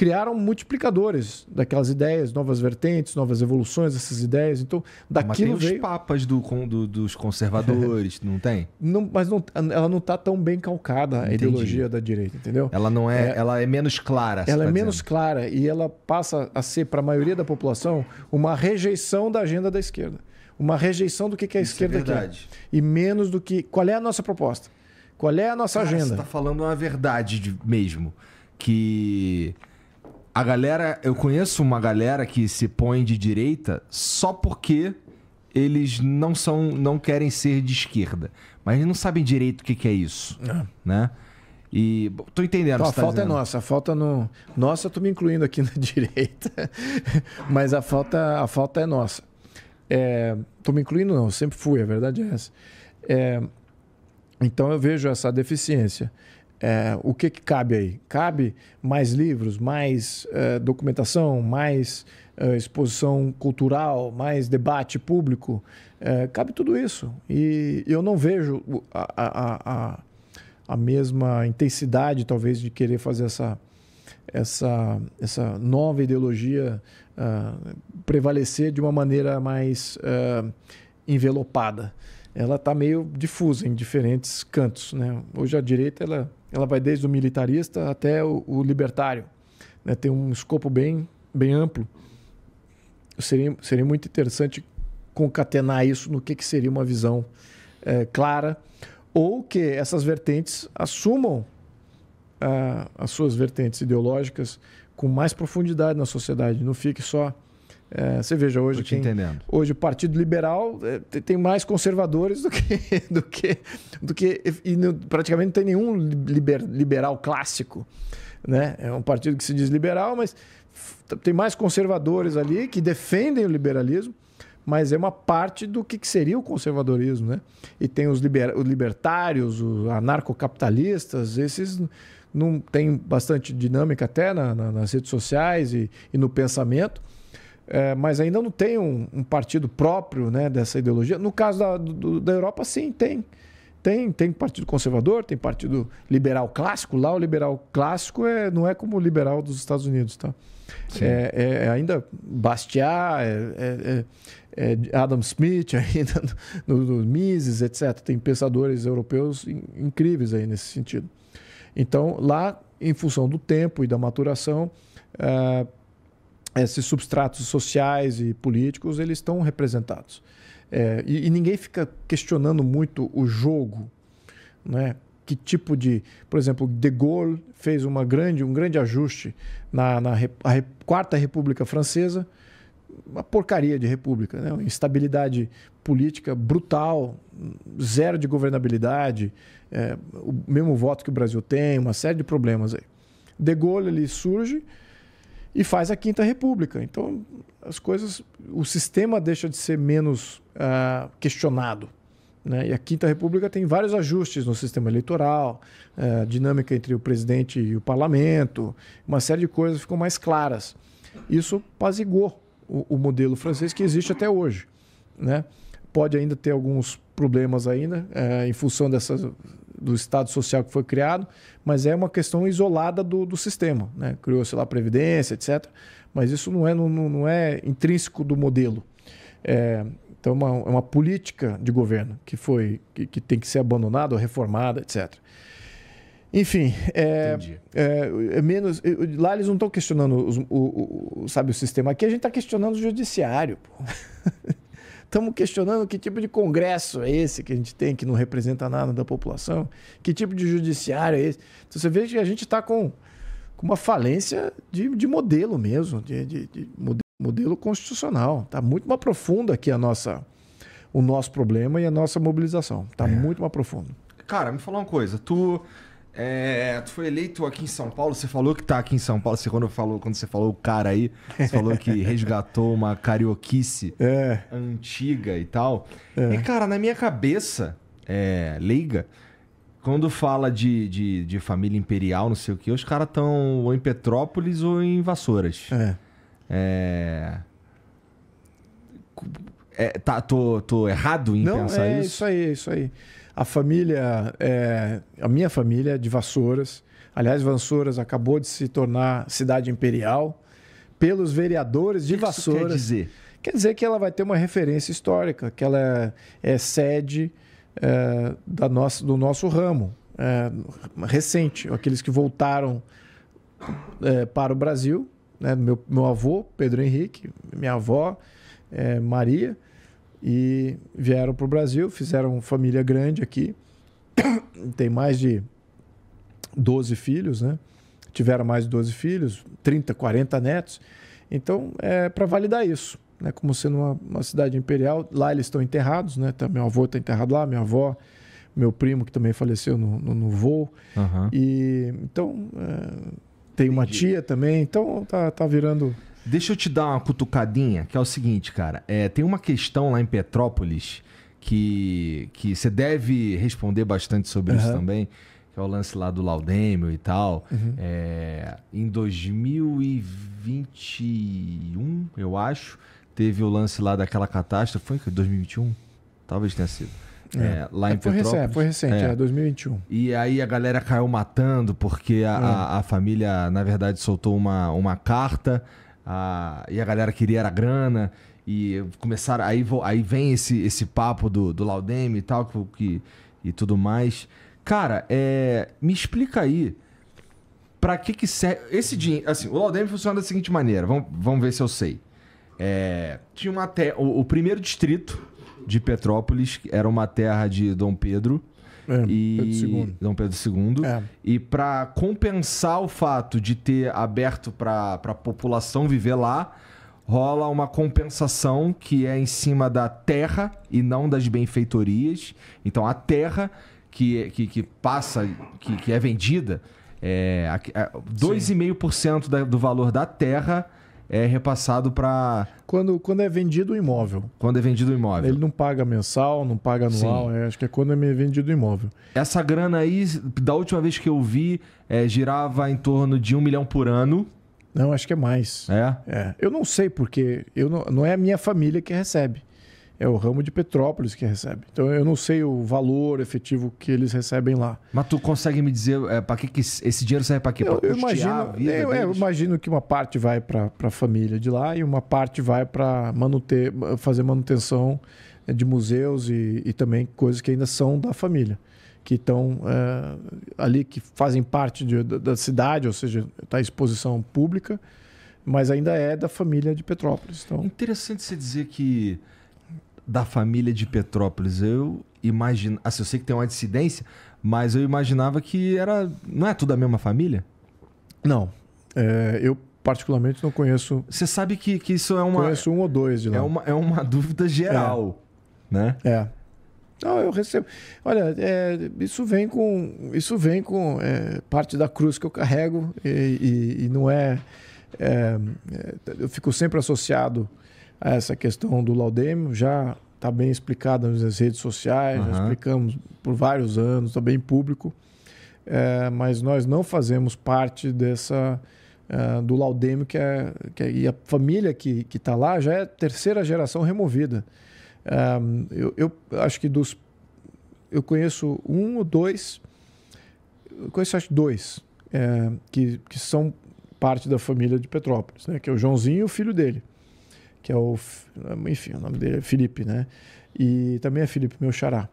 criaram multiplicadores daquelas ideias, novas vertentes, novas evoluções dessas ideias. Então, daquilo mas tem os papas do, do, dos conservadores, não tem? Não, mas não, ela não está tão bem calcada, Entendi. a ideologia da direita, entendeu? Ela não é, é ela é menos clara. Ela é tá é menos clara e ela passa a ser, para a maioria da população, uma rejeição da agenda da esquerda. Uma rejeição do que, que a Isso é esquerda é verdade. quer. E menos do que... Qual é a nossa proposta? Qual é a nossa Cara, agenda? Você está falando uma verdade de, mesmo. Que a galera, eu conheço uma galera que se põe de direita só porque eles não são, não querem ser de esquerda, mas eles não sabem direito o que, que é isso, é. né? E tô entendendo. Então, a tá falta é dizendo. é nossa, a falta no nossa, eu tô me incluindo aqui na direita, mas a falta a falta é nossa. É, tô me incluindo não, sempre fui, a verdade é essa. É, então eu vejo essa deficiência. É, o que, que, cabe aí? Cabe mais livros, mais é, documentação, mais é, exposição cultural, mais debate público. É, cabe tudo isso. E eu não vejo a, a, a, a, mesma intensidade, talvez, de querer fazer essa, essa, essa nova ideologia é, prevalecer de uma maneira mais é, envelopada ela está meio difusa em diferentes cantos. Né? Hoje a direita ela ela vai desde o militarista até o, o libertário. Né? Tem um escopo bem, bem amplo. Seria, seria muito interessante concatenar isso no que, que seria uma visão é, clara ou que essas vertentes assumam ah, as suas vertentes ideológicas com mais profundidade na sociedade, não fique só é, você veja hoje. Quem, Hoje o Partido Liberal é, tem mais conservadores do que. do que, do que e praticamente não tem nenhum liber, liberal clássico. Né? É um partido que se diz liberal, mas tem mais conservadores ali que defendem o liberalismo, mas é uma parte do que, que seria o conservadorismo. Né? E tem os, liber, os libertários, os anarcocapitalistas, esses não tem bastante dinâmica até na, na, nas redes sociais e, e no pensamento é, mas ainda não tem um, um, partido próprio né, dessa ideologia. No caso da, do, da Europa, sim, tem. Tem, tem partido conservador, tem partido liberal clássico. Lá o liberal clássico é, não é como o liberal dos Estados Unidos, tá? É, é, é, ainda Bastiat, é, é, é Adam Smith, ainda no, no, Mises, etc. Tem pensadores europeus incríveis aí nesse sentido. Então, lá, em função do tempo e da maturação, uh, esses substratos sociais e políticos eles estão representados. É, e, e, ninguém fica questionando muito o jogo, né? Que tipo de, por exemplo, De Gaulle fez uma grande, um grande ajuste na, na a quarta República Francesa, uma porcaria de república, né? Uma instabilidade política brutal, zero de governabilidade, é, o mesmo voto que o Brasil tem, uma série de problemas aí. De Gaulle ele surge, e faz a Quinta República. Então, as coisas, o sistema deixa de ser menos uh, questionado. Né? E a Quinta República tem vários ajustes no sistema eleitoral, uh, dinâmica entre o presidente e o parlamento, uma série de coisas ficam mais claras. Isso pazigou o, o modelo francês que existe até hoje. Né? Pode ainda ter alguns problemas ainda uh, em função dessas do Estado Social que foi criado, mas é uma questão isolada do, do sistema. Né? Criou-se lá a Previdência, etc. Mas isso não é, não, não é intrínseco do modelo. É, então, é uma, uma, política de governo que, foi, que, que tem que ser abandonada, reformada, etc. Enfim, é, é, é, menos. Lá eles não estão questionando os, o, o, sabe, o sistema. Aqui a gente está questionando o judiciário. Estamos questionando que tipo de congresso é esse que a gente tem, que não representa nada da população, que tipo de judiciário é esse. Então você vê que a gente está com, com uma falência de, de modelo mesmo, de, de, de modelo, constitucional. Está muito mais profundo aqui a nossa, o nosso problema e a nossa mobilização. Está é. muito mais profundo. Cara, me fala uma coisa. Tu é, tu foi eleito aqui em São Paulo, você falou que tá aqui em São Paulo, você quando falou, quando você falou o cara aí, você falou que resgatou uma carioquice é. antiga e tal. É. E cara, na minha cabeça, é, leiga, quando fala de, de, de, família imperial, não sei o que, os caras estão ou em Petrópolis ou em Vassouras. É. É. é tá, tô, tô errado em não, pensar é isso? É isso aí, é isso aí. A família, é, a minha família é de Vassouras, aliás, Vassouras acabou de se tornar cidade imperial pelos vereadores de que Vassouras. Que quer dizer? Quer dizer que ela vai ter uma referência histórica, que ela é, é sede é, da nossa, do nosso ramo é, recente, aqueles que voltaram é, para o Brasil, né? meu, meu avô Pedro Henrique, minha avó Maria e vieram para o Brasil, fizeram família grande aqui, tem mais de 12 filhos, né? Tiveram mais de 12 filhos, 30, 40 netos. Então, é para validar isso. Né? Como sendo uma, uma, cidade imperial, lá eles estão enterrados, né? Tá, meu avô está enterrado lá, minha avó, meu primo que também faleceu no, no, no voo. Uhum. E, então, é, tem uma tia também, então tá, tá virando Deixa eu te dar uma cutucadinha, que é o seguinte, cara. É, tem uma questão lá em Petrópolis que, que você deve responder bastante sobre uhum. isso também, que é o lance lá do Laudêmio e tal. Uhum. É, em 2021, eu acho, teve o lance lá daquela catástrofe. Foi em 2021? Talvez tenha sido. É, é, lá é, em foi Petrópolis. Recente, foi recente, é. é. 2021. E aí a galera caiu matando porque a, é. a, a, família, na verdade, soltou uma, uma carta ah, e a galera queria era grana. E começaram. Aí, aí vem esse, esse papo do, do Laudeme e tal, que, e tudo mais. Cara, é, me explica aí. Pra que que serve. Esse dinheiro. Assim, o Laudeme funciona da seguinte maneira. Vamos, vamos ver se eu sei. É, tinha uma O, o primeiro distrito de Petrópolis era uma terra de Dom Pedro. É, e Pedro II. Dom Pedro II. É. E para compensar o fato de ter aberto para a população viver lá, rola uma compensação que é em cima da terra e não das benfeitorias. Então a terra que, que, que passa, que, que é vendida, é, é 2,5% do valor da terra é repassado para. Quando, quando é vendido o imóvel. Quando é vendido o imóvel. Ele não paga mensal, não paga anual, é, acho que é quando é vendido o imóvel. Essa grana aí, da última vez que eu vi, é, girava em torno de um milhão por ano. Não, acho que é mais. É? é. Eu não sei porque eu não, não é a minha família que recebe é o ramo de Petrópolis que recebe. Então eu não sei o valor efetivo que eles recebem lá. Mas tu consegue me dizer é, para que, que, esse dinheiro serve para quê? Pra eu, eu imagino, é, eu, eu, imagino que uma parte vai para a família de lá e uma parte vai para manute, fazer manutenção é, de museus e, e, também coisas que ainda são da família, que estão é, ali, que fazem parte de, da, da cidade, ou seja, está exposição pública, mas ainda é da família de Petrópolis. Então... Interessante você dizer que da família de Petrópolis. Eu imagino. Assim, eu sei que tem uma dissidência, mas eu imaginava que era. Não é tudo a mesma família? Não. É, eu particularmente não conheço. Você sabe que, que isso é uma. Conheço um ou dois de lá. É uma, é uma dúvida geral, é. né? É. Não, eu recebo. Olha, é, isso vem com, isso vem com é, parte da cruz que eu carrego e, e, e não é, é, é Eu fico sempre associado essa questão do Laudêmio já está bem explicada nas redes sociais, uhum. já explicamos por vários anos, também tá bem público, é, mas nós não fazemos parte dessa é, do Laudêmio, que é, que é, e a família que está lá já é terceira geração removida. É, eu, eu, acho que dos. Eu conheço um ou dois, eu conheço acho dois, é, que, que são parte da família de Petrópolis, né? que é o Joãozinho e o filho dele que é o. Enfim, o nome dele é Felipe, né? E também é Felipe, meu xará.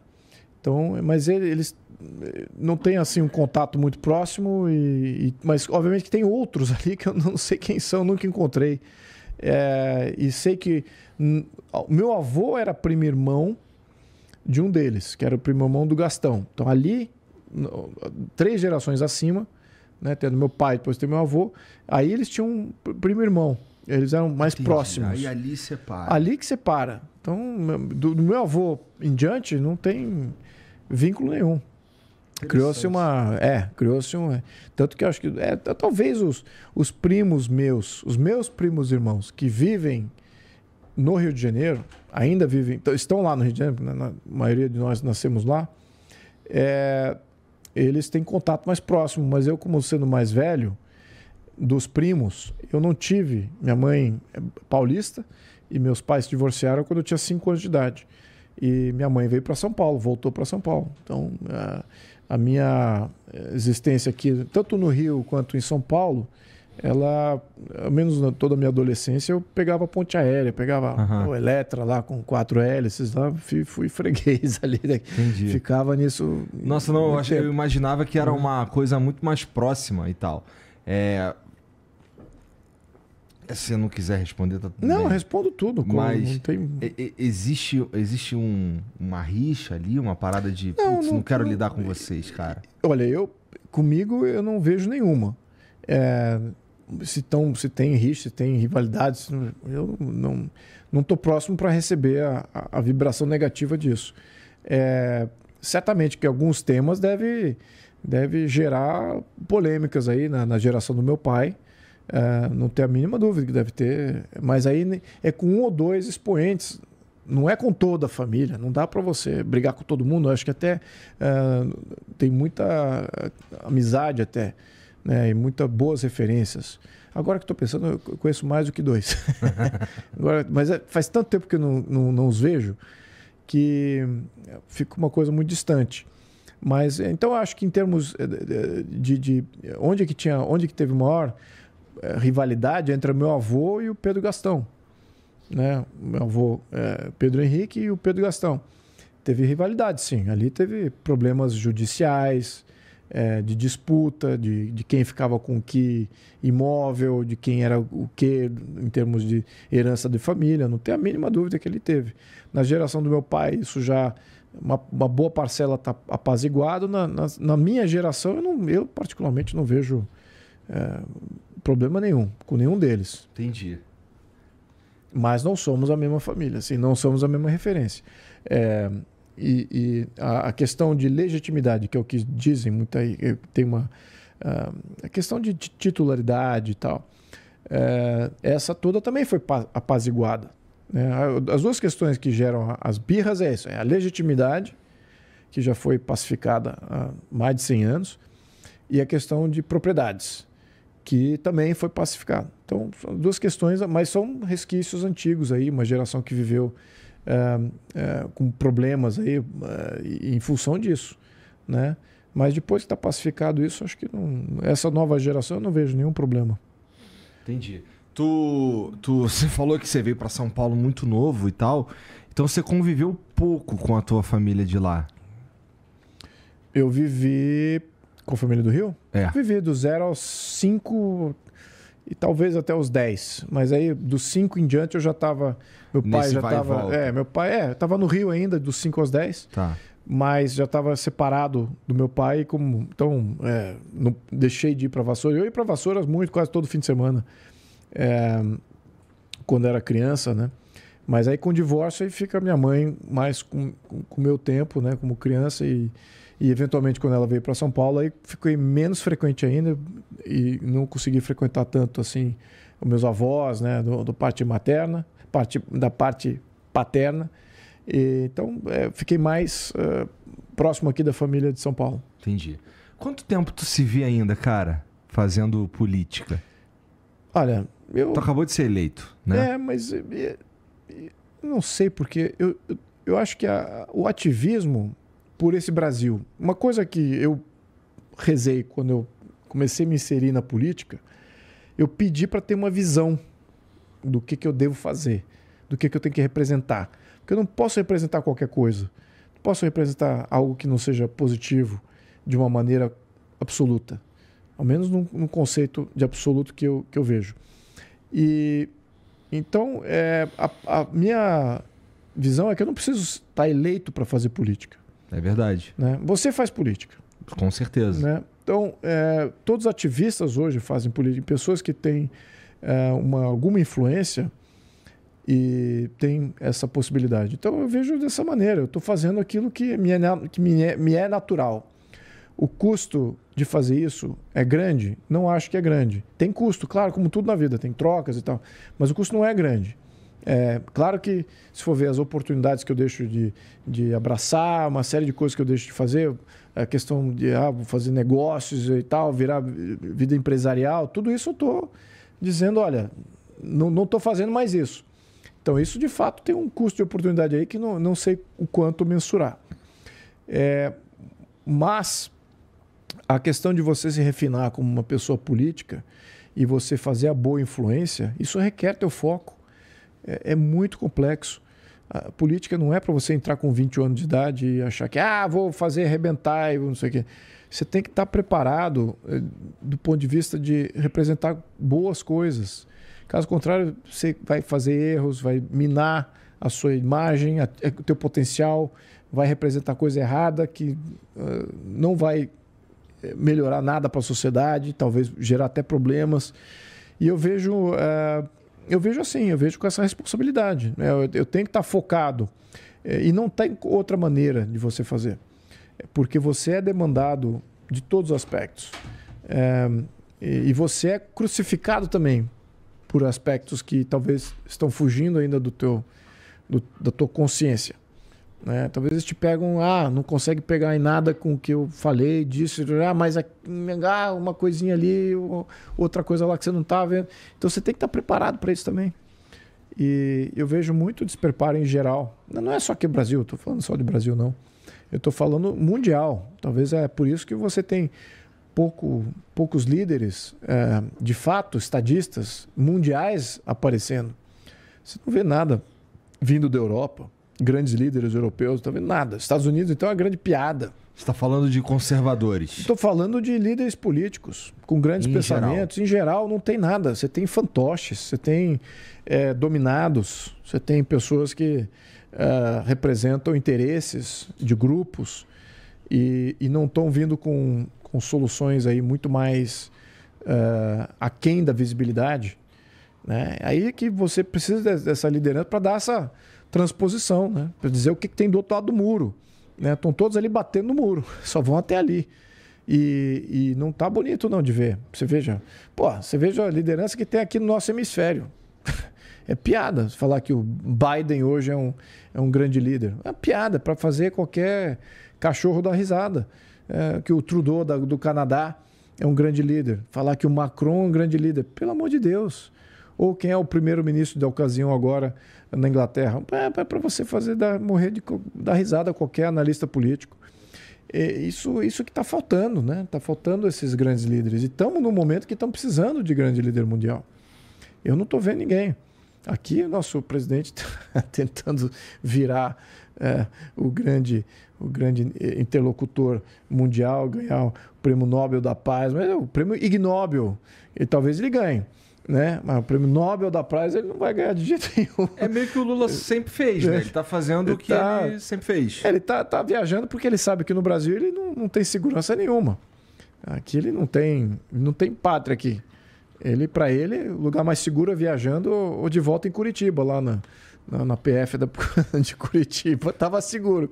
Então, mas eles eh, não têm assim um contato muito próximo, e, e, mas obviamente que tem outros ali que eu não sei quem são, nunca encontrei. É, e sei que meu avô era primo irmão de um deles, que era o primo irmão do Gastão. Então ali, três gerações acima, né, tendo meu pai, depois tendo meu avô, aí eles tinham um primo irmão. Eles eram mais Entendi. próximos. Aí ali separa. Ali que separa. Então, do, do meu avô em diante, não tem vínculo nenhum. Criou-se uma. É, criou-se um. É. Tanto que eu acho que. É, talvez os, os primos meus, os meus primos irmãos que vivem no Rio de Janeiro, ainda vivem. Estão lá no Rio de Janeiro, na, a maioria de nós nascemos lá. É, eles têm contato mais próximo, mas eu, como sendo mais velho, dos primos, eu não tive. Minha mãe é paulista e meus pais se divorciaram quando eu tinha 5 anos de idade. E minha mãe veio para São Paulo, voltou para São Paulo. Então, a, a, minha eh, existência aqui, tanto no Rio quanto em São Paulo, ela, ao menos na, toda a minha adolescência, eu pegava ponte aérea, pegava uhum. o Eletra lá com quatro hélices, lá, fui, fui freguês ali. Né? Entendi. Ficava nisso. Nossa, não, eu, achei, eu imaginava que era uhum. uma coisa muito mais próxima e tal. É, é, se não quiser responder, tá tudo Não, bem. respondo tudo. Mas tem... existe, existe um, uma rixa ali, uma parada de não, putz, não, não quero não, lidar com vocês, cara. Olha, eu comigo eu não vejo nenhuma. É, se, tão, se tem rixa, se tem rivalidade, eu não não estou próximo para receber a, a, a, vibração negativa disso. É, certamente que alguns temas deve, deve gerar polêmicas aí na, na geração do meu pai. É, não tenho a mínima dúvida que deve ter, mas aí é com um ou dois expoentes, não é com toda a família, não dá para você brigar com todo mundo. Eu acho que até uh, tem muita é, amizade até, né, e muitas boas referências. Agora que estou pensando, eu conheço mais do que dois. Agora, mas é, faz tanto tempo que eu não, não, não os vejo que fica uma coisa muito distante. Mas então eu acho que em termos de, de onde que tinha, onde que teve maior é, rivalidade entre o meu avô e o Pedro Gastão. Né? O meu avô é, Pedro Henrique e o Pedro Gastão. Teve rivalidade, sim. Ali teve problemas judiciais, é, de disputa, de, de quem ficava com que imóvel, de quem era o que em termos de herança de família. Não tem a mínima dúvida que ele teve. Na geração do meu pai, isso já. Uma, uma boa parcela está apaziguado. Na, na, na, minha geração, eu, não, eu particularmente não vejo é, problema nenhum com nenhum deles. Entendi. Mas não somos a mesma família, assim, não somos a mesma referência. É, e, e a, a, questão de legitimidade, que é o que dizem muito aí, tem uma. Ah, a questão de titularidade e tal. É, essa toda também foi apaziguada. Né? As duas questões que geram as birras é isso: é a legitimidade, que já foi pacificada há mais de 100 anos, e a questão de propriedades que também foi pacificado. Então, são duas questões, mas são resquícios antigos aí, uma geração que viveu eh, eh, com problemas aí, eh, em função disso, né? Mas depois que está pacificado isso, acho que não, essa nova geração eu não vejo nenhum problema. Entendi. Tu, tu, você falou que você veio para São Paulo muito novo e tal, então você conviveu pouco com a tua família de lá. Eu vivi com a família do Rio? É. Vivi do zero aos cinco e talvez até os dez, Mas aí, dos cinco em diante, eu já estava Meu pai Nesse já estava É, meu pai. É, tava no Rio ainda, dos cinco aos dez, Tá. Mas já estava separado do meu pai, como, então é, não deixei de ir para Vassoura. Eu ia para Vassouras muito, quase todo fim de semana, é, quando era criança, né? Mas aí com o divórcio aí fica minha mãe mais com o meu tempo, né? Como criança e, e eventualmente quando ela veio para São Paulo, aí fiquei menos frequente ainda e não consegui frequentar tanto assim os meus avós, né, do, do parte materna, parte da parte paterna. E, então é, fiquei mais é, próximo aqui da família de São Paulo. Entendi. Quanto tempo tu se vê ainda, cara, fazendo política? Olha, eu. Tu acabou de ser eleito, né? É, mas eu, eu não sei porque eu, eu, eu acho que a, o ativismo por esse Brasil. Uma coisa que eu rezei quando eu comecei a me inserir na política, eu pedi para ter uma visão do que, que eu devo fazer, do que, que eu tenho que representar. Porque eu não posso representar qualquer coisa. Não posso representar algo que não seja positivo de uma maneira absoluta. Ao menos num, num conceito de absoluto que eu, que eu vejo. E então, é, a, a minha visão é que eu não preciso estar eleito para fazer política. É verdade. Né? Você faz política. Com certeza. Né? Então, é, todos os ativistas hoje fazem política. Pessoas que têm é, uma, alguma influência e têm essa possibilidade. Então, eu vejo dessa maneira. Eu estou fazendo aquilo que, me é, que me, é, me é natural. O custo de fazer isso é grande? Não acho que é grande. Tem custo, claro, como tudo na vida, tem trocas e tal. Mas o custo não é grande. É, claro que, se for ver as oportunidades que eu deixo de, de abraçar, uma série de coisas que eu deixo de fazer, a questão de ah, fazer negócios e tal, virar vida empresarial, tudo isso eu estou dizendo, olha, não estou fazendo mais isso. Então, isso de fato tem um custo de oportunidade aí que não, não sei o quanto mensurar. É, mas a questão de você se refinar como uma pessoa política e você fazer a boa influência, isso requer teu foco é, é muito complexo. A política não é para você entrar com 20 anos de idade e achar que, ah, vou fazer arrebentar e não sei o quê. Você tem que estar tá preparado eh, do ponto de vista de representar boas coisas. Caso contrário, você vai fazer erros, vai minar a sua imagem, a, eh, o teu potencial, vai representar coisa errada que uh, não vai eh, melhorar nada para a sociedade, talvez gerar até problemas. E eu vejo uh, eu vejo assim, eu vejo com essa responsabilidade. Né? Eu, eu, tenho que estar tá focado. É, e não tem outra maneira de você fazer. É porque você é demandado de todos os aspectos. É, e, e você é crucificado também por aspectos que talvez estão fugindo ainda do teu, do, da tua consciência. Né? Talvez eles te pegam, ah, não consegue pegar em nada com o que eu falei disse ah, mas aqui, é, ah, uma coisinha ali, outra coisa lá que você não está vendo. Então você tem que estar tá preparado para isso também. E eu vejo muito despreparo em geral. Não é só aqui no Brasil, estou falando só de Brasil, não. Eu estou falando mundial. Talvez é por isso que você tem pouco, poucos líderes, é, de fato, estadistas mundiais aparecendo. Você não vê nada vindo da Europa grandes líderes europeus, também tá nada. Estados Unidos, então, é uma grande piada. Você está falando de conservadores. Estou falando de líderes políticos, com grandes em pensamentos. Geral. Em geral, não tem nada. Você tem fantoches, você tem é, dominados, você tem pessoas que é, representam interesses de grupos e, e não estão vindo com, com soluções aí muito mais uh, aquém da visibilidade. Né? Aí que você precisa dessa liderança para dar essa transposição, né? Para dizer o que, que, tem do outro lado do muro. Né? Estão todos ali batendo no muro, só vão até ali. E, e não tá bonito não de ver. Você veja, pô, você veja a liderança que tem aqui no nosso hemisfério. É piada falar que o Biden hoje é um, é um grande líder. É piada para fazer qualquer cachorro dar risada. É, que o Trudeau da, do Canadá é um grande líder. Falar que o Macron é um grande líder. Pelo amor de Deus. Ou quem é o primeiro-ministro da ocasião agora na Inglaterra, é, é para você fazer dar, morrer de dar risada a qualquer analista político. isso, isso que está faltando, né? Está faltando esses grandes líderes. E estamos num momento que estão precisando de grande líder mundial. Eu não estou vendo ninguém. Aqui o nosso presidente está tentando virar é, o, grande, o grande é, interlocutor mundial, ganhar o prêmio Nobel da Paz, mas é o prêmio ignóbil e talvez ele ganhe né? Mas ah, o prêmio Nobel da Paz ele não vai ganhar de jeito nenhum. É meio que o Lula sempre fez, né? Ele está fazendo ele o que tá... ele sempre fez. É, ele está tá viajando porque ele sabe que no Brasil ele não, não tem segurança nenhuma. Aqui ele não tem, não tem pátria aqui. Ele, para ele, o lugar mais seguro é viajando ou de volta em Curitiba, lá na, na, na PF da, de Curitiba, estava seguro.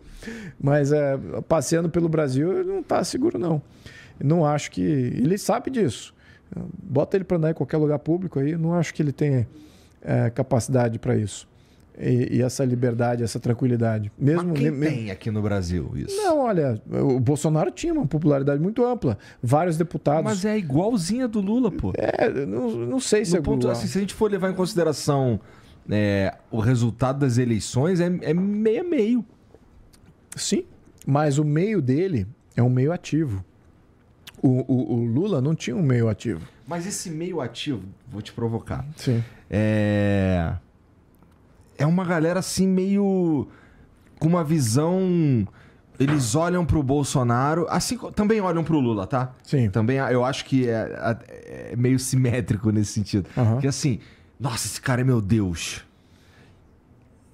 Mas é, passeando pelo Brasil, ele não está seguro, não. Não acho que. Ele sabe disso. Bota ele para andar em qualquer lugar público aí, não acho que ele tenha é, capacidade para isso. E, e, essa liberdade, essa tranquilidade. Mesmo, Mas quem tem aqui no Brasil isso? Não, olha, o Bolsonaro tinha uma popularidade muito ampla. Vários deputados. Mas é igualzinha do Lula, pô. É, não, não sei se no é ponto, Assim, se a gente for levar em consideração é, o resultado das eleições, é, é meio a meio. Sim, mas o meio dele é um meio ativo. O, o, o, Lula não tinha um meio ativo. Mas esse meio ativo, vou te provocar. Sim. É. É uma galera assim, meio. com uma visão. Eles olham pro Bolsonaro, assim também olham pro Lula, tá? Sim. Também eu acho que é, é meio simétrico nesse sentido. Uhum. Que assim, nossa, esse cara é meu Deus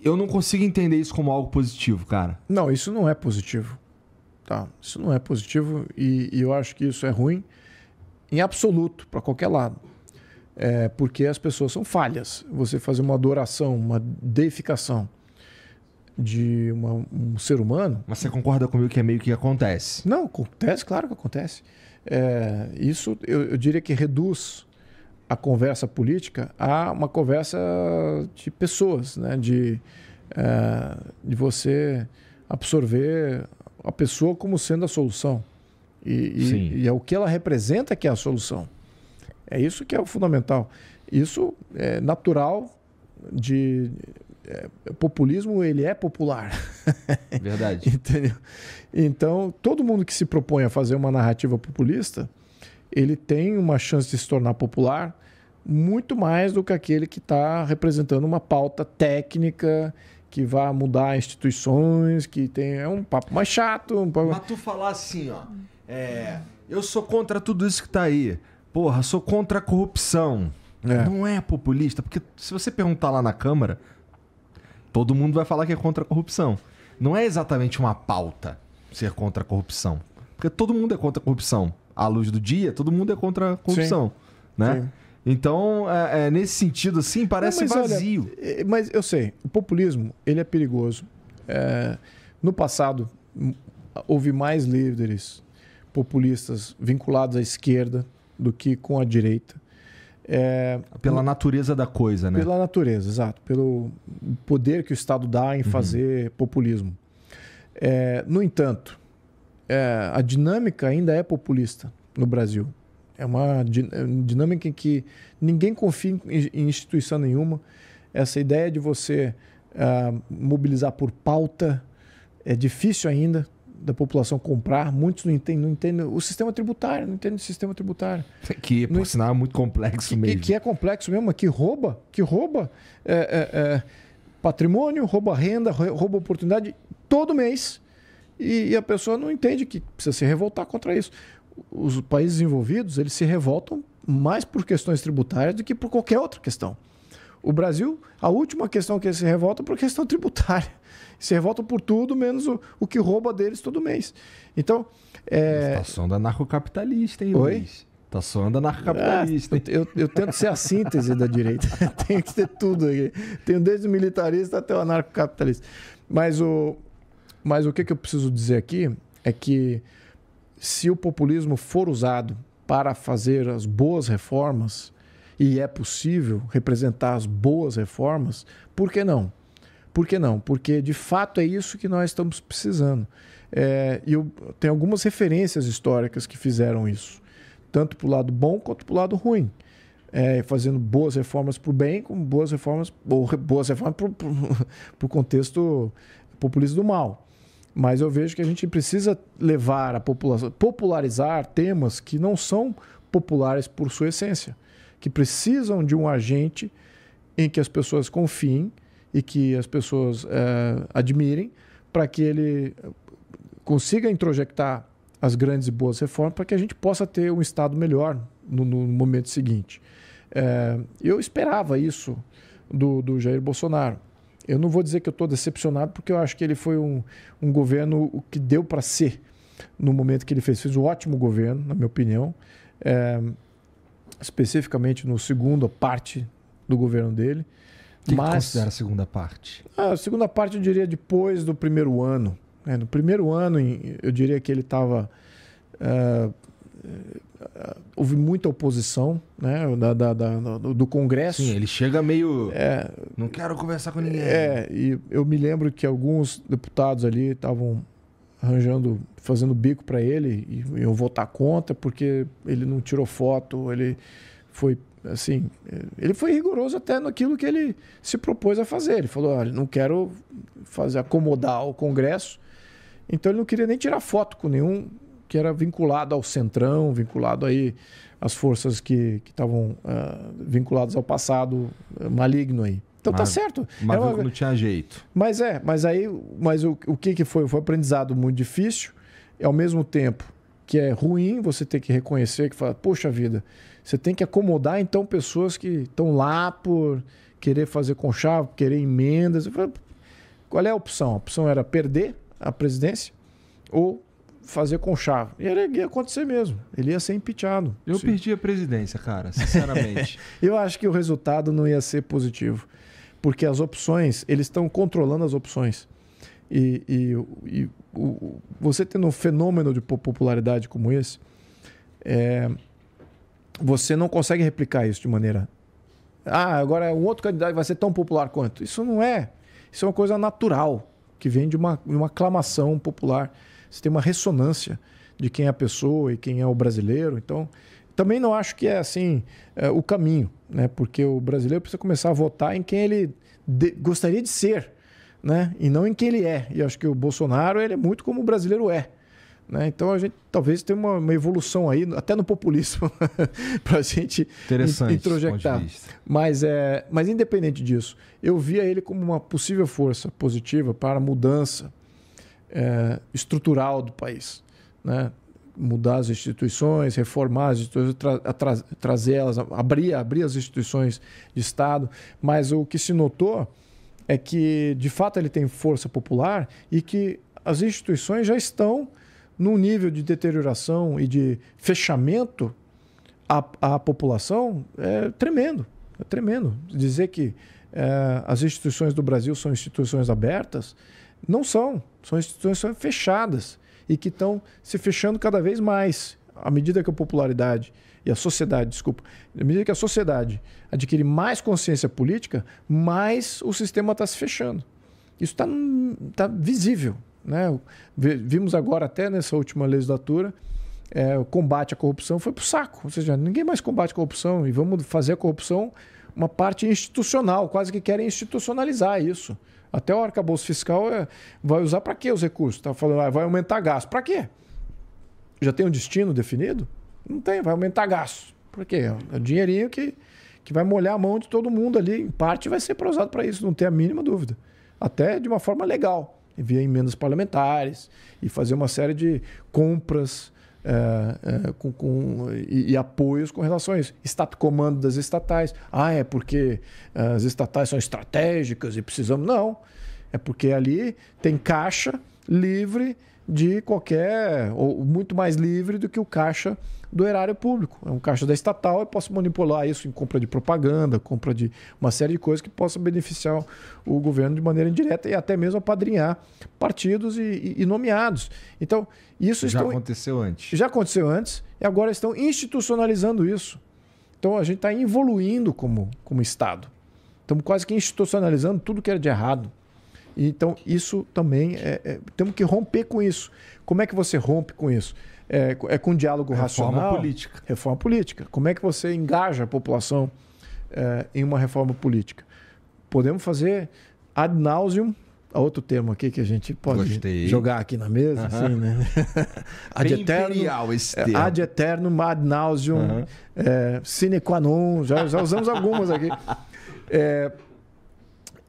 eu não consigo entender isso como algo positivo, cara. Não, isso não é positivo. Tá? Isso não é positivo e, e eu acho que isso é ruim em absoluto para qualquer lado. É, porque as pessoas são falhas. Você fazer uma adoração, uma deificação de uma, um ser humano. Mas você concorda comigo que é meio que acontece? Não, acontece, claro que acontece. É, isso eu, eu, diria que reduz a conversa política a uma conversa de pessoas, né? de, é, de você absorver a pessoa como sendo a solução. E, e, e, é o que ela representa que é a solução. É isso que é o fundamental. Isso é natural de. É, populismo, ele é popular. Verdade. Entendeu? Então, todo mundo que se propõe a fazer uma narrativa populista, ele tem uma chance de se tornar popular muito mais do que aquele que está representando uma pauta técnica que vá mudar instituições, que tem. É um papo mais chato. Um papo... Mas tu falar assim, ó. É, eu sou contra tudo isso que tá aí. Porra, sou contra a corrupção. É. Não é populista, porque se você perguntar lá na Câmara, todo mundo vai falar que é contra a corrupção. Não é exatamente uma pauta ser contra a corrupção. Porque todo mundo é contra a corrupção. À luz do dia, todo mundo é contra a corrupção. Sim. Né? Sim. Então, é, é, nesse sentido, assim, parece mas vazio. Olha, é, mas eu sei, o populismo, ele é perigoso. É, no passado, houve mais líderes populistas vinculados à esquerda do que com a direita. É, pela natureza da coisa, né? Pela natureza, exato. Pelo poder que o Estado dá em uhum. fazer uhum. populismo. É, no entanto, a dinâmica ainda é populista no Brasil. É, é uma dinâmica em que ninguém confia em instituição nenhuma. Essa ideia de você uh, mobilizar por pauta é difícil ainda da população comprar. Muitos não entendem, não entendem o sistema tributário, não entendem o sistema tributário. Que, por não, sinal, é muito complexo que, mesmo. Que, que, é complexo mesmo, que rouba, que rouba é, é, é patrimônio, rouba renda, rouba oportunidade todo mês. E, e a pessoa não entende que precisa se revoltar contra isso os países envolvidos eles se revoltam mais por questões tributárias do que por qualquer outra questão. O Brasil, a última questão que eles se revoltam é por questão tributária. Se revoltam por tudo, menos o, o que rouba deles todo mês. Então. É... Tá soando anarcocapitalista, hein, Oi? Luiz? Tá soando anarcocapitalista. Ah, eu, eu, tento ser a síntese da direita. Tem que ter tudo aqui. Tenho desde o militarista até o anarcocapitalista. Mas o, mas o que, que eu preciso dizer aqui é que se o populismo for usado para fazer as boas reformas, e é possível representar as boas reformas, por que não? Por que não? Porque de fato é isso que nós estamos precisando. É, e tem algumas referências históricas que fizeram isso, tanto para o lado bom quanto para o lado ruim. É, fazendo boas reformas para o bem, como boas reformas, ou boas reformas para o contexto populista do mal. Mas eu vejo que a gente precisa levar a população, popularizar temas que não são populares por sua essência, que precisam de um agente em que as pessoas confiem e que as pessoas é, admirem, para que ele consiga introjectar as grandes e boas reformas, para que a gente possa ter um Estado melhor no, no momento seguinte. É, eu esperava isso do, do Jair Bolsonaro. Eu não vou dizer que eu estou decepcionado, porque eu acho que ele foi um, um governo que deu para ser no momento que ele fez. Fez um ótimo governo, na minha opinião, é, especificamente no segundo parte do governo dele. O que, Mas, que considera a segunda parte? Ah, a segunda parte eu diria depois do primeiro ano. Né? no primeiro ano, eu diria que ele estava uh, eh, é, houve muita oposição né, da, da, da, do Congresso. Sim, ele chega meio. É, não quero conversar com ninguém. É, e eu me lembro que alguns deputados ali estavam arranjando, fazendo bico para ele e eu votar contra porque ele não tirou foto, ele foi assim, ele foi rigoroso até naquilo que ele se propôs a fazer. Ele falou: olha, não quero fazer acomodar o Congresso. Então ele não queria nem tirar foto com nenhum que era vinculado ao centrão, vinculado aí às forças que estavam uh, ah, vinculadas ao passado ah, maligno aí. Então tá mas, tá certo. Mas é uma... não tinha jeito. Mas é, mas aí, mas o, o que que foi? Foi um aprendizado muito difícil, ao mesmo tempo que é ruim você ter que reconhecer que fala, poxa vida, você tem que acomodar então pessoas que estão lá por querer fazer conchavo, querer emendas. Qual é a opção? A opção era perder a presidência ou fazer com chave. E era, ia acontecer mesmo. Ele ia ser impeachado. Eu sim. perdi a presidência, cara, sinceramente. eu acho que o resultado não ia ser positivo. Porque as opções, eles estão controlando as opções. E, e, e o, você tendo um fenômeno de popularidade como esse, é, você não consegue replicar isso de maneira. Ah, agora um outro candidato vai ser tão popular quanto. Isso não é. Isso é uma coisa natural, que vem de uma, de uma aclamação popular. Você tem uma ressonância de quem é a pessoa e quem é o brasileiro. Então, também não acho que é assim é, o caminho, né? Porque o brasileiro precisa começar a votar em quem ele de, gostaria de ser, né? E não em quem ele é. E acho que o Bolsonaro ele é muito como o brasileiro é. Né? Então a gente talvez tenha uma, uma evolução aí, até no populismo, para a gente introjectar. Mas, é, mas independente disso, eu via ele como uma possível força positiva para a mudança é, estrutural do país. Né? Mudar as instituições, reformar as instituições, tra tra trazer elas, abrir, abrir as instituições de Estado. Mas o que se notou é que, de fato, ele tem força popular e que as instituições já estão num nível de deterioração e de fechamento à, à população é tremendo. É tremendo. Dizer que é, as instituições do Brasil são instituições abertas não são. São instituições fechadas e que estão se fechando cada vez mais à medida que a popularidade e a sociedade, desculpa, à medida que a sociedade adquire mais consciência política, mais o sistema está se fechando. Isso está tá visível. Né? Vimos agora, até nessa última legislatura, é, o combate à corrupção foi para o saco. Ou seja, ninguém mais combate a corrupção e vamos fazer a corrupção uma parte institucional, quase que querem institucionalizar isso. Até o arcabouço fiscal é, vai usar para quê os recursos? Está falando, ah, vai aumentar gasto. Para quê? Já tem um destino definido? Não tem, vai aumentar gasto. Para quê? É o dinheirinho que, que vai molhar a mão de todo mundo ali. Em parte vai ser usado para isso, não tem a mínima dúvida. Até de uma forma legal, via emendas parlamentares e fazer uma série de compras é, é, com, com e, e, apoios com relação a isso. comando das estatais. Ah, é porque é, as estatais são estratégicas e precisamos. Não. É porque ali tem caixa livre de qualquer, ou muito mais livre do que o caixa do erário público. É um caixa da estatal, eu posso manipular isso em compra de propaganda, compra de uma série de coisas que possa beneficiar o governo de maneira indireta e até mesmo apadrinhar partidos e, e nomeados. Então, isso já estão, aconteceu antes. Já aconteceu antes e agora estão institucionalizando isso. Então, a gente está evoluindo como, como Estado. Estamos quase que institucionalizando tudo que era de errado. Então, isso também é, é, temos que romper com isso. Como é que você rompe com isso? é, é com diálogo racional. Reforma política. Reforma política. Como é que você engaja a população é, em uma reforma política? Podemos fazer ad nauseum outro termo aqui que a gente pode Gostei. jogar aqui na mesa, uh -huh. assim, né? ad eterno, esse é, termo. Ad eterno, ad nauseum, uh -huh. é, sine qua non, já, já usamos algumas aqui. É,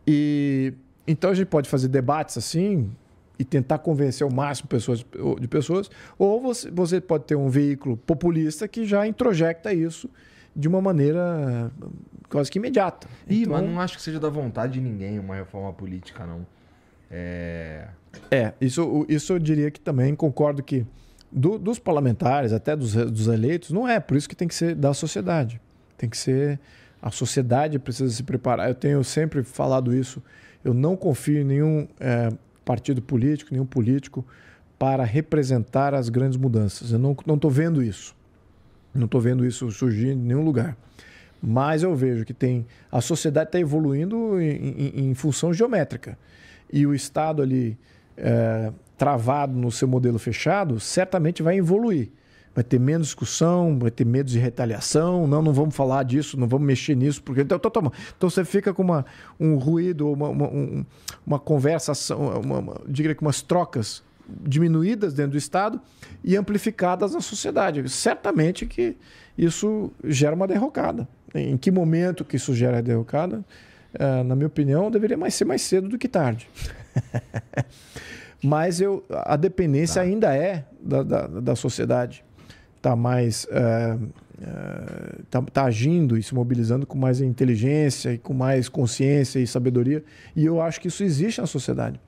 e então a gente pode fazer debates assim, e tentar convencer o máximo pessoas, de pessoas, ou você, você pode ter um veículo populista que já introjecta isso de uma maneira hum, quase que imediata. Ih, então... mas não acho que seja da vontade de ninguém uma reforma política, não. É, é isso, isso eu diria que também concordo que do, dos parlamentares, até dos, dos eleitos, não é. Por isso que tem que ser da sociedade. Tem que ser. A sociedade precisa se preparar. Eu tenho sempre falado isso. Eu não confio em nenhum é, partido político, nenhum político, para representar as grandes mudanças. Eu não estou vendo isso. Não estou vendo isso surgir em nenhum lugar. Mas eu vejo que tem. A sociedade está evoluindo em, em, em, função geométrica. E o Estado ali é, travado no seu modelo fechado certamente vai evoluir vai ter menos discussão, vai ter medo de retaliação, não, não vamos falar disso, não vamos mexer nisso, porque então, tá, então você fica com uma, um ruído, uma, uma, um, uma conversação, uma, uma, diria que umas trocas diminuídas dentro do Estado e amplificadas na sociedade. Certamente que isso gera uma derrocada. Em que momento que isso gera a derrocada? Ah, na minha opinião, deveria mais ser mais cedo do que tarde. Mas eu, a dependência tá. ainda é da, da, da sociedade está mais. uh, tá agindo e se mobilizando com mais inteligência e com mais consciência e sabedoria. E eu acho que isso existe na sociedade.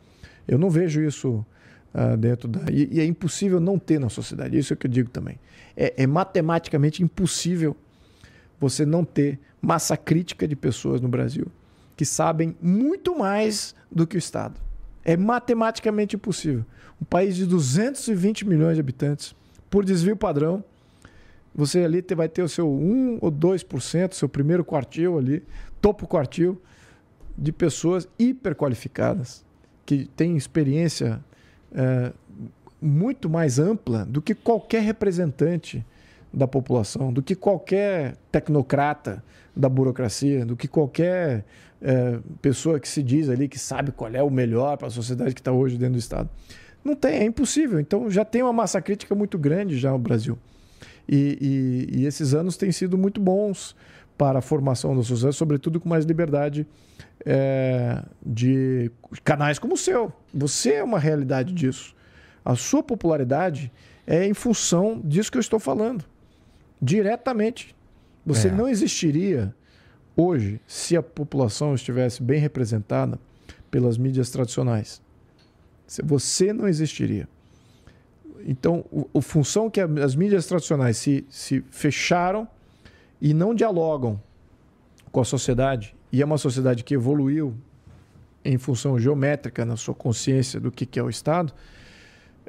Eu não vejo isso uh, dentro da. E, e, é impossível não ter na sociedade. Isso é o que eu digo também. É, é matematicamente impossível você não ter massa crítica de pessoas no Brasil que sabem muito mais do que o Estado. É matematicamente impossível. Um país de 220 milhões de habitantes por desvio padrão. Você ali vai ter o seu 1 ou 2%, seu primeiro quartil ali, topo quartil, de pessoas hiperqualificadas, que têm experiência é, muito mais ampla do que qualquer representante da população, do que qualquer tecnocrata da burocracia, do que qualquer é, pessoa que se diz ali que sabe qual é o melhor para a sociedade que está hoje dentro do Estado. Não tem, é impossível. Então já tem uma massa crítica muito grande já no Brasil. E, e, e esses anos têm sido muito bons para a formação dos usuários, sobretudo com mais liberdade é, de canais como o seu. Você é uma realidade uhum. disso. A sua popularidade é em função disso que eu estou falando. Diretamente. Você é. não existiria hoje se a população estivesse bem representada pelas mídias tradicionais. Você não existiria. Então, o, função que as mídias tradicionais se, se fecharam e não dialogam com a sociedade, e é uma sociedade que evoluiu em função geométrica na sua consciência do que, que é o Estado,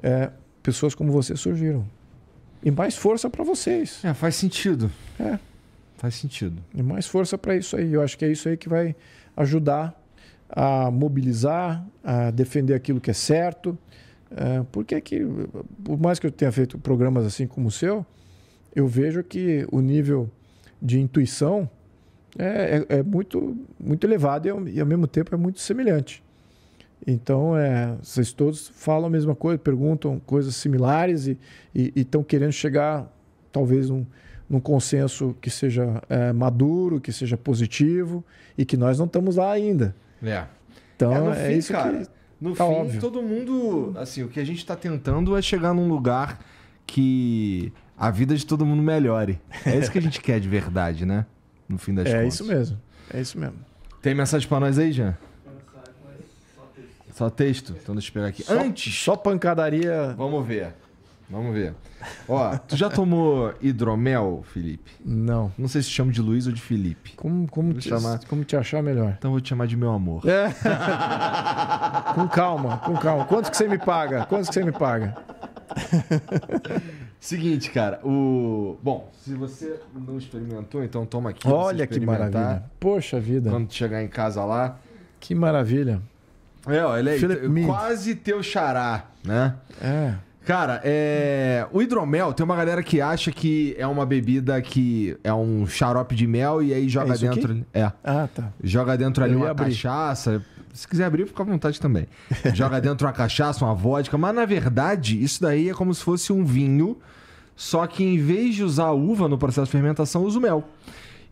é, pessoas como você surgiram. E mais força para vocês. É, faz sentido. É. Faz sentido. E mais força para isso aí. Eu acho que é isso aí que vai ajudar a mobilizar, a defender aquilo que é certo. É, porque é que, por mais que eu tenha feito programas assim como o seu, eu vejo que o nível de intuição é, é, é muito, muito elevado e, e, ao mesmo tempo, é muito semelhante. Então, é, vocês todos falam a mesma coisa, perguntam coisas similares e estão querendo chegar, talvez, num, num consenso que seja é, maduro, que seja positivo e que nós não estamos lá ainda. É. Então é, no é fim, isso cara, que no tá fim óbvio. todo mundo, assim, o que a gente tá tentando é chegar num lugar que a vida de todo mundo melhore. É isso que a gente quer de verdade, né? No fim das é contas. É isso mesmo. É isso mesmo. Tem mensagem para nós aí, Jean? Só texto. Então deixa eu pegar aqui. Só, Antes. Só pancadaria. Vamos ver. Vamos ver. Ó, tu já tomou hidromel, Felipe? Não. Não sei se te chamo de Luiz ou de Felipe. Como, como, te, chamar... como te achar melhor? Então vou te chamar de meu amor. É. com calma, com calma. Quanto que você me paga? Quanto que você me paga? Seguinte, cara, o. Bom, se você não experimentou, então toma aqui. Olha que maravilha. Poxa vida. Quando chegar em casa lá. Que maravilha. É, ó, ele é quase teu xará, né? É. Cara, é... o hidromel, tem uma galera que acha que é uma bebida que é um xarope de mel e aí é joga é dentro. Aqui? É. Ah, tá. Joga dentro ali uma abrir. cachaça. Se quiser abrir, fica à vontade também. joga dentro uma cachaça, uma vodka. Mas na verdade, isso daí é como se fosse um vinho, só que em vez de usar uva no processo de fermentação, usa o mel.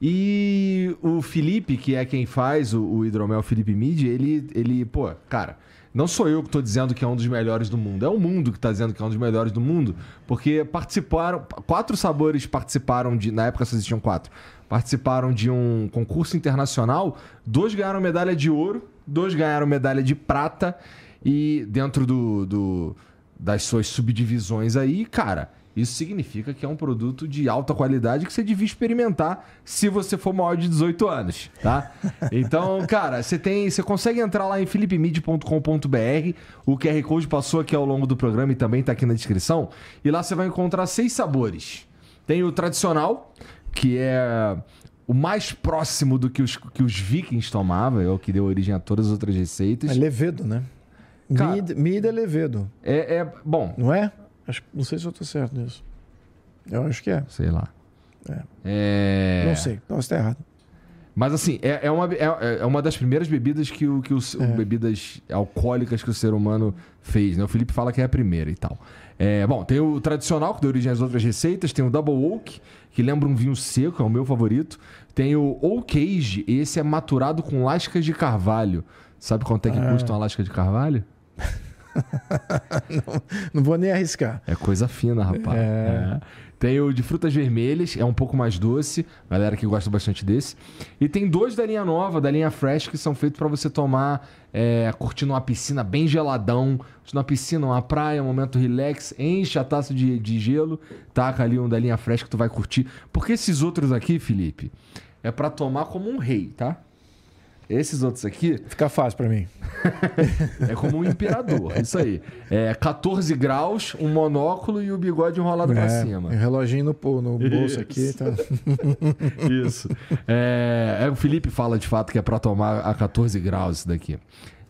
E o Felipe, que é quem faz o, o hidromel Felipe Mid, ele, ele, pô, cara. Não sou eu que estou dizendo que é um dos melhores do mundo, é o mundo que está dizendo que é um dos melhores do mundo, porque participaram, quatro sabores participaram de, na época só existiam quatro, participaram de um concurso internacional, dois ganharam medalha de ouro, dois ganharam medalha de prata e dentro do, do das suas subdivisões aí, cara, isso significa que é um produto de alta qualidade que você devia experimentar se você for maior de 18 anos, tá? Então, cara, você tem, você consegue entrar lá em philipemid.com.br, o QR Code passou aqui ao longo do programa e também está aqui na descrição, e lá você vai encontrar seis sabores. Tem o tradicional, que é o mais próximo do que os, que os vikings tomavam, é o que deu origem a todas as outras receitas. É levedo, né? Cara, Mid, mida é levedo. É, é bom. Não é? Acho, não sei se eu estou certo nisso. Eu acho que é. Sei lá. É. É... Não sei, talvez está errado. Mas assim, é, é, uma, é, é, uma das primeiras bebidas que, o, que o, é. bebidas alcoólicas que o ser humano fez, né? O Felipe fala que é a primeira e tal. É, bom, tem o tradicional, que deu origem às outras receitas, tem o Double Oak, que lembra um vinho seco, é o meu favorito. Tem o Oak Age, e esse é maturado com lascas de carvalho. Sabe quanto é que ah. custa uma lasca de carvalho? não, não, vou nem arriscar. É coisa fina, rapaz. É... É. Tem o de frutas vermelhas, é um pouco mais doce, galera que gosta bastante desse. E tem dois da linha nova, da linha Fresh, que são feitos para você tomar é, curtindo uma piscina bem geladão, curtindo uma piscina, uma praia, um momento relax, enche a taça de, de gelo, taca ali um da linha Fresh que tu vai curtir. Porque esses outros aqui, Felipe, é para tomar como um rei, tá? Esses outros aqui. Fica fácil para mim. é como um imperador, isso aí. É 14 graus, um monóculo e o bigode enrolado é, pra cima. Um reloginho no, no bolso isso. aqui. Tá... isso. É, é, o Felipe fala de fato que é pra tomar a 14 graus isso daqui.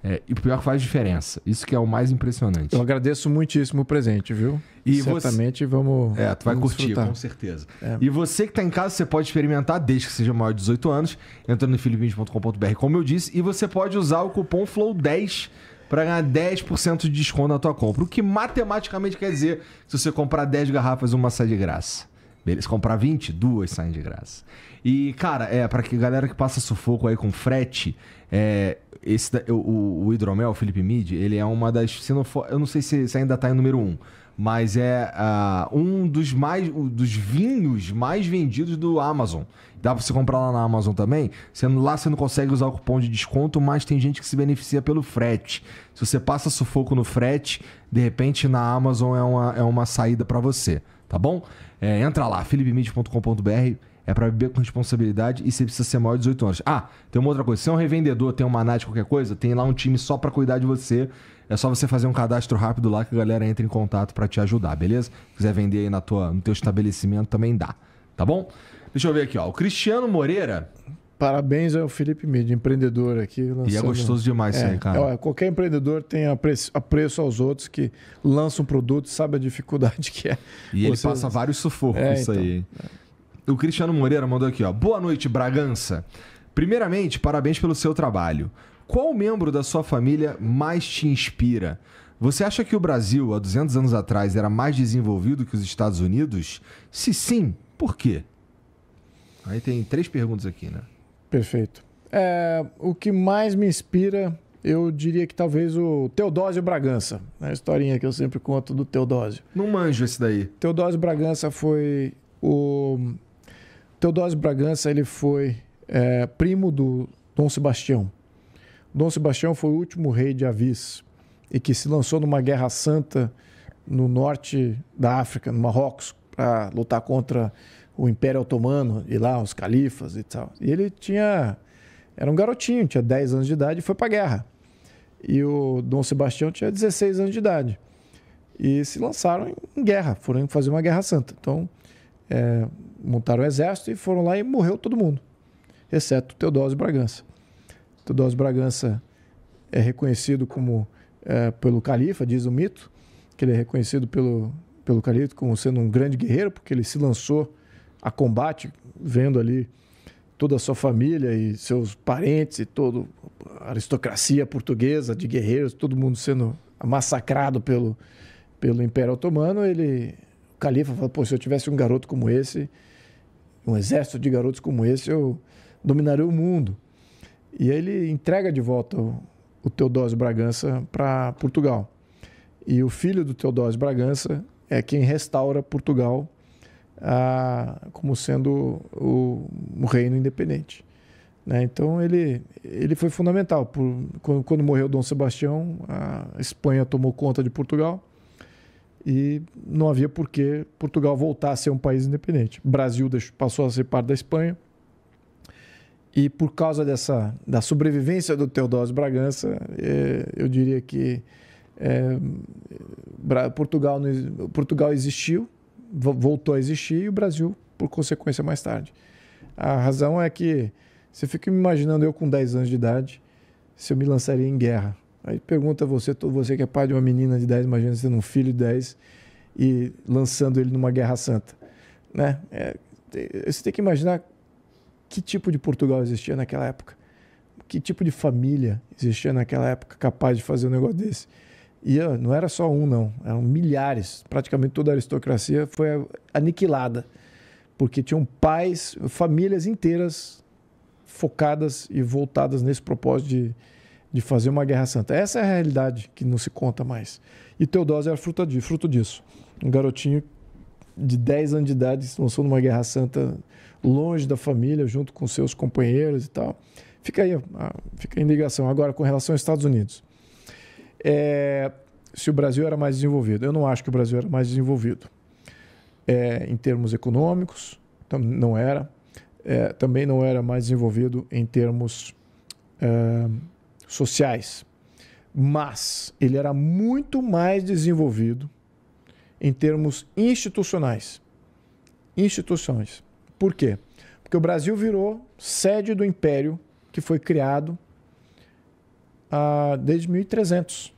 É, e o pior que faz diferença. Isso que é o mais impressionante. Eu agradeço muitíssimo o presente, viu? E Certamente você... vamos. É, tu vai curtir, desfrutar. com certeza. É. E você que está em casa, você pode experimentar, desde que seja maior de 18 anos, entrando no filipinhos.com.br, como eu disse, e você pode usar o cupom FLOW10 para ganhar 10% de desconto na tua compra. O que matematicamente quer dizer se você comprar 10 garrafas, uma sai de graça. Beleza, comprar 20, duas saem de graça. E, cara, é, pra que galera que passa sufoco aí com frete, é, esse o, o, hidromel, o Felipe Mid, ele é uma das. Se não for, eu não sei se, se ainda tá em número 1. Um, mas é uh, um dos mais um dos vinhos mais vendidos do Amazon. Dá para você comprar lá na Amazon também. Sendo lá você não consegue usar o cupom de desconto, mas tem gente que se beneficia pelo frete. Se você passa sufoco no frete, de repente na Amazon é uma, é uma saída para você, tá bom? É, entra lá, philipemid.com.br é para beber com responsabilidade e você precisa ser maior de 18 anos. Ah, tem uma outra coisa. Se é um revendedor, tem uma maná qualquer coisa, tem lá um time só para cuidar de você. É só você fazer um cadastro rápido lá que a galera entra em contato para te ajudar, beleza? Se quiser vender aí na tua, no teu estabelecimento também dá, tá bom? Deixa eu ver aqui, ó. O Cristiano Moreira Parabéns ao Felipe Mídia, empreendedor aqui. Lançando... E é gostoso demais é, isso aí, é, cara. Olha, qualquer empreendedor tem apreço, apreço aos outros que lança um produto, sabe a dificuldade que é. E ele passa vários sufocos é, isso então, aí. É. O Cristiano Moreira mandou aqui, ó. Boa noite, Bragança. Primeiramente, parabéns pelo seu trabalho. Qual membro da sua família mais te inspira? Você acha que o Brasil, há 200 anos atrás, era mais desenvolvido que os Estados Unidos? Se sim, por quê? Aí tem três perguntas aqui, né? Perfeito. É, o que mais me inspira, eu diria que talvez o Teodósio Bragança. Né? A historinha que eu sempre conto do Teodósio. Não manjo esse daí. Teodósio Bragança foi o Teodósio Bragança ele foi é, primo do Dom Sebastião. Dom Sebastião foi o último rei de Avis e que se lançou numa guerra santa no norte da África, no Marrocos, para lutar contra o Império Otomano e lá os califas e tal. E ele tinha era um garotinho, tinha 10 anos de idade e foi para a guerra. E o Dom Sebastião tinha 16 anos de idade. E se lançaram em guerra, foram fazer uma guerra santa. Então, é, montaram o um exército e foram lá e morreu todo mundo, exceto Teodósio Bragança. Teodósio Bragança é reconhecido como é, pelo califa, diz o mito, que ele é reconhecido pelo, pelo califa como sendo um grande guerreiro, porque ele se lançou a combate, vendo ali toda a sua família e seus parentes e toda a aristocracia portuguesa de guerreiros, todo mundo sendo massacrado pelo, pelo Império Otomano, ele, o califa falou, pô, se eu tivesse um garoto como esse, um exército de garotos como esse, eu dominaria o mundo. E aí ele entrega de volta o, o Teodósio Bragança para Portugal. E o filho do Teodósio Bragança é quem restaura Portugal a, como sendo o, o reino independente. Né? Então ele, ele foi fundamental. Por, quando, quando morreu Dom Sebastião, a Espanha tomou conta de Portugal e não havia por que Portugal voltar a ser um país independente. O Brasil passou a ser parte da Espanha. E por causa dessa da sobrevivência do Teodósio Bragança, é, eu diria que é, Portugal, Portugal existiu, voltou a existir e o Brasil, por consequência, mais tarde. A razão é que você fica me imaginando eu com 10 anos de idade se eu me lançaria em guerra Aí pergunta você, você que é pai de uma menina de 10, imagina sendo um filho de 10 e lançando ele numa guerra santa. Né? É, você tem que imaginar que tipo de Portugal existia naquela época. Que tipo de família existia naquela época capaz de fazer um negócio desse. E não era só um, não. Eram milhares. Praticamente toda a aristocracia foi aniquilada. Porque tinham pais, famílias inteiras focadas e voltadas nesse propósito de, de fazer uma guerra santa. Essa é a realidade que não se conta mais. E Teodósio era fruto, de, fruto disso. Um garotinho de 10 anos de idade se lançou numa guerra santa longe da família, junto com seus companheiros e tal. Fica aí, fica em ligação. Agora, com relação aos Estados Unidos. É, se o Brasil era mais desenvolvido. Eu não acho que o Brasil era mais desenvolvido. É, em termos econômicos, não era. É, também não era mais desenvolvido em termos é, sociais, mas ele era muito mais desenvolvido em termos institucionais. Instituições. Por quê? Porque o Brasil virou sede do império que foi criado ah, desde 1300.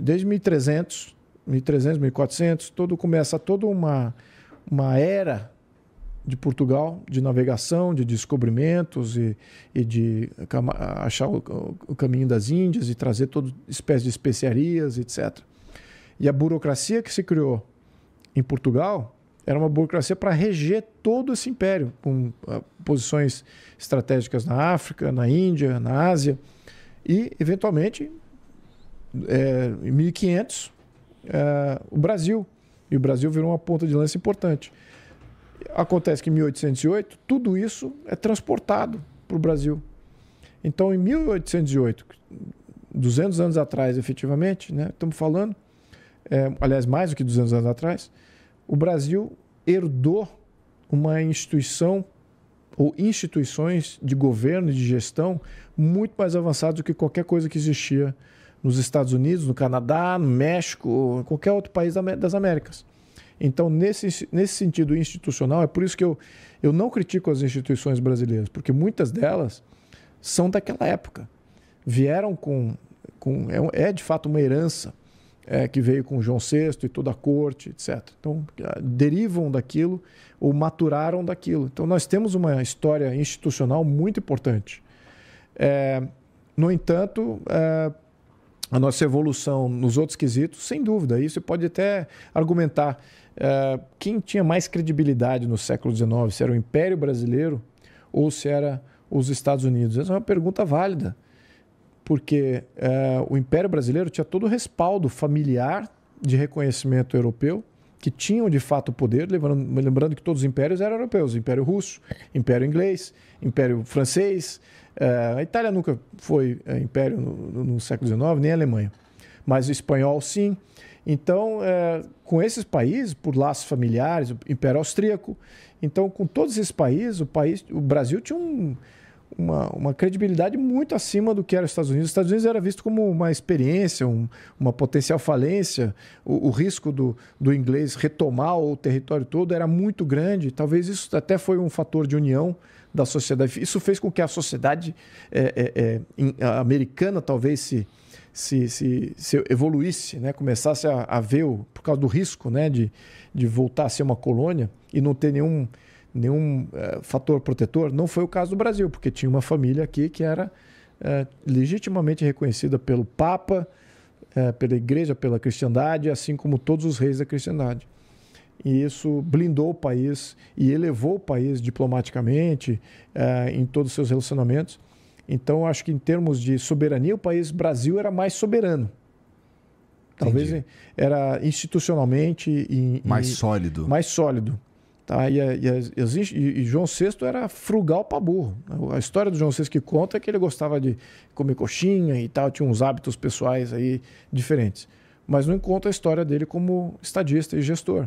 Desde 1300, 1300, 1400, todo começa toda uma uma era de Portugal, de navegação, de descobrimentos e, e de achar o, o, caminho das Índias e trazer toda espécie de especiarias, etc. E a burocracia que se criou em Portugal era uma burocracia para reger todo esse império, com ah, posições estratégicas na África, na Índia, na Ásia e, eventualmente, é, em 1500, é, o Brasil. E o Brasil virou uma ponta de lança importante. Acontece que em 1808, tudo isso é transportado para o Brasil. Então, em 1808, 200 anos atrás, efetivamente, né, estamos falando, é, aliás, mais do que 200 anos atrás, o Brasil herdou uma instituição ou instituições de governo e de gestão muito mais avançadas do que qualquer coisa que existia nos Estados Unidos, no Canadá, no México, qualquer outro país das Américas. Então, nesse, nesse sentido institucional, é por isso que eu, eu não critico as instituições brasileiras, porque muitas delas são daquela época. Vieram com. com é, é de fato uma herança é, que veio com João VI e toda a corte, etc. Então, é, derivam daquilo ou maturaram daquilo. Então, nós temos uma história institucional muito importante. É, no entanto, é, a nossa evolução nos outros quesitos, sem dúvida, isso você pode até argumentar uh, quem tinha mais credibilidade no século XIX, se era o Império Brasileiro ou se era os Estados Unidos? Essa é uma pergunta válida, porque uh, o Império Brasileiro tinha todo o respaldo familiar de reconhecimento europeu, que tinham de fato poder, lembrando, lembrando que todos os impérios eram europeus: Império Russo, Império Inglês, Império Francês. Uh, a Itália nunca foi eh, império no, no século XIX, nem a Alemanha, mas o espanhol sim. Então, é, com esses países, por laços familiares, o Império Austríaco, então, com todos esses países, o, país, o Brasil tinha um, uma, uma, credibilidade muito acima do que era os Estados Unidos. Os Estados Unidos era visto como uma experiência, um, uma potencial falência. O, o risco do, do, inglês retomar o território todo era muito grande. Talvez isso até foi um fator de união da sociedade. Isso fez com que a sociedade é, é, é, americana talvez se se, se, se evoluísse, né? começasse a, a ver, o, por causa do risco né? de, de voltar a ser uma colônia e não ter nenhum, nenhum eh, fator protetor, não foi o caso do Brasil, porque tinha uma família aqui que era eh, legitimamente reconhecida pelo Papa, eh, pela Igreja, pela cristandade, assim como todos os reis da cristandade. E isso blindou o país e elevou o país diplomaticamente em todos os seus relacionamentos. Então, acho que em termos de soberania, o país Brasil era mais soberano. Talvez Entendi. era institucionalmente mais sólido. Mais sólido. Tá? E, e, João VI era frugal para burro. Né? A história do João VI que conta é que ele gostava de comer coxinha e tal, tinha uns hábitos pessoais aí diferentes. Mas não conta a história dele como estadista e gestor.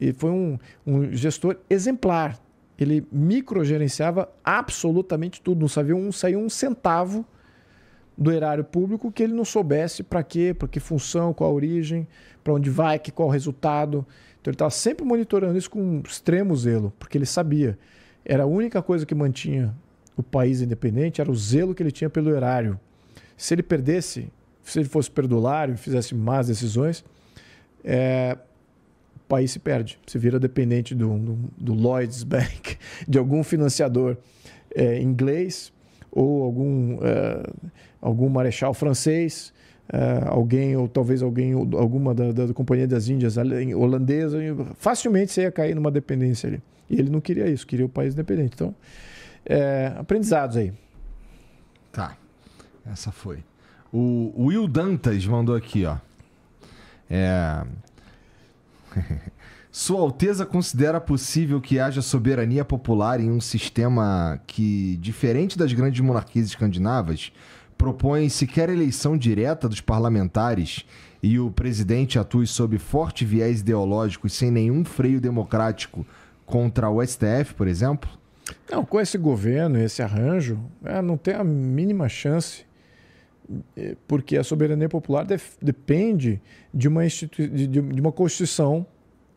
E foi um, um gestor exemplar, ele microgerenciava absolutamente tudo. Não sabia um, saiu um centavo do erário público que ele não soubesse para quê, para que função, qual a origem, para onde vai, que, qual o resultado. Então ele estava sempre monitorando isso com extremo zelo, porque ele sabia. Era a única coisa que mantinha o país independente, era o zelo que ele tinha pelo erário. Se ele perdesse, se ele fosse perdulário, fizesse más decisões, é, o país se perde, se vira dependente do, do, do Lloyds Bank, de algum financiador é, inglês ou algum, é, algum marechal francês, é, alguém, ou talvez alguém, alguma da, da, Companhia das Índias holandesa, facilmente você ia cair numa dependência ali. E ele não queria isso, queria o país independente. Então, aprendizados aí. Tá, essa foi. O, o Will Dantas mandou aqui, ó. É, Sua Alteza considera possível que haja soberania popular em um sistema que, diferente das grandes monarquias escandinavas, propõe sequer eleição direta dos parlamentares e o presidente atue sob forte viés ideológico e sem nenhum freio democrático contra o STF, por exemplo? Não, com esse governo, esse arranjo, é, não tem a mínima chance é, porque a soberania popular depende de uma, de, de uma Constituição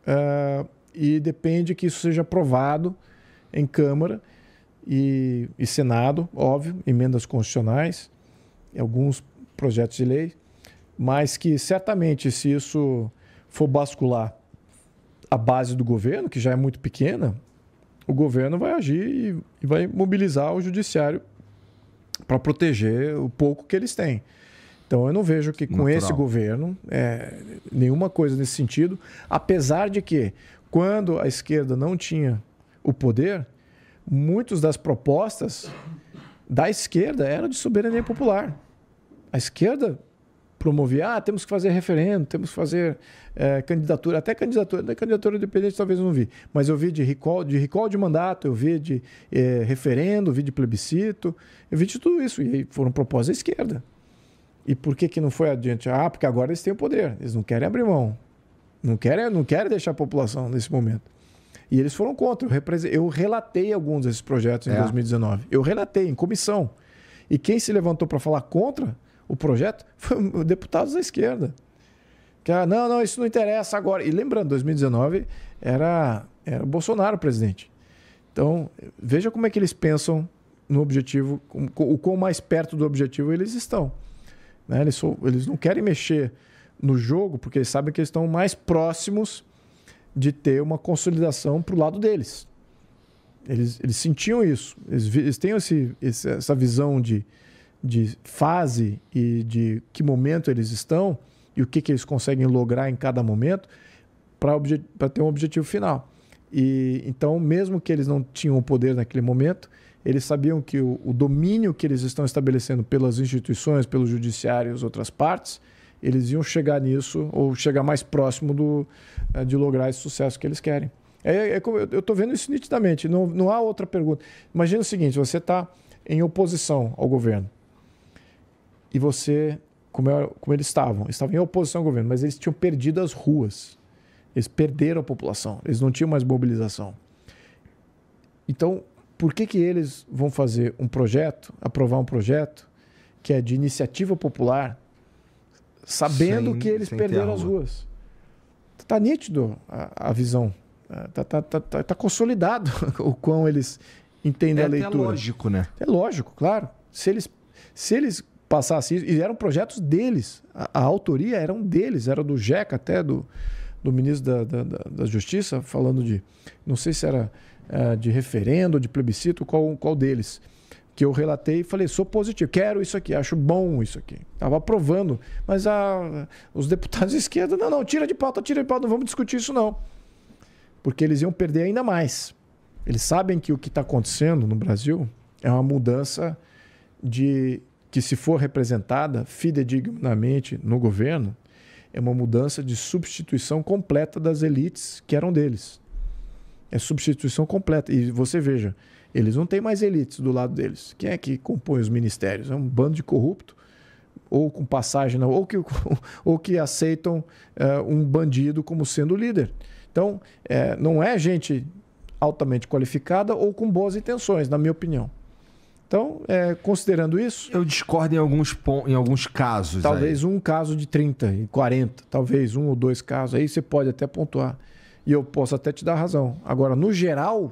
uh, e depende que isso seja aprovado em Câmara e, e Senado, óbvio, emendas constitucionais, alguns projetos de lei, mas que certamente se isso for bascular a base do governo, que já é muito pequena, o governo vai agir e vai mobilizar o judiciário para proteger o pouco que eles têm. Então eu não vejo que com Natural. esse governo é, nenhuma coisa nesse sentido, apesar de que quando a esquerda não tinha o poder, muitas das propostas da esquerda eram de soberania popular. A esquerda promover, ah, temos que fazer referendo, temos que fazer é, candidatura, até candidatura, da candidatura independente talvez eu não vi, mas eu vi de recall de, recall de mandato, eu vi de é, referendo, vi de plebiscito, eu vi de tudo isso, e foram propostas à esquerda. E por que, que não foi adiante? Ah, porque agora eles têm o poder, eles não querem abrir mão, não querem, não querem deixar a população nesse momento. E eles foram contra. Eu, relatei alguns desses projetos em é. 2019. Eu relatei em comissão. E quem se levantou para falar contra o projeto foi deputados da esquerda. Que, ah, não, não, isso não interessa agora. E lembrando, 2019 era, era o Bolsonaro presidente. Então, veja como é que eles pensam no objetivo, o quão mais perto do objetivo eles estão. Né? Eles, só, eles não querem mexer no jogo porque eles sabem que eles estão mais próximos de ter uma consolidação para o lado deles. Eles, eles sentiam isso, eles, eles têm esse, essa visão de, de fase e de que momento eles estão e o que, que eles conseguem lograr em cada momento para ter um objetivo final. E então, mesmo que eles não tinham o poder naquele momento, eles sabiam que o, o domínio que eles estão estabelecendo pelas instituições, pelo judiciário e as outras partes, eles iam chegar nisso ou chegar mais próximo do, eh, de lograr esse sucesso que eles querem. É, é eu estou vendo isso nitidamente, não, não há outra pergunta. Imagina o seguinte: você está em oposição ao governo e você, como, é, como eles estavam, estavam em oposição ao governo, mas eles tinham perdido as ruas. Eles perderam a população, eles não tinham mais mobilização. Então, por que, que eles vão fazer um projeto, aprovar um projeto que é de iniciativa popular, sabendo sem, que eles perderam as ruas? Está nítido a, a visão, está né? tá, tá, tá, tá, consolidado o quão eles entendem é, a leitura. É lógico, né? É lógico, claro. Se eles, se eles passasse isso. E eram projetos deles. A, a autoria era um deles, era do Jeca até, do, do ministro da, da, da Justiça, falando de. Não sei se era uh, de referendo, de plebiscito, qual, qual deles. Que eu relatei e falei, sou positivo, quero isso aqui, acho bom isso aqui. Estava aprovando. Mas a, os deputados de esquerda, não, não, tira de pauta, tira de pauta, não vamos discutir isso, não. Porque eles iam perder ainda mais. Eles sabem que o que está acontecendo no Brasil é uma mudança de que, se for representada fidedignamente no governo, é uma mudança de substituição completa das elites que eram deles. É substituição completa. E você veja, eles não têm mais elites do lado deles. Quem é que compõe os ministérios? É um bando de corrupto, ou com passagem, ou que, ou que aceitam eh, um bandido como sendo líder. Então, é, não é gente altamente qualificada ou com boas intenções, na minha opinião. Então, é, considerando isso. Eu discordo em alguns, em alguns casos. Talvez aí. um caso de 30, 40, talvez um ou dois casos. Aí você pode até pontuar. E eu posso até te dar razão. Agora, no geral,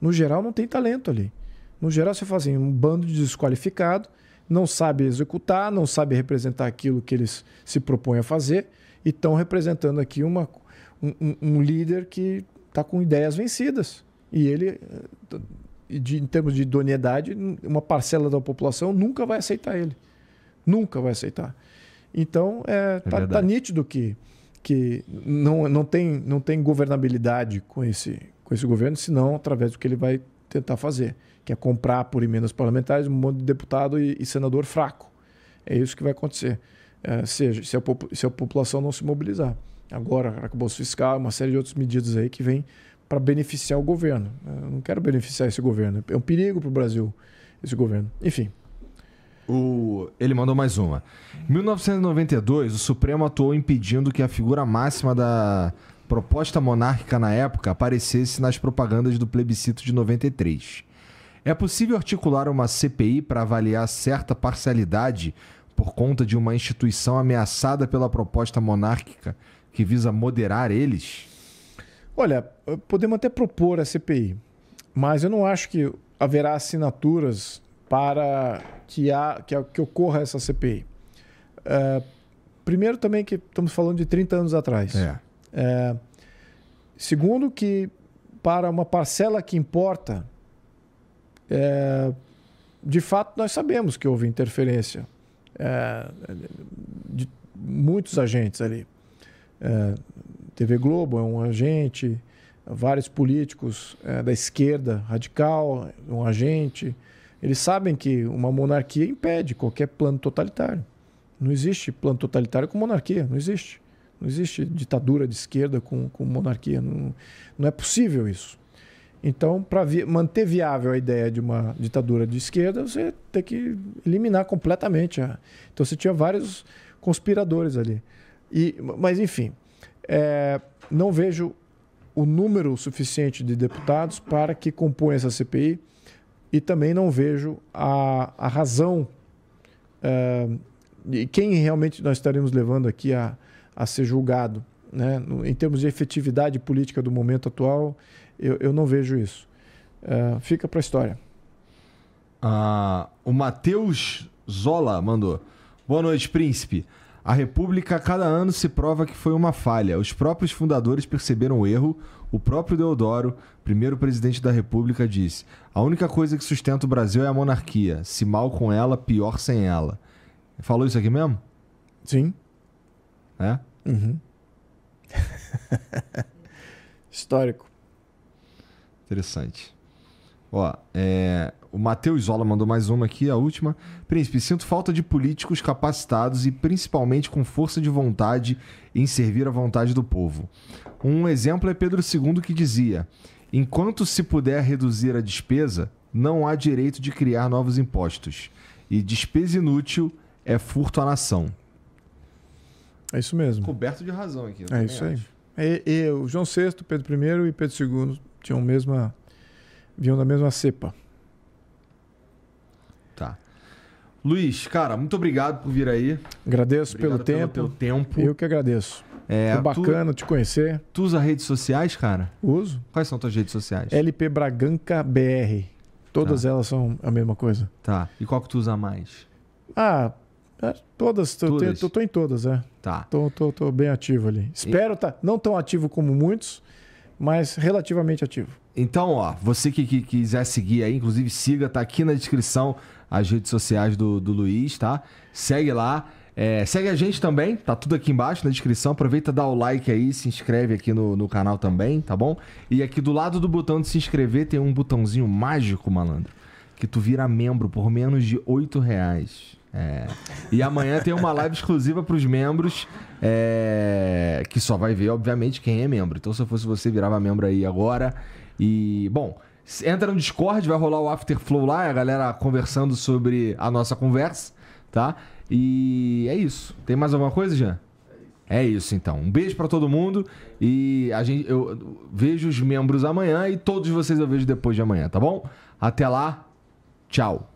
no geral não tem talento ali. No geral, você faz assim, um bando de desqualificado, não sabe executar, não sabe representar aquilo que eles se propõem a fazer e estão representando aqui uma, um, um líder que está com ideias vencidas. E ele eh, de, em termos de idoneidade, uma parcela da população nunca vai aceitar ele. Nunca vai aceitar. Então, é, é tá, tá nítido que, que não, não, tem, não tem governabilidade com esse, com esse governo, senão através do que ele vai tentar fazer, que é comprar por emendas parlamentares um monte de deputado e, e senador fraco. É isso que vai acontecer. É, seja, se a, se a população não se mobilizar. Agora, bolso fiscal, uma série de outras medidas aí que vem para beneficiar o governo. Eu não quero beneficiar esse governo. É um perigo para o Brasil esse governo. Enfim. O... Ele mandou mais uma. Em 1992, o Supremo atuou impedindo que a figura máxima da proposta monárquica na época aparecesse nas propagandas do plebiscito de 93. É possível articular uma CPI para avaliar certa parcialidade por conta de uma instituição ameaçada pela proposta monárquica que visa moderar eles? Olha, podemos até propor a CPI, mas eu não acho que haverá assinaturas para que, há, que, que ocorra essa CPI. É, primeiro, também que estamos falando de 30 anos atrás. É. é. segundo, que para uma parcela que importa, é, de fato nós sabemos que houve interferência de muitos agentes ali. TV Globo é um agente, vários políticos é, da esquerda radical, um agente. Eles sabem que uma monarquia impede qualquer plano totalitário. Não existe plano totalitário com monarquia, não existe. Não existe ditadura de esquerda com, com monarquia, não, não é possível isso. Então, para vi manter viável a ideia de uma ditadura de esquerda, você tem que eliminar completamente. A... Então, você tinha vários conspiradores ali. E, mas, enfim, é, não vejo o número suficiente de deputados para que compõe essa CPI e também não vejo a, a razão é, de quem realmente nós estaremos levando aqui a, a ser julgado. Né? Em termos de efetividade política do momento atual, eu, eu não vejo isso. É, fica para a história. Ah, o Matheus Zola mandou. Boa noite, príncipe. A República a cada ano se prova que foi uma falha. Os próprios fundadores perceberam o erro. O próprio Deodoro, primeiro presidente da República, disse: A única coisa que sustenta o Brasil é a monarquia. Se mal com ela, pior sem ela. Falou isso aqui mesmo? Sim. É? Uhum. Histórico. Interessante. Ó, é, o Matheus Isola mandou mais uma aqui, a última. Príncipe, sinto falta de políticos capacitados e principalmente com força de vontade em servir à vontade do povo. Um exemplo é Pedro II que dizia: enquanto se puder reduzir a despesa, não há direito de criar novos impostos. E despesa inútil é furto à nação. É isso mesmo. Coberto de razão aqui. É isso acho. aí. E, e, o João VI, Pedro I e Pedro II tinham a mesma vinham da mesma cepa. Tá. Luiz, cara, muito obrigado por vir aí. Agradeço obrigado pelo, tempo. tempo. Eu que agradeço. É, Foi bacana tu, te conhecer. Tu usa redes sociais, cara? Uso. Quais são tuas redes sociais? LP Braganca BR. Todas tá. elas são a mesma coisa. Tá. E qual que tu usa mais? Ah, é, todas, todas. Eu, tenho, tô em todas, é. Tá. Tô, tô, tô bem ativo ali. Espero e... tá não tão ativo como muitos, mas relativamente ativo. Então, ó, você que, que quiser seguir aí, inclusive siga, tá aqui na descrição as redes sociais do, do Luiz, tá? Segue lá. É, segue a gente também, tá tudo aqui embaixo na descrição. Aproveita, dá o like aí, se inscreve aqui no, no canal também, tá bom? E aqui do lado do botão de se inscrever tem um botãozinho mágico, malandro, que tu vira membro por menos de 8 reais. É. E amanhã tem uma live exclusiva para os membros, é... que só vai ver, obviamente, quem é membro. Então, se eu fosse você, virava membro aí agora. E, bom, entra no Discord, vai rolar o Afterflow lá, a galera conversando sobre a nossa conversa, tá? E é isso. Tem mais alguma coisa, Jean? É isso então. Um beijo para todo mundo e a gente eu vejo os membros amanhã e todos vocês eu vejo depois de amanhã, tá bom? Até lá. Tchau.